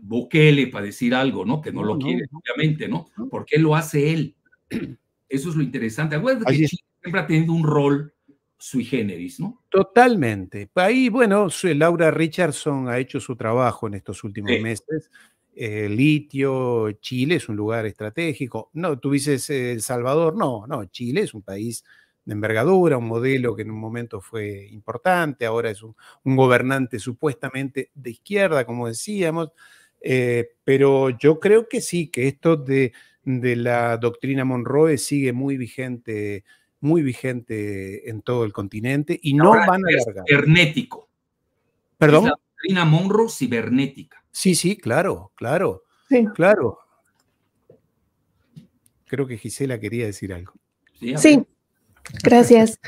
Bukele para decir algo, ¿no? Que no, lo quiere, obviamente, ¿no? ¿Por qué lo hace él. Eso es lo interesante. Acuérdate que Chile siempre ha tenido un rol sui generis, ¿no?
Totalmente. Ahí, bueno, Laura Richardson ha hecho su trabajo en estos últimos meses eh, litio, Chile es un lugar estratégico. No, tú dices eh, El Salvador, no, no, Chile es un país de envergadura, un modelo que en un momento fue importante, ahora es un, gobernante supuestamente de izquierda, como decíamos, eh, pero yo creo que sí, que esto de, la doctrina Monroe sigue muy vigente, muy vigente en todo el continente y no van a Cibernético. Perdón. doctrina Monroe cibernética. Sí, sí, claro, claro. Claro. Creo que Gisela quería decir algo. sí.
gracias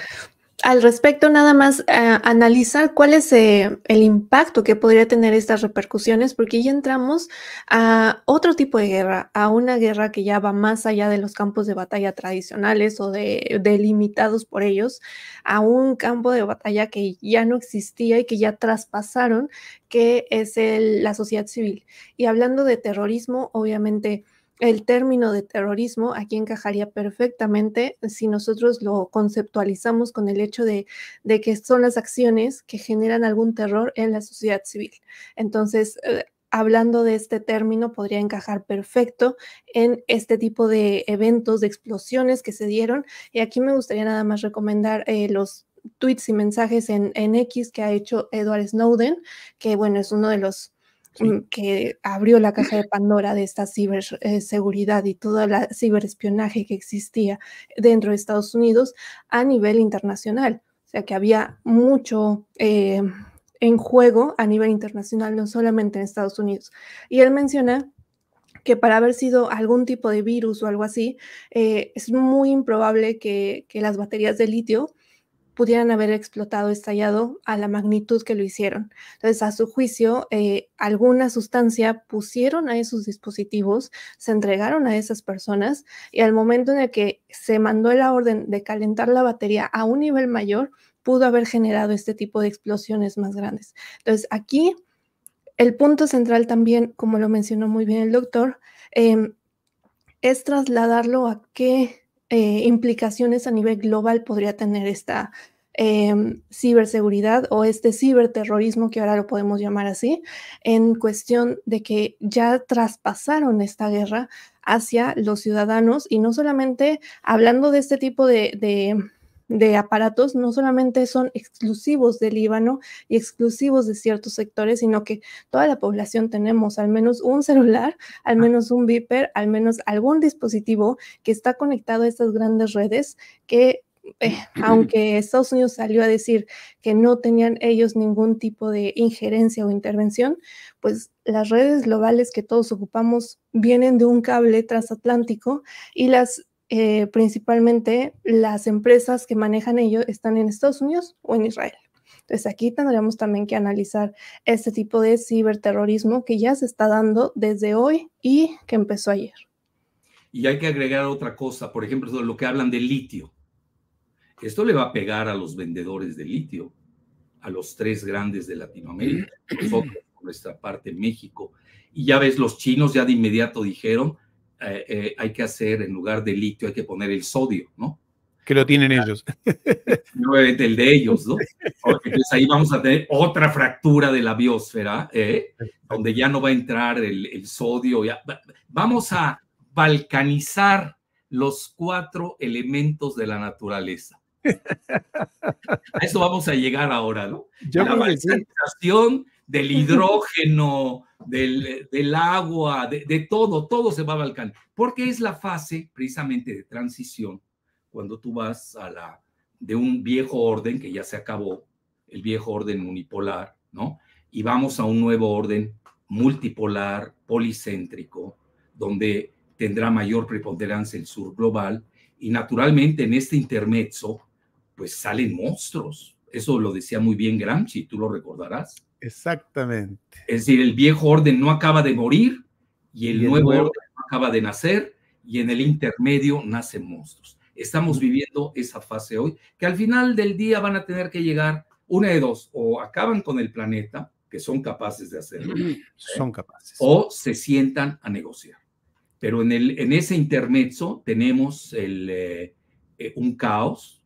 al respecto, nada más eh, analizar cuál es eh, el impacto que podría tener estas repercusiones, porque ya entramos a otro tipo de guerra, a una guerra que ya va más allá de los campos de batalla tradicionales o de, delimitados por ellos, a un campo de batalla que ya no existía y que ya traspasaron, que es la sociedad civil. Y hablando de terrorismo, obviamente el término de terrorismo aquí encajaría perfectamente si nosotros lo conceptualizamos con el hecho de, que son las acciones que generan algún terror en la sociedad civil. Entonces, eh, hablando de este término, podría encajar perfecto en este tipo de eventos, de explosiones que se dieron. Y aquí me gustaría nada más recomendar eh, los tweets y mensajes en, en X que ha hecho Edward Snowden, que bueno, es uno de los que abrió la caja de Pandora de esta ciberseguridad eh, y todo el ciberespionaje que existía dentro de Estados Unidos a nivel internacional. O sea que había mucho... Eh, en juego a nivel internacional, no solamente en Estados Unidos. Y él menciona que para haber sido algún tipo de virus o algo así, eh, es muy improbable que, las baterías de litio pudieran haber explotado, estallado a la magnitud que lo hicieron. Entonces, a su juicio, eh, alguna sustancia pusieron a esos dispositivos, se entregaron a esas personas y al momento en el que se mandó la orden de calentar la batería a un nivel mayor, pudo haber generado este tipo de explosiones más grandes. Entonces, aquí el punto central también, como lo mencionó muy bien el doctor, em, es trasladarlo a qué eh, implicaciones a nivel global podría tener esta em, ciberseguridad o este ciberterrorismo, que ahora lo podemos llamar así, en cuestión de que ya traspasaron esta guerra hacia los ciudadanos y no solamente hablando de este tipo de de aparatos no solamente son exclusivos del Líbano y exclusivos de ciertos sectores, sino que toda la población tenemos al menos un celular, al ah. menos un viper, al menos algún dispositivo que está conectado a estas grandes redes que eh, aunque Estados Unidos salió a decir que no tenían ellos ningún tipo de injerencia o intervención, pues las redes globales que todos ocupamos vienen de un cable transatlántico y las eh, principalmente las empresas que manejan ello están en Estados Unidos o en Israel. Entonces aquí tendríamos también que analizar este tipo de ciberterrorismo que ya se está dando desde hoy y que empezó ayer.
Y hay que agregar otra cosa, por ejemplo, lo que hablan del litio. Esto le va a pegar a los vendedores de litio, a los tres grandes de Latinoamérica, por nuestra parte, México. Y ya ves, los chinos ya de inmediato dijeron, eh, eh, hay que hacer, en lugar de litio, hay que poner el sodio,
¿no? Que lo tienen ellos. ellos.
El de ellos, ¿no? Entonces ahí vamos a tener otra fractura de la biosfera, ¿eh? donde ya no va a entrar el, sodio. Vamos a balcanizar los cuatro elementos de la naturaleza. A eso vamos a llegar ahora, ¿no? la balcanización del hidrógeno, del, agua, de, todo, todo se va a Balcán, porque es la fase precisamente de transición cuando tú vas a la de un viejo orden que ya se acabó, el viejo orden unipolar, ¿no? Y vamos a un nuevo orden multipolar, policéntrico, donde tendrá mayor preponderancia el sur global y naturalmente en este intermezzo pues salen monstruos. Eso lo decía muy bien Gramsci, tú lo recordarás.
Exactamente.
Es decir, el viejo orden no acaba de morir y el, nuevo, orden acaba de nacer y en el intermedio nacen monstruos. Estamos mm. viviendo esa fase hoy, que al final del día van a tener que llegar una de dos, o acaban con el planeta, que son capaces de hacerlo. Mm, ¿eh?
Son capaces.
O se sientan a negociar. Pero en, el, en ese intermezzo tenemos el, eh, eh, un caos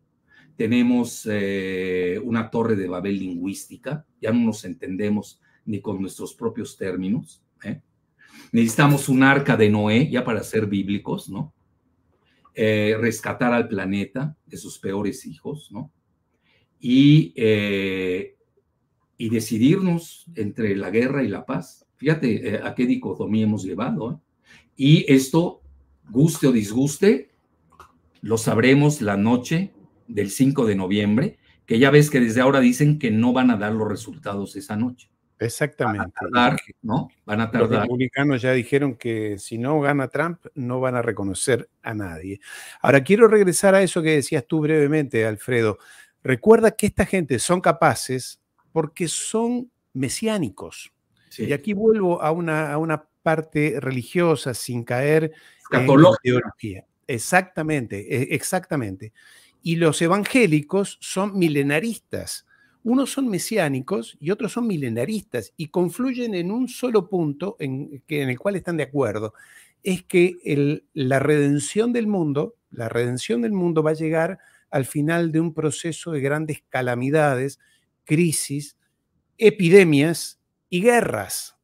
tenemos eh, una torre de Babel lingüística, ya no nos entendemos ni con nuestros propios términos. ¿eh? Necesitamos un arca de Noé, ya para ser bíblicos, ¿no? Eh, rescatar al planeta de sus peores hijos, ¿no? Y, y decidirnos entre la guerra y la paz. Fíjate a qué dicotomía hemos llevado. Y esto, guste o disguste, lo sabremos la noche del 5 de noviembre, que ya ves que desde ahora dicen que no van a dar los resultados esa noche. Exactamente. Van a tardar, ¿no? Van a Los
republicanos ya dijeron que si no gana Trump, no van a reconocer a nadie. Ahora quiero regresar a eso que decías tú brevemente, Alfredo. Recuerda que esta gente son capaces porque son mesiánicos. Y aquí vuelvo a una, a una parte religiosa sin caer en en teología. Exactamente, e, exactamente y los evangélicos son milenaristas. Unos son mesiánicos y otros son milenaristas y confluyen en un solo punto en, el cual están de acuerdo. Es que la redención del mundo, la redención del mundo va a llegar al final de un proceso de grandes calamidades, crisis, epidemias y guerras.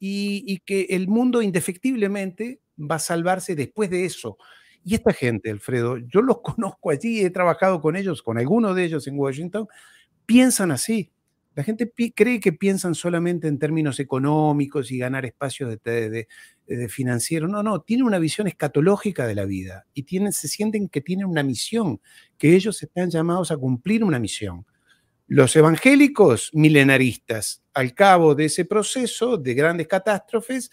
y que el mundo indefectiblemente va a salvarse después de eso, y esta gente, Alfredo, yo los conozco allí, he trabajado con ellos, con algunos de ellos en Washington, piensan así. La gente cree que piensan solamente en términos económicos y ganar espacios de, financiero. No, no, tienen una visión escatológica de la vida y tienen, se sienten que tienen una misión, que ellos están llamados a cumplir una misión. Los evangélicos milenaristas, al cabo de ese proceso de grandes catástrofes,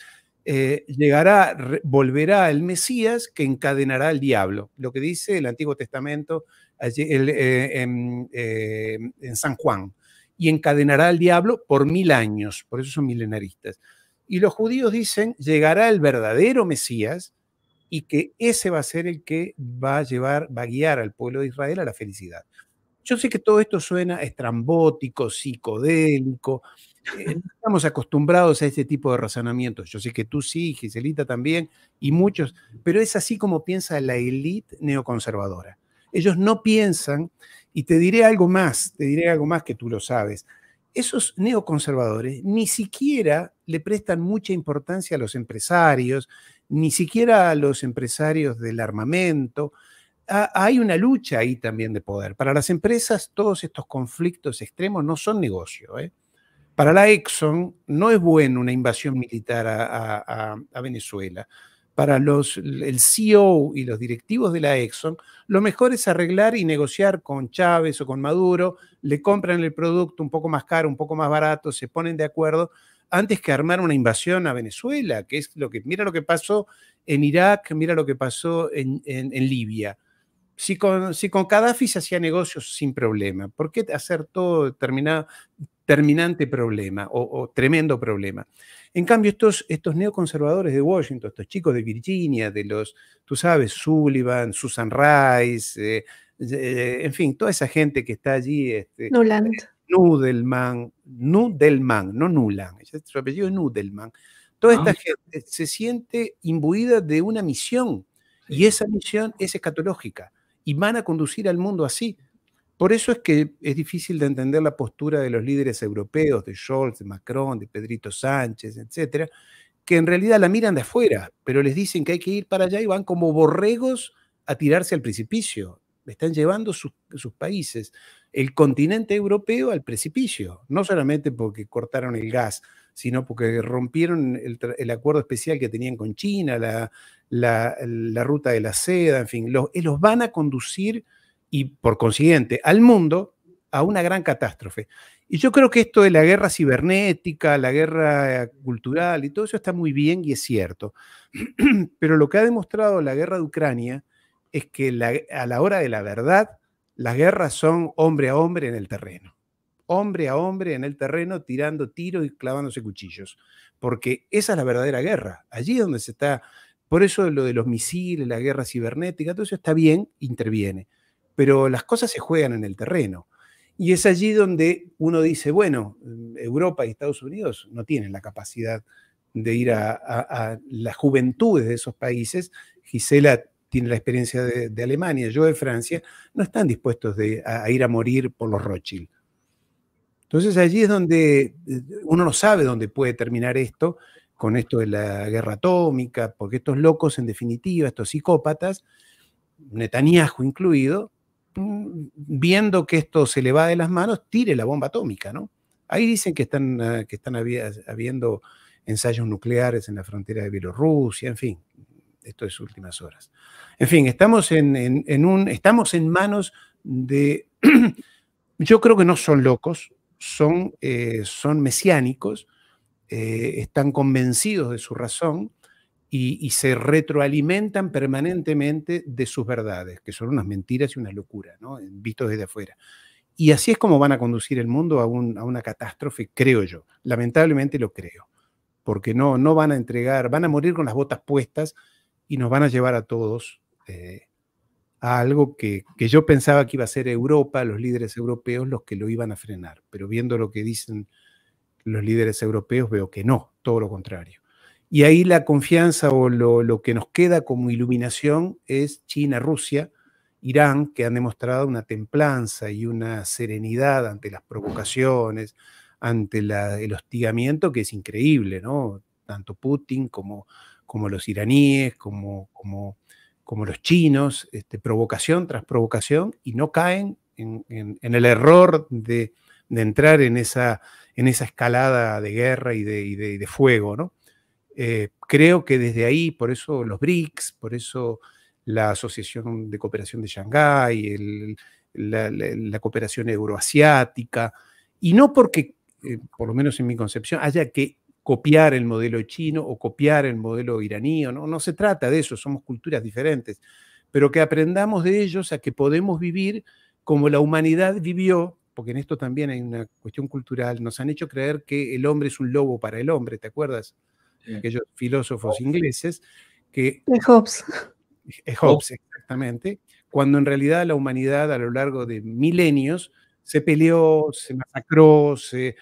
eh, llegará, volverá el Mesías que encadenará al diablo. Lo que dice el Antiguo Testamento eh, eh, en, San Juan. Y encadenará al diablo por mil años, por eso son milenaristas. Y los judíos dicen, llegará el verdadero Mesías y que ese va a ser el que va a llevar, va a guiar al pueblo de Israel a la felicidad. Yo sé que todo esto suena estrambótico, psicodélico, eh, no estamos acostumbrados a este tipo de razonamientos. Yo sé que tú sí, Giselita también, y muchos, pero es así como piensa la élite neoconservadora. Ellos no piensan, y te diré algo más, te diré algo más que tú lo sabes. Esos neoconservadores ni siquiera le prestan mucha importancia a los empresarios, ni siquiera a los empresarios del armamento. hay una lucha ahí también de poder. Para las empresas, todos estos conflictos extremos no son negocio. ¿eh? Para la Exxon no es buena una invasión militar a, Venezuela. Para los, el CEO y los directivos de la Exxon, lo mejor es arreglar y negociar con Chávez o con Maduro, le compran el producto un poco más caro, un poco más barato, se ponen de acuerdo antes que armar una invasión a Venezuela, que es lo que, mira lo que pasó en Irak, mira lo que pasó en, Libia. Si con, si con Gaddafi se hacía negocios sin problema, ¿por qué hacer todo determinado...? terminante problema o, tremendo problema. En cambio, estos, estos neoconservadores de Washington, estos chicos de Virginia, de los, tú sabes, Sullivan, Susan Rice, eh, eh, en fin, toda esa gente que está allí. Este, Nuland. Nudelman, Nudelman, no Nuland, su apellido es Nudelman. Toda esta ah. gente se siente imbuida de una misión y esa misión es escatológica y van a conducir al mundo así. Por eso es que es difícil de entender la postura de los líderes europeos, de Scholz, de Macron, de Pedrito Sánchez, etcétera, que en realidad la miran de afuera, pero les dicen que hay que ir para allá y van como borregos a tirarse al precipicio. Están llevando sus, países, el continente europeo, al precipicio. No solamente porque cortaron el gas, sino porque rompieron el, acuerdo especial que tenían con China, la, ruta de la seda, en fin. Eh, los van a conducir y por consiguiente al mundo a una gran catástrofe. Y yo creo que esto de la guerra cibernética, la guerra cultural y todo eso está muy bien y es cierto. Pero lo que ha demostrado la guerra de Ucrania es que a la hora de la verdad, las guerras son hombre a hombre en el terreno. Hombre a hombre en el terreno, tirando tiros y clavándose cuchillos. Porque esa es la verdadera guerra. Allí donde se está. Por eso lo de los misiles, la guerra cibernética, todo eso está bien, interviene pero las cosas se juegan en el terreno. Y es allí donde uno dice, bueno, mm, Europa y Estados Unidos no tienen la capacidad de ir a, las juventudes de esos países. Gisela tiene la experiencia de, Alemania, yo de Francia, no están dispuestos a, a, ir a morir por los Rothschild. Entonces allí es donde eh, uno no sabe dónde puede terminar esto, con esto de la guerra atómica, porque estos locos en definitiva, estos psicópatas, Netanyahu incluido, viendo que esto se le va de las manos, tire la bomba atómica, ¿no? Ahí dicen que están, ah, que están habiendo ensayos nucleares en la frontera de Bielorrusia, en fin, esto es últimas horas. En fin, estamos en, un, estamos en manos de, yo creo que no son locos, son, eh, son mesiánicos, eh, están convencidos de su razón, y, se retroalimentan permanentemente de sus verdades, que son unas mentiras y una locura, ¿no? desde afuera. Y así es como van a conducir el mundo a, una catástrofe, creo yo. Lamentablemente lo creo, porque no, no van a entregar, van a morir con las botas puestas y nos van a llevar a todos eh, a algo que, yo pensaba que iba a ser Europa, los líderes europeos, los que lo iban a frenar. Pero viendo lo que dicen los líderes europeos, veo que no, todo lo contrario. Y ahí la confianza o lo, que nos queda como iluminación es China, Rusia, Irán, que han demostrado una templanza y una serenidad ante las provocaciones, ante el hostigamiento, que es increíble, ¿no? Tanto Putin como, los iraníes, como, los chinos, este, provocación tras provocación, y no caen en, el error de, entrar en esa, escalada de guerra y de fuego, ¿no? Eh, creo que desde ahí, por eso los BRICS, por eso la Asociación de Cooperación de Shanghái, la, cooperación euroasiática, y no porque, eh, por lo menos en mi concepción, haya que copiar el modelo chino o copiar el modelo iraní, no, no se trata de eso, somos culturas diferentes, pero que aprendamos de ellos a que podemos vivir como la humanidad vivió porque en esto también hay una cuestión cultural, nos han hecho creer que el hombre es un lobo para el hombre, ¿te acuerdas? aquellos filósofos ingleses que... Es Hobbes. Es Hobbes, exactamente. Cuando en realidad la humanidad a lo largo de milenios se peleó, se masacró, se,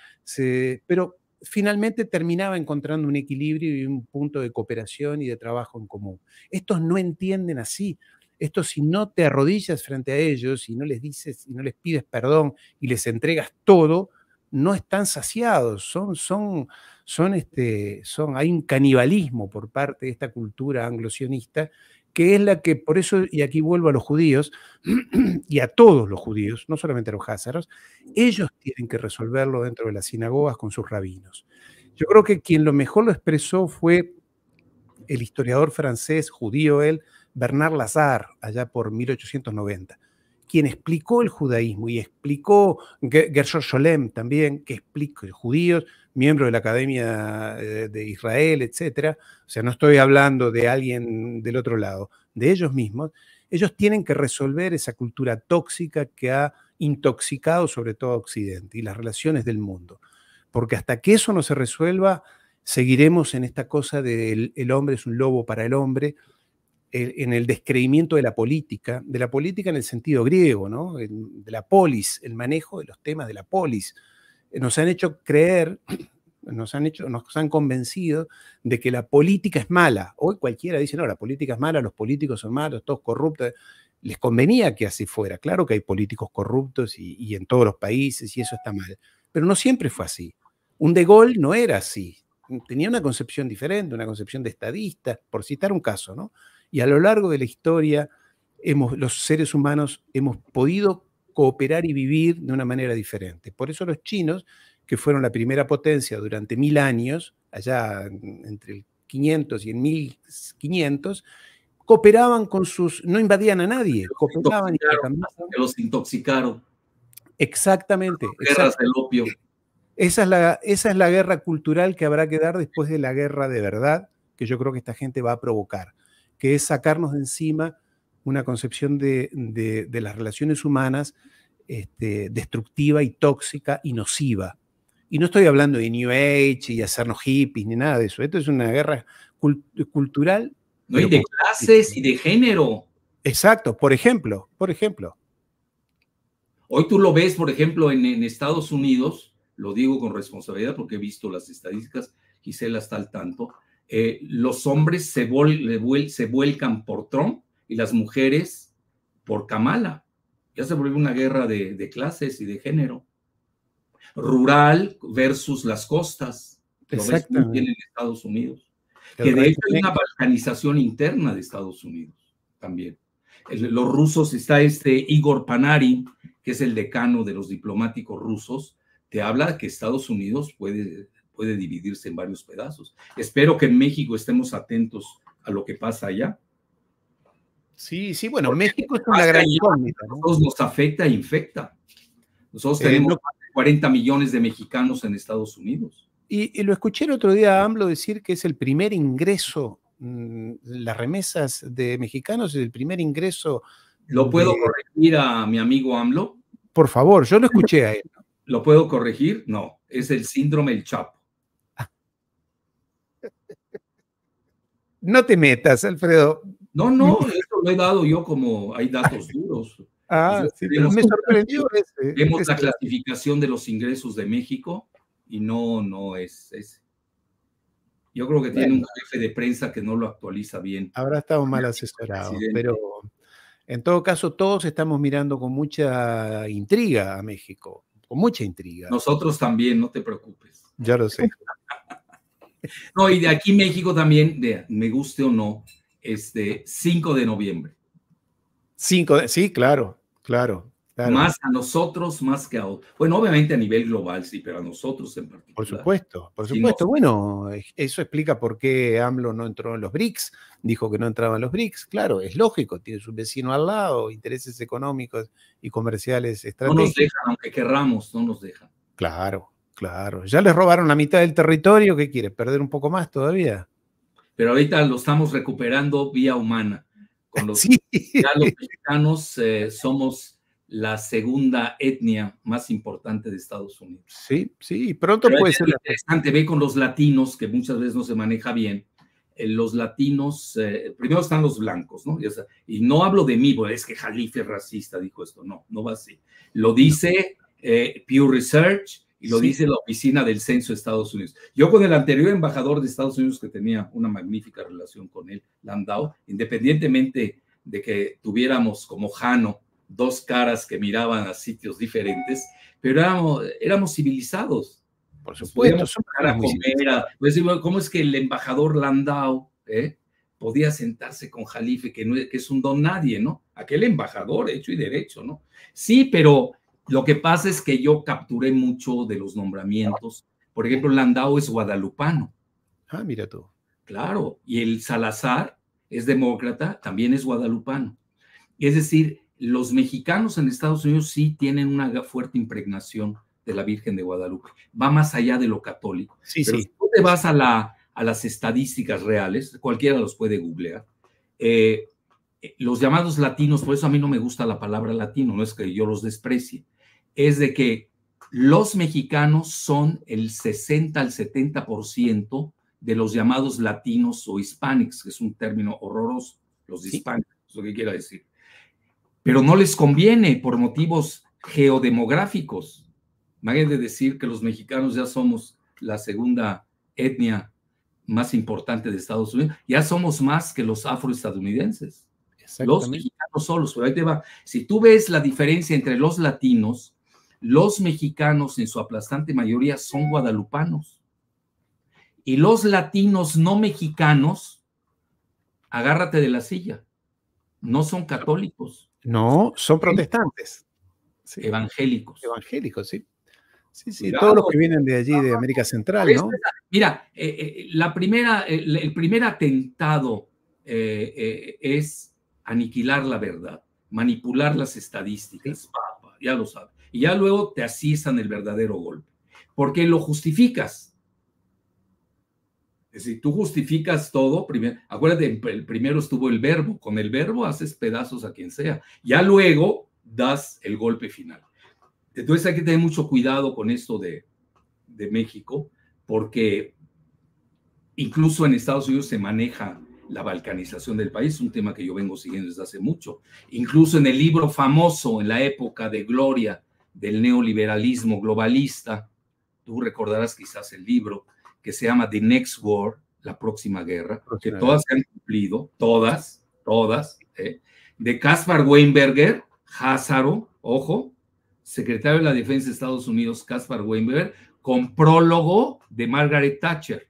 pero finalmente terminaba encontrando un equilibrio y un punto de cooperación y de trabajo en común. Estos no entienden así. Estos si no te arrodillas frente a ellos y no les dices y no les pides perdón y les entregas todo, no están saciados, son, son, son, este, son, hay un canibalismo por parte de esta cultura anglosionista que es la que, por eso, y aquí vuelvo a los judíos, y a todos los judíos, no solamente a los házaros, ellos tienen que resolverlo dentro de las sinagogas con sus rabinos. Yo creo que quien lo mejor lo expresó fue el historiador francés, judío él, Bernard Lazare, allá por 1890 quien explicó el judaísmo y explicó Gershon Sholem también, que explica judíos, miembro de la Academia eh, de Israel, etc. O sea, no estoy hablando de alguien del otro lado, de ellos mismos. Ellos tienen que resolver esa cultura tóxica que ha intoxicado sobre todo a Occidente y las relaciones del mundo. Porque hasta que eso no se resuelva, seguiremos en esta cosa del de el hombre es un lobo para el hombre, en el descreimiento de la política, de la política en el sentido griego, de la polis, el manejo de los temas de la polis. Eh, nos han hecho creer, nos han, hecho, nos han convencido de que la política es mala. Hoy cualquiera dice, no, la política es mala, los políticos son malos, todos corruptos. Les convenía que así fuera. Claro que hay políticos corruptos y, y en todos los países y eso está mal. Pero no siempre fue así. Un De Gaulle no era así. Tenía una concepción diferente, una concepción de estadista, por citar un caso, ¿no? Y a lo largo de la historia, hemos, los seres humanos hemos podido cooperar y vivir de una manera diferente. Por eso los chinos, que fueron la primera potencia durante mil años, allá entre el 500 y el 1500, cooperaban con sus, no invadían a nadie, cooperaban
los intoxicaron.
Exactamente. Esa es, la, esa es la guerra cultural que habrá que dar después de la guerra de verdad, que yo creo que esta gente va a provocar que es sacarnos de encima una concepción de, de, las relaciones humanas este, destructiva y tóxica y nociva. Y no estoy hablando de New Age y hacernos hippies ni nada de eso. Esto es una guerra cultural. No, y de clases y de género. Exacto, por ejemplo, por ejemplo. Hoy tú lo ves,
por ejemplo, en, Estados Unidos, lo digo con responsabilidad porque he visto las estadísticas, Gisela está al tanto, eh, los hombres se, vuelcan por Trump y las mujeres por Kamala. Ya se vuelve una guerra de, clases y de género. Rural versus las costas. Lo en Estados Unidos. que de hecho hay una balcanización interna de Estados Unidos también. los rusos, está este Igor Panari, que es el decano de los diplomáticos rusos, te habla que Estados Unidos puede puede dividirse en varios pedazos. Espero que en México estemos atentos a lo que pasa allá. Sí, sí, bueno, México es una gran incógnita. Nos afecta e infecta. Nosotros eh, tenemos 40 millones de mexicanos en Estados Unidos.
Y, lo escuché el otro día a AMLO decir que es el primer ingreso, mm, las remesas de mexicanos es el primer ingreso. ¿Lo puedo
corregir a mi amigo AMLO?
Por favor, yo lo escuché a él.
¿Lo puedo corregir? No, es el síndrome El Chapo.
No te metas, Alfredo. No, no, eso
lo he dado yo como hay datos duros.
Ah, sí, me sorprendió ese. Vemos la
clasificación de los ingresos de México y no, no es ese. Yo creo que tiene un jefe de prensa que no lo actualiza bien.
Habrá estado mal asesorado, pero en todo caso todos estamos mirando con mucha intriga a México, con mucha intriga. Nosotros
también, no te preocupes.
Ya lo sé.
No, y de aquí México también, me guste o no, este 5 de
noviembre. 5 de, sí, claro, claro, Más
a nosotros, más que a otros. Bueno, obviamente a nivel global, sí, pero a nosotros en particular.
Por supuesto, por supuesto. bueno, eso explica por qué AMLO no entró en los BRICS, dijo que no entraban en los BRICS. Claro, es lógico, tiene su vecino al lado, intereses económicos y comerciales estratégicos. No nos dejan, aunque querramos, no nos dejan. Claro, Claro, ya les robaron la mitad del territorio, ¿qué quiere? ¿Perder un poco más todavía?
Pero ahorita lo estamos recuperando vía humana. Con los, Ya los mexicanos eh, somos la segunda etnia más importante de Estados Unidos. Sí, sí, pronto puede ser. Interesante, ve con los latinos, que muchas veces no se maneja bien. Eh, los latinos, eh, primero están los blancos, ¿no? Y, no hablo de mí, pues, es que Jalife es racista, dijo esto. No, no va así. Lo dice Pew Research, y lo dice la oficina del Censo de Estados Unidos. Yo con el anterior embajador de Estados Unidos, que tenía una magnífica relación con él, Landau, independientemente de que tuviéramos como Jano dos caras que miraban a sitios diferentes, pero éramos, éramos civilizados. Por supuesto. comer, pues, ¿Cómo es que el embajador Landau eh, podía sentarse con Jalife, que, no, que es un don nadie, ¿no? Aquel embajador hecho y derecho, ¿no? Sí, pero lo que pasa es que yo capturé mucho de los nombramientos. Por ejemplo, Landau es guadalupano. Ah, mira tú. Claro, y el Salazar es demócrata, también es guadalupano. Es decir, los mexicanos en Estados Unidos sí tienen una fuerte impregnación de la Virgen de Guadalupe. Va más allá de lo católico. Pero Si tú te vas a, las estadísticas reales, cualquiera los puede googlear, eh, eh, los llamados latinos, por eso a mí no me gusta la palabra latino, no es que yo los desprecie, es de que los mexicanos son el 60 al 70% de los llamados latinos o hispanics, que es un término horroroso, los hispanics, lo que quiera decir. Pero no les conviene por motivos geodemográficos. Imagínate decir que los mexicanos ya somos la segunda etnia más importante de Estados Unidos, ya somos más que los afroestadounidenses. Los mexicanos solos, pero ahí te va. Si tú ves la diferencia entre los latinos los mexicanos en su aplastante mayoría son guadalupanos. Y los latinos no mexicanos, agárrate de la silla, no son católicos.
No, son protestantes.
Evangélicos.
Evangélicos, sí.
Sí, sí, todos los que
vienen de allí, de América Central, ¿no?
Mira, eh, eh, la primera, el, primer atentado eh, es aniquilar la verdad, manipular las estadísticas, ya lo sabes y ya luego te asistan el verdadero golpe, porque lo justificas. Es decir, tú justificas todo, primero, acuérdate, primero estuvo el verbo, con el verbo haces pedazos a quien sea, ya luego das el golpe final. Entonces hay que tener mucho cuidado con esto de, de México, porque incluso en Estados Unidos se maneja la balcanización del país, un tema que yo vengo siguiendo desde hace mucho. Incluso en el libro famoso, en la época de gloria del neoliberalismo globalista. Tú recordarás quizás el libro que se llama The Next War, la próxima guerra, que todas se han cumplido, todas, todas, ¿eh? de Caspar Weinberger, Házaro, ojo, secretario de la Defensa de Estados Unidos, Caspar Weinberger, con prólogo de Margaret Thatcher.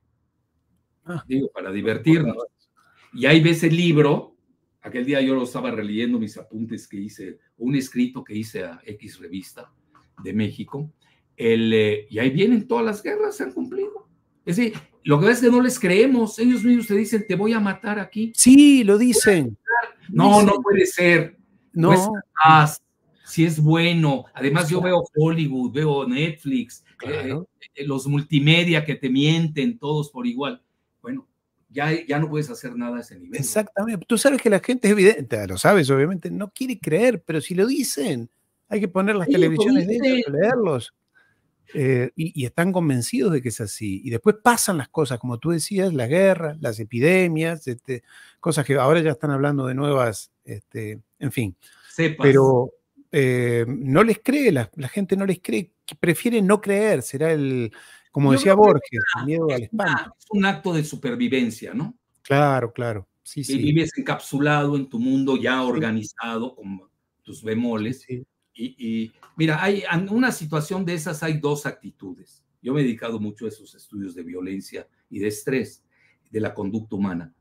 Ah. Digo, para divertirnos. Y ahí ves el libro Aquel día yo lo estaba releyendo mis apuntes que hice, un escrito que hice a X Revista de México, el, eh, y ahí vienen todas las guerras, se han cumplido. Es decir, lo que pasa es que no les creemos, ellos mismos te dicen, te voy a matar aquí. Sí, lo dicen. No, no puede ser. No. es Si es bueno. Además, yo veo Hollywood, veo Netflix, eh, eh, los multimedia que te mienten todos por igual. Bueno, ya, no puedes hacer nada a ese
nivel. Exactamente. Tú sabes que la gente es evidente, lo sabes, obviamente, no quiere creer, pero si lo dicen, hay que poner las pues, televisiones de ellos, leerlos. Eh, y, están convencidos de que es así. Y después pasan las cosas, como tú decías, las guerras, las epidemias, este, cosas que ahora ya están hablando de nuevas, este, en fin. Pero eh, no les cree, la, la, gente no les cree, prefiere no creer, será el, como decía Borges, Es
un acto de supervivencia, ¿no?
Claro, claro. Sí, y vives
encapsulado en tu mundo ya organizado con tus bemoles. Y, mira, hay en una situación de esas, hay dos actitudes. Yo me he dedicado mucho a esos estudios de violencia y de estrés de la conducta humana.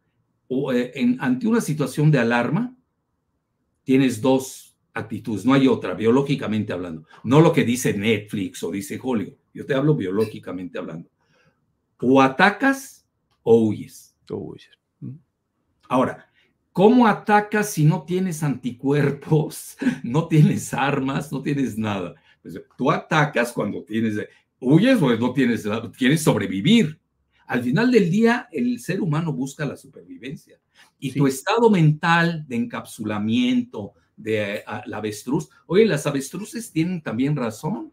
Eh, ante una situación de alarma, tienes dos actitudes, no hay otra, biológicamente hablando. No lo que dice Netflix o dice Hollywood, yo te hablo biológicamente hablando. O atacas o huyes. O huyes. Mm. Ahora, ¿cómo atacas si no tienes anticuerpos, no tienes armas, no tienes nada? Pues, tú atacas cuando tienes, huyes, o no tienes, quieres sobrevivir. Al final del día, el ser humano busca la supervivencia. Y tu estado mental de encapsulamiento, de eh, la avestruz, oye, las avestruces tienen también razón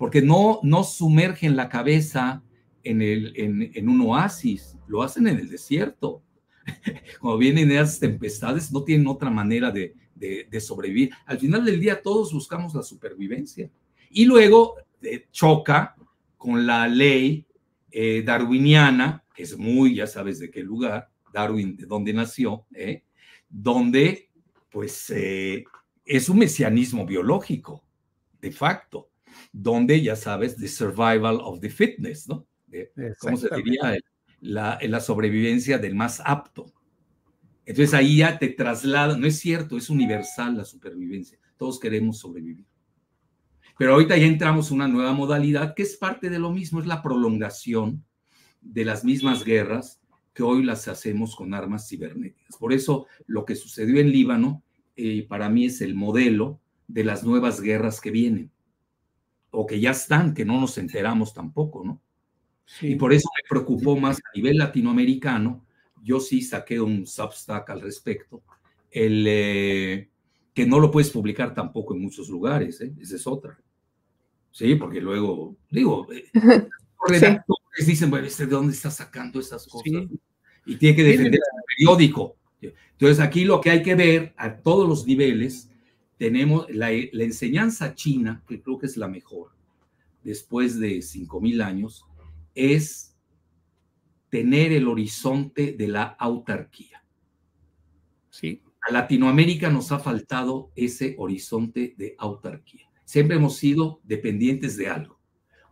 porque no, no sumergen la cabeza en, el, en, un oasis, lo hacen en el desierto. Cuando vienen esas tempestades, no tienen otra manera de, sobrevivir. Al final del día, todos buscamos la supervivencia. Y luego eh, choca con la ley eh, darwiniana, que es muy, ya sabes de qué lugar, Darwin, de dónde nació, ¿eh? donde pues es un mesianismo biológico, de facto donde ya sabes, The Survival of the Fitness, ¿no? ¿Cómo se diría? La, sobrevivencia del más apto. Entonces ahí ya te traslada, no es cierto, es universal la supervivencia, todos queremos sobrevivir. Pero ahorita ya entramos en una nueva modalidad que es parte de lo mismo, es la prolongación de las mismas guerras que hoy las hacemos con armas cibernéticas. Por eso lo que sucedió en Líbano eh, para mí es el modelo de las nuevas guerras que vienen o que ya están, que no nos enteramos tampoco, ¿no? Y por eso me preocupó más a nivel latinoamericano, yo sí saqué un Substack al respecto, el, eh, que no lo puedes publicar tampoco en muchos lugares, ¿eh? esa es otra. Sí, porque luego, digo, eh, dicen, bueno, ¿este ¿de dónde está sacando esas cosas? Y tiene que defender el periódico. Entonces aquí lo que hay que ver a todos los niveles tenemos la, enseñanza china, que creo que es la mejor, después de 5.000 años, es tener el horizonte de la autarquía. Sí. A Latinoamérica nos ha faltado ese horizonte de autarquía. Siempre hemos sido dependientes de algo,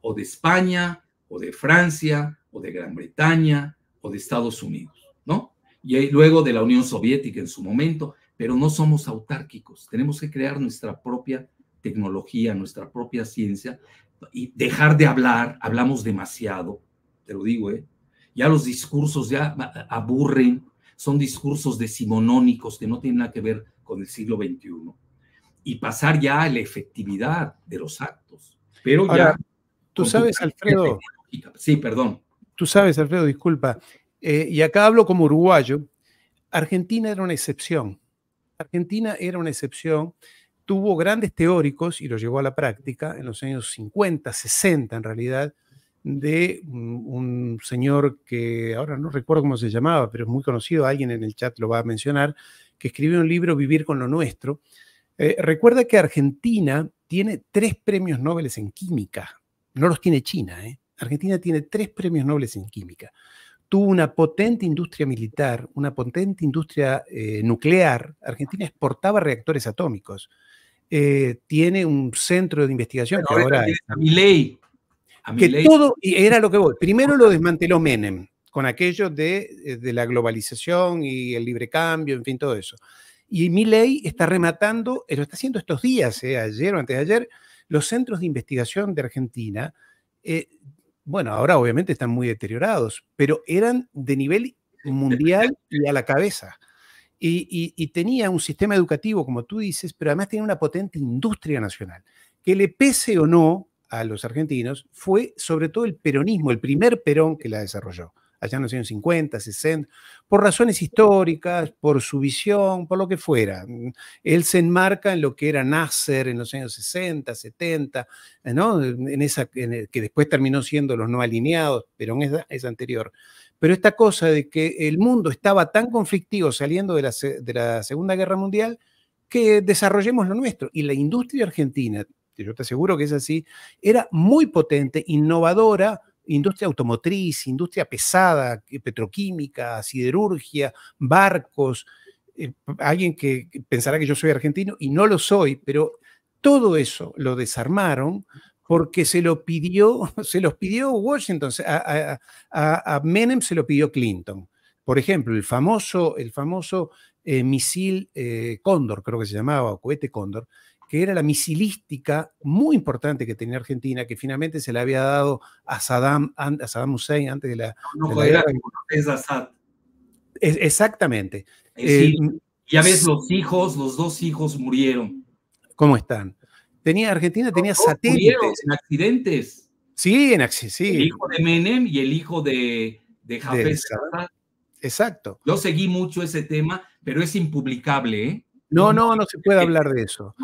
o de España, o de Francia, o de Gran Bretaña, o de Estados Unidos, ¿no? Y luego de la Unión Soviética en su momento, pero no somos autárquicos. Tenemos que crear nuestra propia tecnología, nuestra propia ciencia y dejar de hablar. Hablamos demasiado, te lo digo, ¿eh? Ya los discursos ya aburren, son discursos decimonónicos que no tienen nada que ver con el siglo XXI. Y pasar ya a la efectividad de los actos. Pero ya.
Tú sabes, Alfredo. Sí, perdón. Tú sabes, Alfredo, disculpa. Eh, y acá hablo como uruguayo. Argentina era una excepción Argentina era una excepción, tuvo grandes teóricos y lo llevó a la práctica en los años 50, 60 en realidad, de un señor que ahora no recuerdo cómo se llamaba, pero es muy conocido, alguien en el chat lo va a mencionar, que escribió un libro Vivir con lo Nuestro. Eh, recuerda que Argentina tiene tres premios Nobel en química, no los tiene China, ¿eh? Argentina tiene tres premios Nobel en química tuvo una potente industria militar, una potente industria eh, nuclear. Argentina exportaba reactores atómicos. Eh, tiene un centro de investigación que ahora. a mi ley. que todo, y era lo que voy. Primero lo desmanteló Menem, con aquello eh, de, la globalización y el libre cambio, en fin, todo eso. Y mi ley está rematando, lo está haciendo estos días, ayer o antes de ayer, los centros de investigación de Argentina bueno, ahora obviamente están muy deteriorados, pero eran de nivel mundial y a la cabeza. Y, tenía un sistema educativo, como tú dices, pero además tenía una potente industria nacional. Que le pese o no a los argentinos, fue sobre todo el peronismo, el primer perón que la desarrolló allá en los años 50, 60, por razones históricas, por su visión, por lo que fuera. Él se enmarca en lo que era Nasser en los años 60, 70, ¿no? en esa, que después terminó siendo los no alineados, pero en esa, es anterior. Pero esta cosa de que el mundo estaba tan conflictivo saliendo de la, de la Segunda Guerra Mundial, que desarrollemos lo nuestro. Y la industria argentina, yo te aseguro que es así, era muy potente, innovadora, industria automotriz, industria pesada, eh, petroquímica, siderurgia, barcos. Eh, alguien que pensará que yo soy argentino y no lo soy, pero todo eso lo desarmaron porque se lo pidió, se los pidió Washington, a, Menem se lo pidió Clinton. Por ejemplo, el famoso, el famoso eh, misil Condor, Cóndor, creo que se llamaba, o cohete Cóndor, que era la misilística muy importante que tenía Argentina, que finalmente se le había dado a Saddam, a Saddam Hussein antes de la... No, no de la es Assad. exactamente. Eh, ya ves, los hijos,
los dos hijos murieron.
¿Cómo están? Tenía, Argentina tenía satélites. Murieron en accidentes. Sí, en accidentes. El hijo
de Menem y el hijo de, de Hafez. Exacto. Yo seguí mucho ese tema, pero es impublicable, ¿eh?
No, no, no se puede hablar de eso.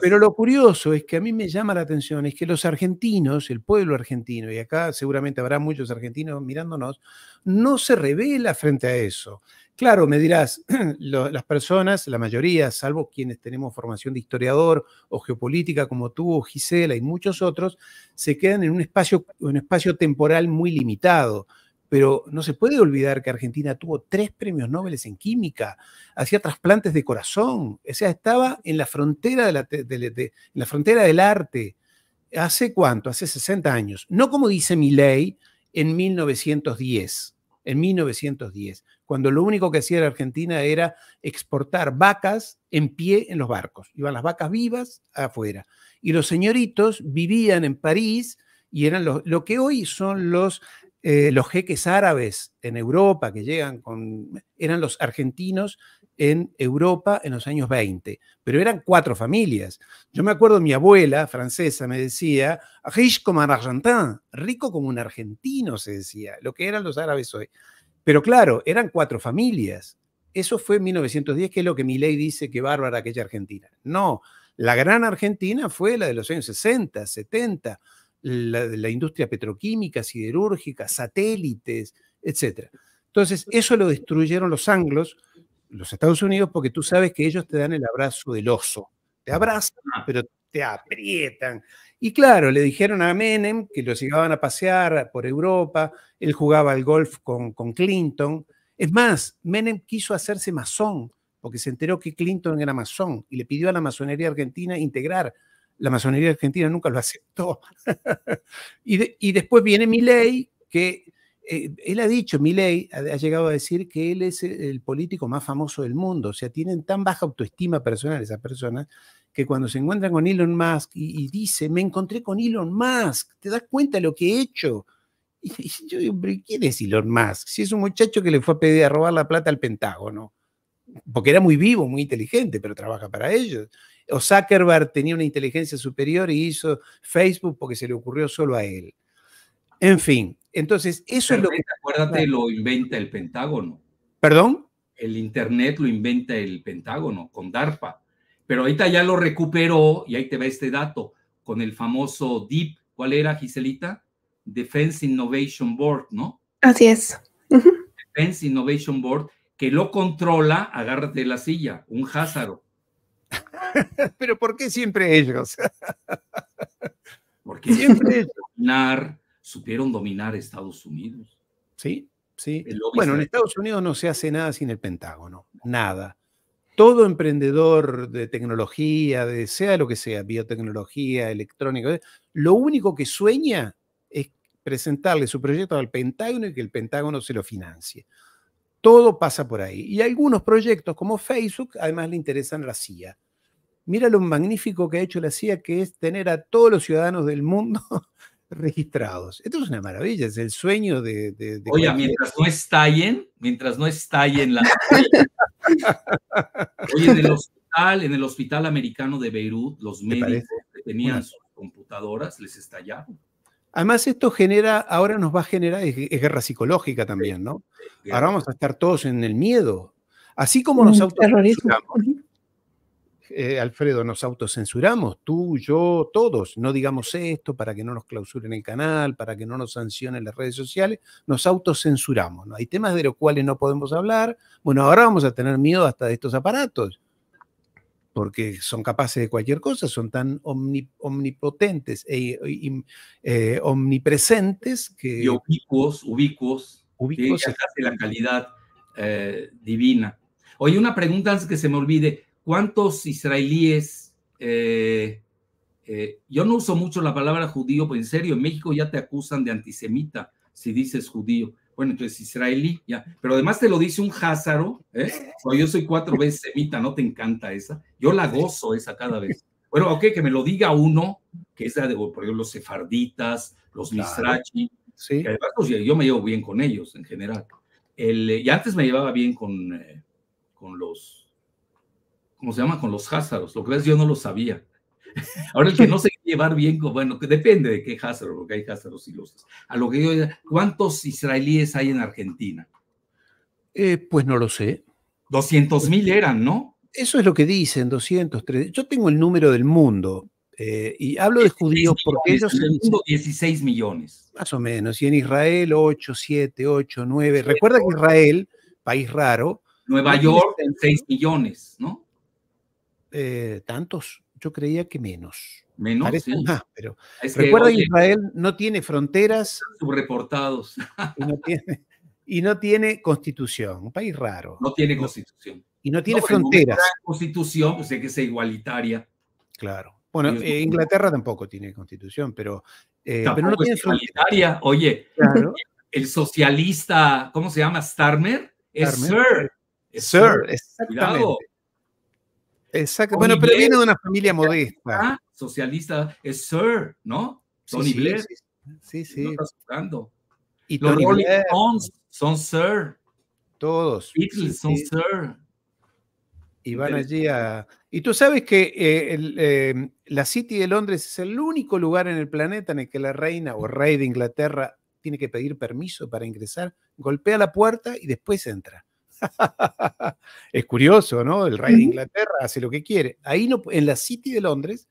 Pero lo curioso es que a mí me llama la atención, es que los argentinos, el pueblo argentino, y acá seguramente habrá muchos argentinos mirándonos, no se revela frente a eso. Claro, me dirás, las personas, la mayoría, salvo quienes tenemos formación de historiador o geopolítica como tú, Gisela y muchos otros, se quedan en un espacio, un espacio temporal muy limitado pero no se puede olvidar que Argentina tuvo tres premios Nobel en química, hacía trasplantes de corazón, o sea, estaba en la frontera, de la, frontera del arte. ¿Hace cuánto? Hace 60 años. No como dice mi en 1910, en 1910, cuando lo único que hacía la Argentina era exportar vacas en pie en los barcos. Iban las vacas vivas afuera. Y los señoritos vivían en París y eran los, lo que hoy son los eh, los jeques árabes en Europa que llegan con, eran los argentinos en Europa en los años 20, pero eran cuatro familias. Yo me acuerdo, mi abuela francesa me decía, riche como un argentin, rico como un argentino, se decía, lo que eran los árabes hoy. Pero claro, eran cuatro familias. Eso fue en 1910, que es lo que mi ley dice que bárbara aquella Argentina. No, la gran Argentina fue la de los años 60, 70, la, industria petroquímica, siderúrgica, satélites, etc. Entonces, eso lo destruyeron los anglos, los Estados Unidos, porque tú sabes que ellos te dan el abrazo del oso. Te abrazan, ah. pero te aprietan. Y claro, le dijeron a Menem que los llevaban a pasear por Europa, él jugaba al golf con, con Clinton. Es más, Menem quiso hacerse masón, porque se enteró que Clinton era masón y le pidió a la masonería argentina integrar la masonería argentina nunca lo aceptó. y, después viene Milley, que eh, él ha dicho, Milley, ha, llegado a decir que él es el político más famoso del mundo. O sea, tienen tan baja autoestima personal esas personas que cuando se encuentran con Elon Musk y, dice, me encontré con Elon Musk, ¿te das cuenta de lo que he hecho? Y, yo digo, quién es Elon Musk? Si es un muchacho que le fue a pedir a robar la plata al Pentágono, porque era muy vivo, muy inteligente, pero trabaja para ellos o Zuckerberg tenía una inteligencia superior y hizo Facebook porque se le ocurrió solo a él. En fin, entonces eso es lo que... Acuérdate, lo
inventa el Pentágono. ¿Perdón? El Internet lo inventa el Pentágono con DARPA. Pero ahorita ya lo recuperó y ahí te va este dato con el famoso DIP. ¿Cuál era, Giselita? Defense Innovation Board, ¿no? Así es. Defense Innovation Board, que lo controla, agárrate la silla, un házaro Pero ¿por qué siempre ellos? Porque siempre dominar, supieron dominar Estados Unidos. Sí, sí.
Bueno, en Estados Unidos no se hace nada sin el Pentágono, nada. Todo emprendedor de tecnología, de sea lo que sea, biotecnología, electrónica, eh, lo único que sueña es presentarle su proyecto al Pentágono y que el Pentágono se lo financie. Todo pasa por ahí. Y algunos proyectos como Facebook, además le interesan a la CIA. Mira lo magnífico que ha hecho la CIA, que es tener a todos los ciudadanos del mundo registrados. Esto es una maravilla, es el sueño de... Oye, mientras no
estallen, mientras no estallen la... Oye, en el hospital, en el hospital americano de Beirut, los médicos que tenían sus computadoras les estallaron.
Además, esto genera, ahora nos va a generar, es, guerra psicológica también, ¿no? Ahora vamos a estar todos en el miedo. Así como nos mm, autocensuramos, eh, Alfredo, nos autocensuramos, tú, yo, todos, no digamos esto para que no nos clausuren el canal, para que no nos sancionen las redes sociales, nos autocensuramos, ¿no? Hay temas de los cuales no podemos hablar, bueno, ahora vamos a tener miedo hasta de estos aparatos porque son capaces de cualquier cosa, son tan omnipotentes e, eh, omnipresentes que... Y
ubicuos, ubicuos, ubicuos. Que casi la calidad eh, divina. Oye, una pregunta antes que se me olvide, ¿cuántos israelíes... Eh, yo no uso mucho la palabra judío, pero pues, en serio, en México ya te acusan de antisemita si dices judío. Bueno, entonces israelí, ya. Pero además te lo dice un házaro, ¿eh? yo soy cuatro veces semita, ¿no te encanta esa? Yo la gozo esa cada vez. Bueno, ok, que me lo diga uno, que es de, por ejemplo, los sefarditas, los misrachi, sí. yo me llevo bien con ellos en general. El, eh, y antes me llevaba bien con, eh, con los, ¿cómo se llama? Con los házaros. Lo que ves, yo no lo sabía. Ahora el que no sé llevar bien con, bueno, que depende de qué Hazard, porque hay y ilustres. A lo que yo, ¿cuántos israelíes hay en Argentina?
Eh, pues no lo sé. 200 mil eran, ¿no? Eso es lo que dicen, dos3 Yo tengo el número del mundo. Eh, y hablo de judíos porque ellos... En el
mundo 16 millones.
Más o menos. Y en Israel 8, 7, 8, 9. Recuerda que Israel, país raro. Nueva York,
en 6 millones, ¿no?
Eh, tantos. Yo creía que menos. Menos, recuerda que, Israel no tiene fronteras. Subreportados. Y no tiene, constitución, un país raro. No tiene
constitución.
Y no tiene fronteras. constitución,
pues sea que ser igualitaria.
Claro. Bueno, eh, Inglaterra tampoco tiene constitución, pero, eh, pero no tiene Oye,
el socialista, ¿cómo se llama? Starmer. Es Sir. Sir, exactamente. Bueno, pero viene de una familia modesta socialista es Sir, ¿no?
Son sí, Sí, sí.
Y Los son Sir.
Todos. son Sir. Y van allí a... Y tú sabes que eh, eh, la City de Londres es el único lugar en el planeta en el que la reina o rey de Inglaterra tiene que pedir permiso para ingresar, golpea la puerta y después entra. es curioso, ¿no? El rey de Inglaterra hace lo que quiere. Ahí no, en la City de Londres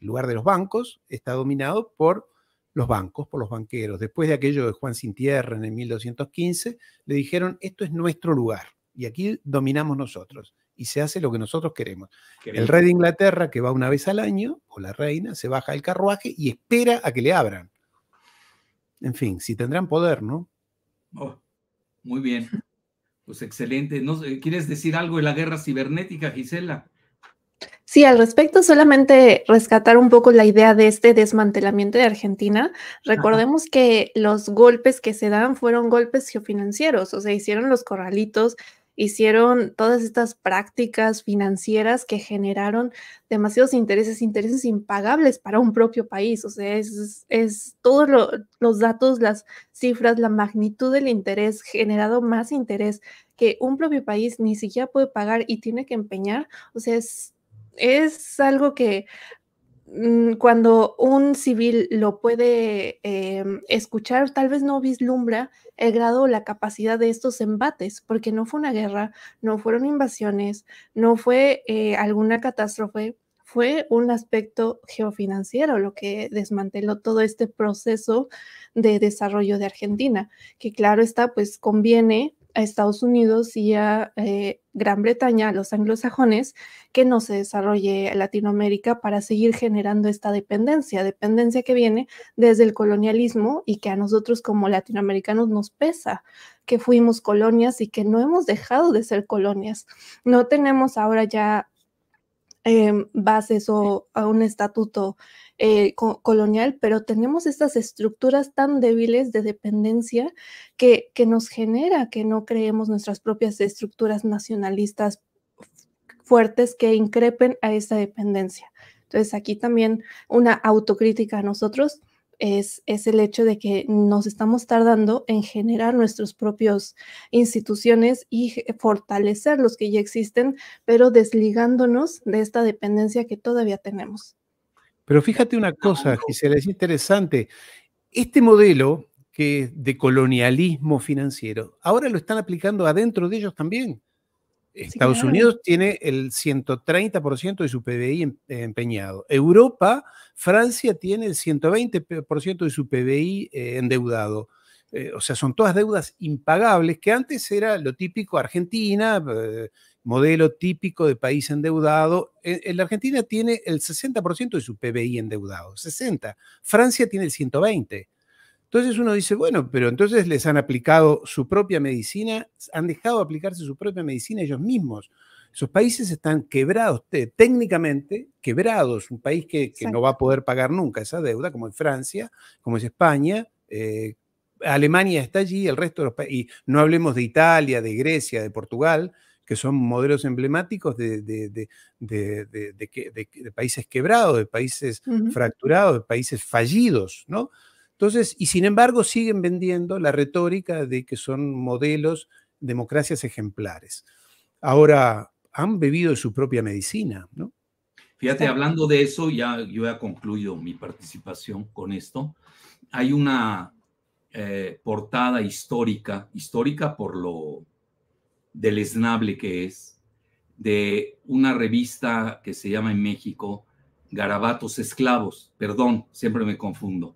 el lugar de los bancos está dominado por los bancos, por los banqueros. Después de aquello de Juan Sin en el 1215, le dijeron, esto es nuestro lugar y aquí dominamos nosotros y se hace lo que nosotros queremos. El rey de Inglaterra, que va una vez al año, o la reina, se baja del carruaje y espera a que le abran. En fin, si tendrán poder, ¿no?
Oh, muy bien. Pues excelente. ¿Quieres decir algo de la guerra cibernética, Gisela?
Sí, al respecto, solamente rescatar un poco la idea de este desmantelamiento de Argentina. Recordemos que los golpes que se dan fueron golpes geofinancieros, o sea, hicieron los corralitos, hicieron todas estas prácticas financieras que generaron demasiados intereses, intereses impagables para un propio país. O sea, es, todos los datos, las cifras, la magnitud del interés generado más interés que un propio país ni siquiera puede pagar y tiene que empeñar. O sea, es es algo que mm, cuando un civil lo puede em, escuchar, tal vez no vislumbra el grado o la capacidad de estos embates, porque no fue una guerra, no fueron invasiones, no fue eh, alguna catástrofe, fue un aspecto geofinanciero lo que desmanteló todo este proceso de desarrollo de Argentina, que claro está, pues conviene a Estados Unidos y a eh, Gran Bretaña, los anglosajones, que no se desarrolle Latinoamérica para seguir generando esta dependencia, dependencia que viene desde el colonialismo y que a nosotros como latinoamericanos nos pesa, que fuimos colonias y que no hemos dejado de ser colonias. No tenemos ahora ya em, bases o un estatuto eh, colonial, pero tenemos estas estructuras tan débiles de dependencia que, que nos genera que no creemos nuestras propias estructuras nacionalistas fuertes que increpen a esa dependencia. Entonces aquí también una autocrítica a nosotros es, es, el hecho de que nos estamos tardando en generar nuestras propias instituciones y fortalecer los que ya existen, pero desligándonos de esta dependencia que todavía tenemos.
Pero fíjate una cosa, que Gisela, es interesante. Este modelo que de colonialismo financiero, ahora lo están aplicando adentro de ellos también. Estados Unidos tiene el 130% de su PBI em, empeñado. Europa, Francia tiene el 120% de su PBI eh, endeudado. Eh, o sea, son todas deudas impagables que antes era lo típico Argentina, eh, modelo típico de país endeudado. E, en la Argentina tiene el 60% de su PBI endeudado, 60. Francia tiene el 120. Entonces uno dice, bueno, pero entonces les han aplicado su propia medicina, han dejado de aplicarse su propia medicina ellos mismos. Esos países están quebrados, técnicamente quebrados, un país que, no va a poder pagar nunca esa deuda, como es Francia, como es España, eh, Alemania está allí, el resto de los países, y no hablemos de Italia, de Grecia, de Portugal, que son modelos emblemáticos de, países quebrados, de países fracturados, de países fallidos, ¿no? Entonces, y sin embargo siguen vendiendo la retórica de que son modelos, democracias ejemplares. Ahora, han bebido de su propia medicina, ¿no?
Fíjate, hablando de eso, ya yo he concluido mi participación con esto. Hay una eh, portada histórica, histórica por lo del esnable que es, de una revista que se llama en México Garabatos Esclavos, perdón, siempre me confundo,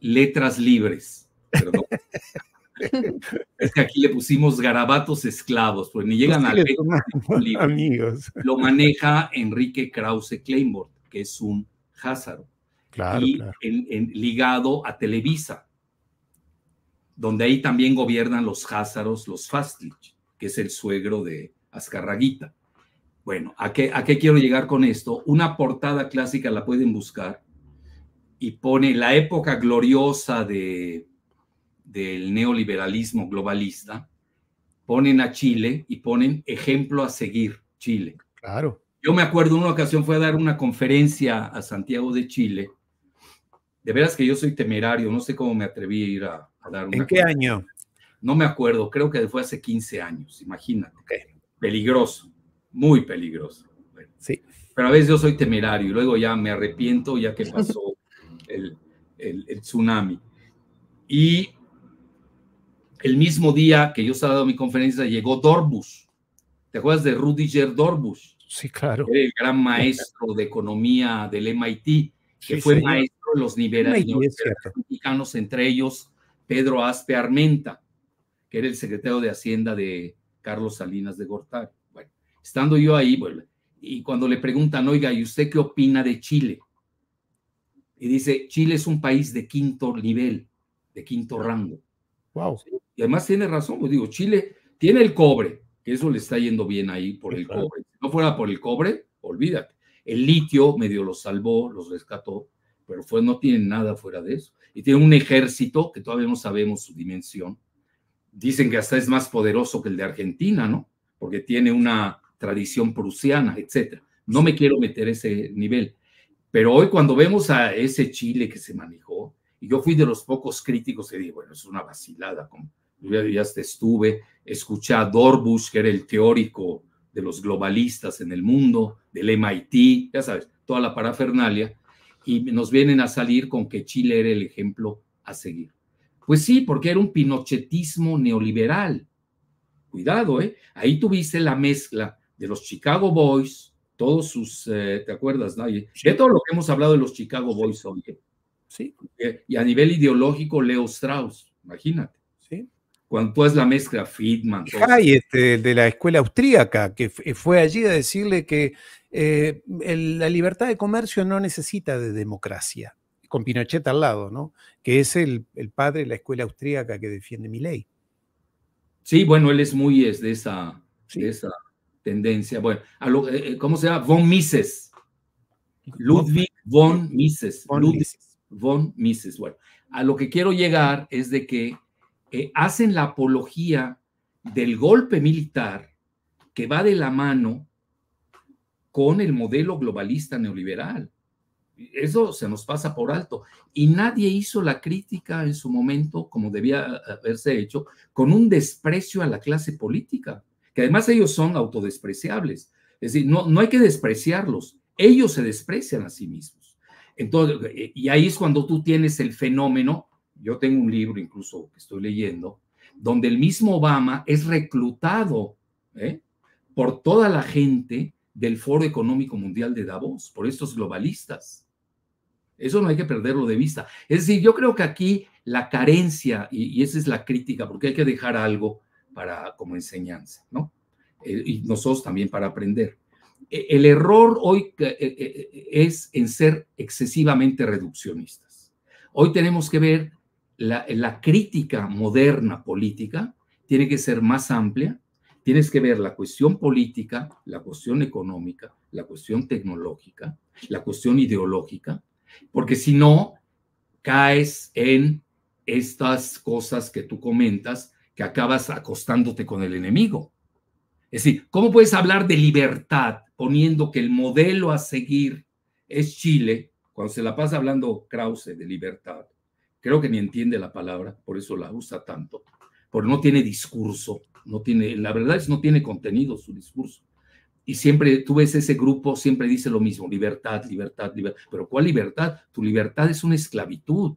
Letras Libres, perdón. es que aquí le pusimos garabatos esclavos, pues ni llegan
Amigos. Lo
maneja Enrique Krause Kleinbord, que es un házaro. y ligado a Televisa, donde ahí también gobiernan los házaros, los Fastich que es el suegro de Azcarraguita. Bueno, ¿a qué, ¿a qué quiero llegar con esto? Una portada clásica la pueden buscar y pone la época gloriosa de, del neoliberalismo globalista, ponen a Chile y ponen ejemplo a seguir Chile. Claro. Yo me acuerdo una ocasión fue a dar una conferencia a Santiago de Chile. De veras que yo soy temerario, no sé cómo me atreví a ir a, a dar una. ¿En qué año? no me acuerdo, creo que fue hace 15 años, imagínate. Peligroso, muy peligroso. Sí. Pero a veces yo soy temerario y luego ya me arrepiento ya que pasó el, tsunami. Y el mismo día que yo estaba dando mi conferencia llegó Dorbus. ¿Te acuerdas de Rudiger Dorbus? Sí, claro. el gran maestro de economía del MIT, que fue maestro de los liberales mexicanos, entre ellos Pedro Aspe Armenta que era el secretario de Hacienda de Carlos Salinas de Gortari. Bueno, estando yo ahí, y cuando le preguntan, oiga, ¿y usted qué opina de Chile? Y dice, Chile es un país de quinto nivel, de quinto rango. Wow. Y además tiene razón, pues digo, Chile tiene el cobre, que eso le está yendo bien ahí por el cobre. Si no fuera por el cobre, olvídate. El litio medio los salvó, los rescató, pero fue, no tienen nada fuera de eso. Y tiene un ejército que todavía no sabemos su dimensión, dicen que hasta es más poderoso que el de Argentina, ¿no? Porque tiene una tradición prusiana, etc. No me quiero meter ese nivel. Pero hoy cuando vemos a ese Chile que se manejó, y yo fui de los pocos críticos que digo, bueno, es una vacilada, como ya, estuve, escuché a Dorbus, que era el teórico de los globalistas en el mundo, del MIT, ya sabes, toda la parafernalia, y nos vienen a salir con que Chile era el ejemplo a seguir. Pues sí, porque era un pinochetismo neoliberal. Cuidado, ¿eh? Ahí tuviste la mezcla de los Chicago Boys, todos sus, eh, ¿te acuerdas? nadie De todo lo que hemos hablado de los Chicago Boys hoy. ¿eh? Sí. Eh, y a nivel ideológico, Leo Strauss, imagínate. Sí. Cuando tú es la mezcla Friedman.
Ah, y de, este, de, la escuela austríaca, que fue allí a decirle que la libertad de comercio no necesita de democracia, con Pinochet al lado, ¿no? Que es el, padre de la escuela austríaca que defiende mi ley. Sí,
bueno, él es muy es de esa, esa tendencia. Bueno, a eh, eh, ¿cómo se llama? Von Mises. Ludwig von Mises. Von Mises. von Mises. Bueno, a lo que quiero llegar es de que eh, hacen la apología del golpe militar que va de la mano con el modelo globalista neoliberal. Eso se nos pasa por alto. Y nadie hizo la crítica en su momento, como debía haberse hecho, con un desprecio a la clase política, que además ellos son autodespreciables. Es decir, no, no hay que despreciarlos, ellos se desprecian a sí mismos. Entonces, eh, y ahí es cuando tú tienes el fenómeno, yo tengo un libro incluso que estoy leyendo, donde el mismo Obama es reclutado ¿eh? por toda la gente del Foro Económico Mundial de Davos, por estos globalistas. Eso no hay que perderlo de vista. Es decir, yo creo que aquí la carencia, y, esa es la crítica, porque hay que dejar algo para como enseñanza, ¿no? Eh, y nosotros también para aprender. E, el error hoy eh, eh, es en ser excesivamente reduccionistas. Hoy tenemos que ver la crítica moderna política, tiene que ser más amplia, tienes que ver la cuestión política, la cuestión económica, la cuestión tecnológica, la cuestión ideológica, porque si no, caes en estas cosas que tú comentas, que acabas acostándote con el enemigo. Es decir, ¿cómo puedes hablar de libertad poniendo que el modelo a seguir es Chile, cuando se la pasa hablando Krause de libertad? Creo que ni entiende la palabra, por eso la usa tanto, porque no tiene discurso, no tiene, la verdad es no tiene contenido su discurso y siempre tú ves ese grupo, siempre dice lo mismo, libertad, libertad, libertad. Pero ¿cuál libertad? Tu libertad es una esclavitud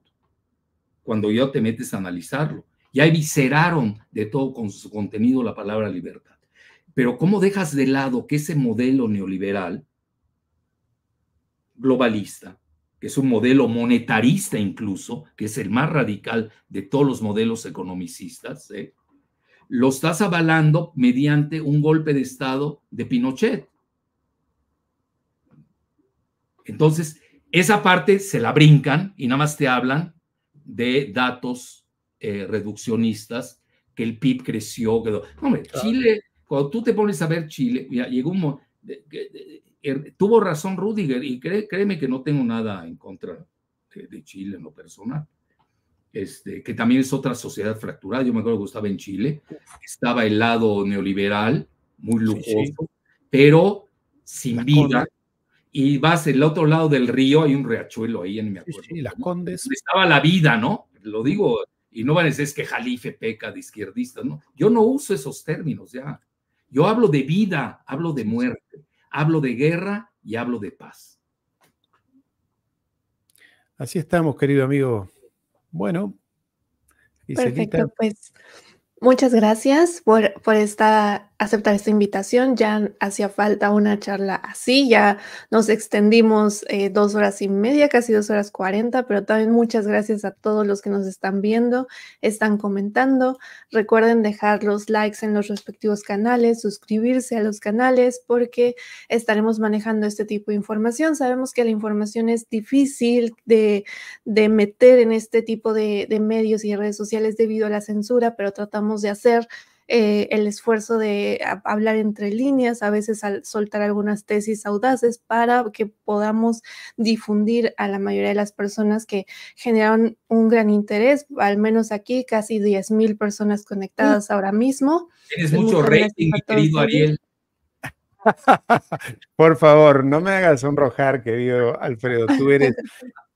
cuando ya te metes a analizarlo. Ya evisceraron de todo con su contenido la palabra libertad. Pero ¿cómo dejas de lado que ese modelo neoliberal globalista, que es un modelo monetarista incluso, que es el más radical de todos los modelos economicistas, ¿eh? lo estás avalando mediante un golpe de Estado de Pinochet. Entonces, esa parte se la brincan y nada más te hablan de datos eh, reduccionistas, que el PIB creció. Que... hombre, Chile, cuando tú te pones a ver Chile, llegó er, Tuvo razón Rudiger y créeme que no tengo nada en contra de, de Chile en lo personal. Este, que también es otra sociedad fracturada. Yo me acuerdo que estaba en Chile, estaba el lado neoliberal, muy lujoso, pero sin vida. Y vas el otro lado del río, hay un riachuelo ahí, en mi acuerdo. Sí, las Condes. Estaba la vida, ¿no? Lo digo, y no van a decir es que Jalife peca de izquierdista, ¿no? Yo no uso esos términos ya. Yo hablo de vida, hablo de muerte, hablo de guerra y hablo de paz.
Así estamos, querido amigo bueno. Perfecto,
pues muchas gracias por, por esta aceptar esta invitación. Ya hacía falta una charla así, ya nos extendimos eh, dos horas y media, casi dos horas cuarenta, pero también muchas gracias a todos los que nos están viendo, están comentando. Recuerden dejar los likes en los respectivos canales, suscribirse a los canales porque estaremos manejando este tipo de información. Sabemos que la información es difícil de, meter en este tipo de, de medios y redes sociales debido a la censura, pero tratamos de hacer eh, el esfuerzo de hablar entre líneas, a veces al soltar algunas tesis audaces para que podamos difundir a la mayoría de las personas que generaron un gran interés, al menos aquí casi mil personas mm. conectadas ahora mismo.
Tienes pues, mucho rating, querido Ariel.
Por favor, no me hagas sonrojar, querido Alfredo. Tú eres,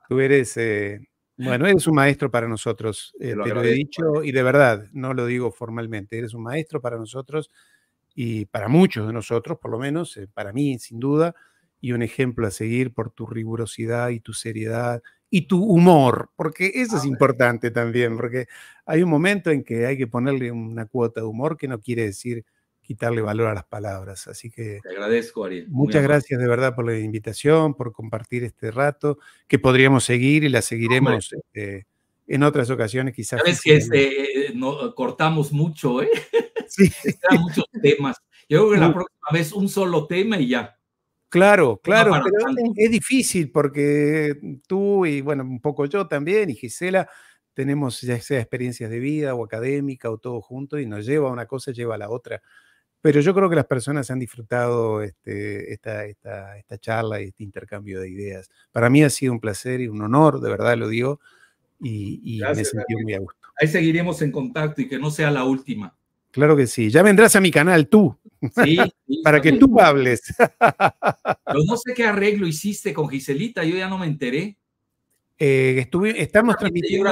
tú eres eh, bueno, eres un maestro para nosotros, te eh, lo, he ¿eh? dicho y de verdad, no lo digo formalmente, eres un maestro para nosotros y para muchos de nosotros, por lo menos, eh, para mí sin duda, y un ejemplo a seguir por tu rigurosidad y tu seriedad y tu humor, porque eso es importante también, porque hay un momento en que hay que ponerle una cuota de humor que no quiere decir quitarle valor a las palabras. Así que... Te agradezco, Ariel. Muchas gracias de verdad por la invitación, por compartir este rato, que podríamos seguir y la seguiremos este, en otras ocasiones quizás. Sabes que
este, eh, cortamos mucho, ¿eh? Sí. muchos temas. Yo creo que la próxima vez un solo tema y ya.
Claro, claro, es difícil porque tú y bueno, un poco yo también y Gisela tenemos ya sea experiencias de vida o académica o todo junto y nos lleva a una cosa, lleva a la otra. Pero yo creo que las personas han disfrutado este, esta, esta, esta, charla y este intercambio de ideas. Para mí ha sido un placer y un honor, de verdad lo digo, y, me sentí muy a gusto.
Ahí seguiremos en contacto y que no sea la última.
Claro que sí. Ya vendrás a mi canal tú. Sí, para que tú hables.
Pero no sé qué arreglo hiciste con Giselita, yo ya no me enteré. Eh, estamos transmitiendo.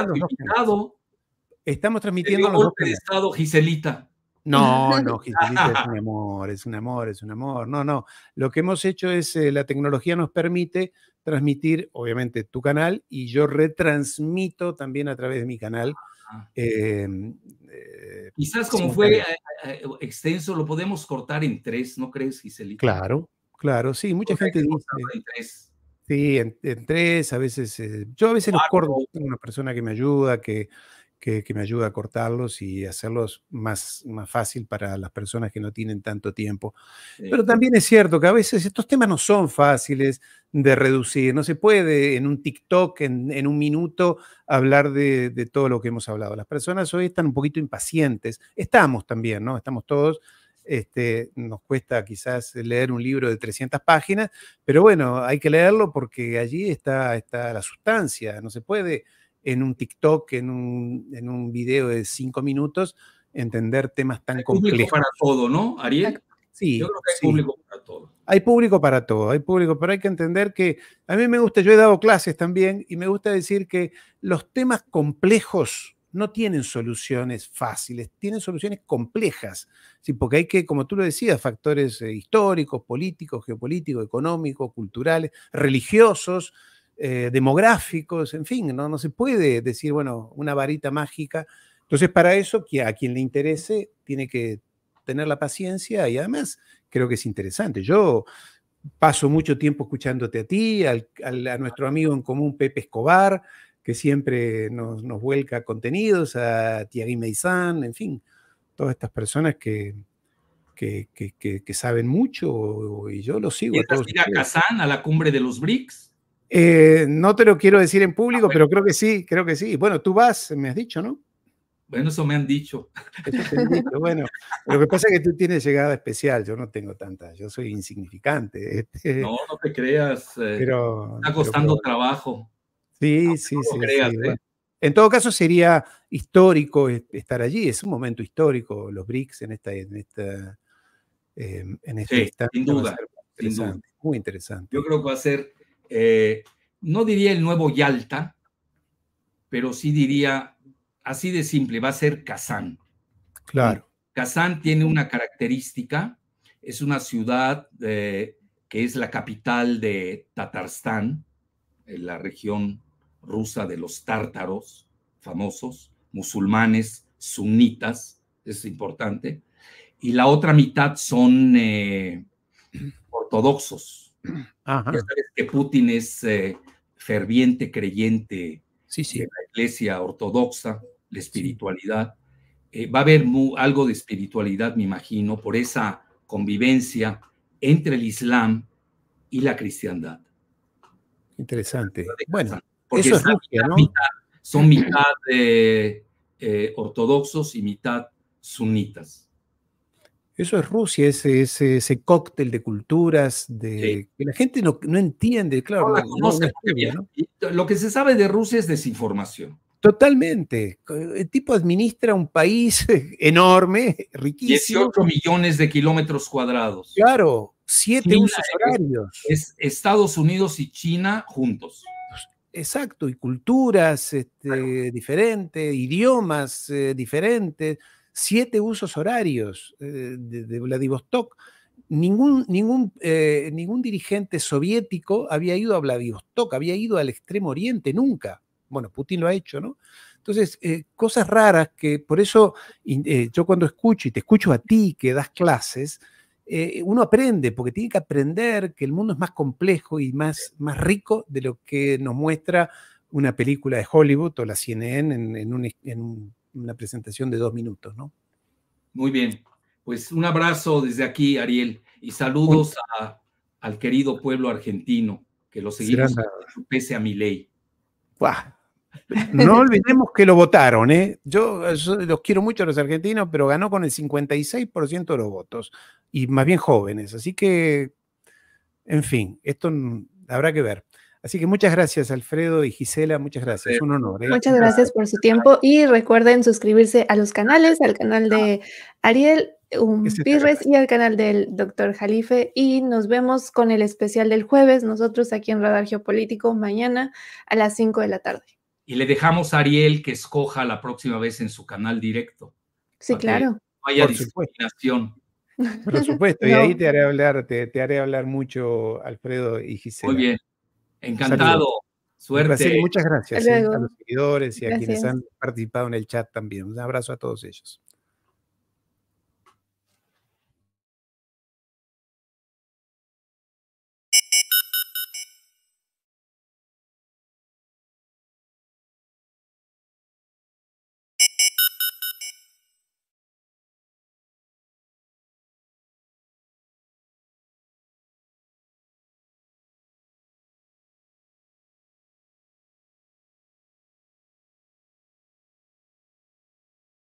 estamos transmitiendo. estado, Giselita.
No, no, Giselita es un amor, es un amor, es un amor. No, no. Lo que hemos hecho es, eh, la tecnología nos permite transmitir, obviamente, tu canal y yo retransmito también a través de mi canal. Quizás ah. em, eh, como fue
eh, extenso, lo podemos cortar en tres, ¿no crees, Giselita?
Claro, claro, sí. Mucha gente dice... Sí, en, tres, a veces... yo a veces lo corto, tengo una persona que me ayuda, que que, me ayuda a cortarlos y hacerlos más, más fácil para las personas que no tienen tanto tiempo. Pero también es cierto que a veces estos temas no son fáciles de reducir. No se puede en un TikTok, en, un minuto, hablar de, todo lo que hemos hablado. Las personas hoy están un poquito impacientes. Estamos también, ¿no? Estamos todos. Este, nos cuesta quizás leer un libro de 300 páginas, pero bueno, hay que leerlo porque allí está, está la sustancia. No se puede en un TikTok, en un, en un video de cinco minutos, entender temas tan hay Público para todo, ¿no,
Ariel? Sí. Yo creo que hay público para todo.
Hay público para todo, hay público, pero hay que entender que a mí me gusta, yo he dado clases también y me gusta decir que los temas complejos no tienen soluciones fáciles, tienen soluciones complejas, ¿sí? porque hay que, como tú lo decías, factores eh, históricos, políticos, geopolíticos, económicos, culturales, religiosos, eh, demográficos, en fin, ¿no? no se puede decir, bueno, una varita mágica. Entonces, para eso, que a quien le interese, tiene que tener la paciencia y además creo que es interesante. Yo paso mucho tiempo escuchándote a ti, a nuestro amigo en común Pepe Escobar, que siempre nos, vuelca contenidos, a Thierry Meizan, en fin, todas estas personas que, que, saben mucho y yo lo sigo. a a Kazán,
a la cumbre de los BRICS?
Eh, no te lo quiero decir en ah, público, pero creo que sí, creo que sí. Bueno, tú vas, me has dicho, ¿no?
Bueno, eso me han dicho.
Bueno, lo que pasa es que tú tienes llegada especial, yo no tengo tanta, yo soy insignificante. Este. no, no te
creas, eh, está costando trabajo.
Sí, sí, sí. ¿eh? en todo caso sería histórico estar allí, es un momento histórico, los BRICS en esta... En esta, em, en esta sin duda. Muy interesante.
Yo creo que va a ser eh, no diría el nuevo Yalta, pero sí diría, así de simple, va a ser Kazán. Claro. Kazán tiene una característica, es una ciudad eh, que es la capital de Tatarstán, en la región rusa de los tártaros, famosos, musulmanes, sunitas, es importante, y la otra mitad son eh, ortodoxos, que Putin es eh, ferviente creyente de la iglesia ortodoxa, la espiritualidad. Eh, va a haber algo de espiritualidad, me imagino, por esa convivencia entre el Islam y la
cristiandad. Interesante. Bueno, porque son
mitad eh, ortodoxos y mitad sunitas.
Eso es Rusia, ese, ese, cóctel de culturas, de que la gente no, entiende, claro. lo que se sabe de Rusia es desinformación. Totalmente. El tipo administra un país enorme, riquísimo. 18
millones de kilómetros cuadrados. Claro, siete Es, Estados Unidos y China juntos. Pues,
exacto, y culturas este, diferentes, idiomas eh, diferentes siete usos horarios eh, de, Vladivostok. Ningún, ningún, eh, ningún dirigente soviético había ido a Vladivostok, había ido al Extremo Oriente nunca. Bueno, Putin lo ha hecho, ¿no? Entonces, eh, cosas raras que por eso yo cuando escucho y te escucho a ti que das clases, uno aprende, porque tiene que aprender que el mundo es más complejo y más, más rico de lo que nos muestra una película de Hollywood o la CNN en, en un una presentación de dos minutos, ¿no?
Muy bien. Pues un abrazo desde aquí, Ariel, y saludos al querido pueblo
argentino, que lo seguimos pese a mi ley. No olvidemos que lo votaron, ¿eh? Yo, yo, los quiero mucho a los argentinos, pero ganó con el 56% de los votos, y más bien jóvenes. Así que, en fin, esto habrá que ver. Así que muchas gracias, Alfredo y Gisela, muchas gracias. Es un honor. ¿eh? Muchas gracias
por su tiempo y recuerden suscribirse a los canales, al canal de Ariel Umpirres y al canal del doctor Jalife. Y nos vemos con el especial del jueves, nosotros aquí en Radar Geopolítico, mañana a las 5 de la tarde.
Y le dejamos a Ariel que escoja la próxima vez en su canal directo. Sí, claro. No haya por discriminación. Por supuesto,
y ahí te haré hablar, te haré hablar mucho, Alfredo y Gisela. Muy bien. Encantado. Suerte. muchas gracias, ¿eh? a los seguidores y a quienes han participado en el chat también. Un abrazo a todos ellos.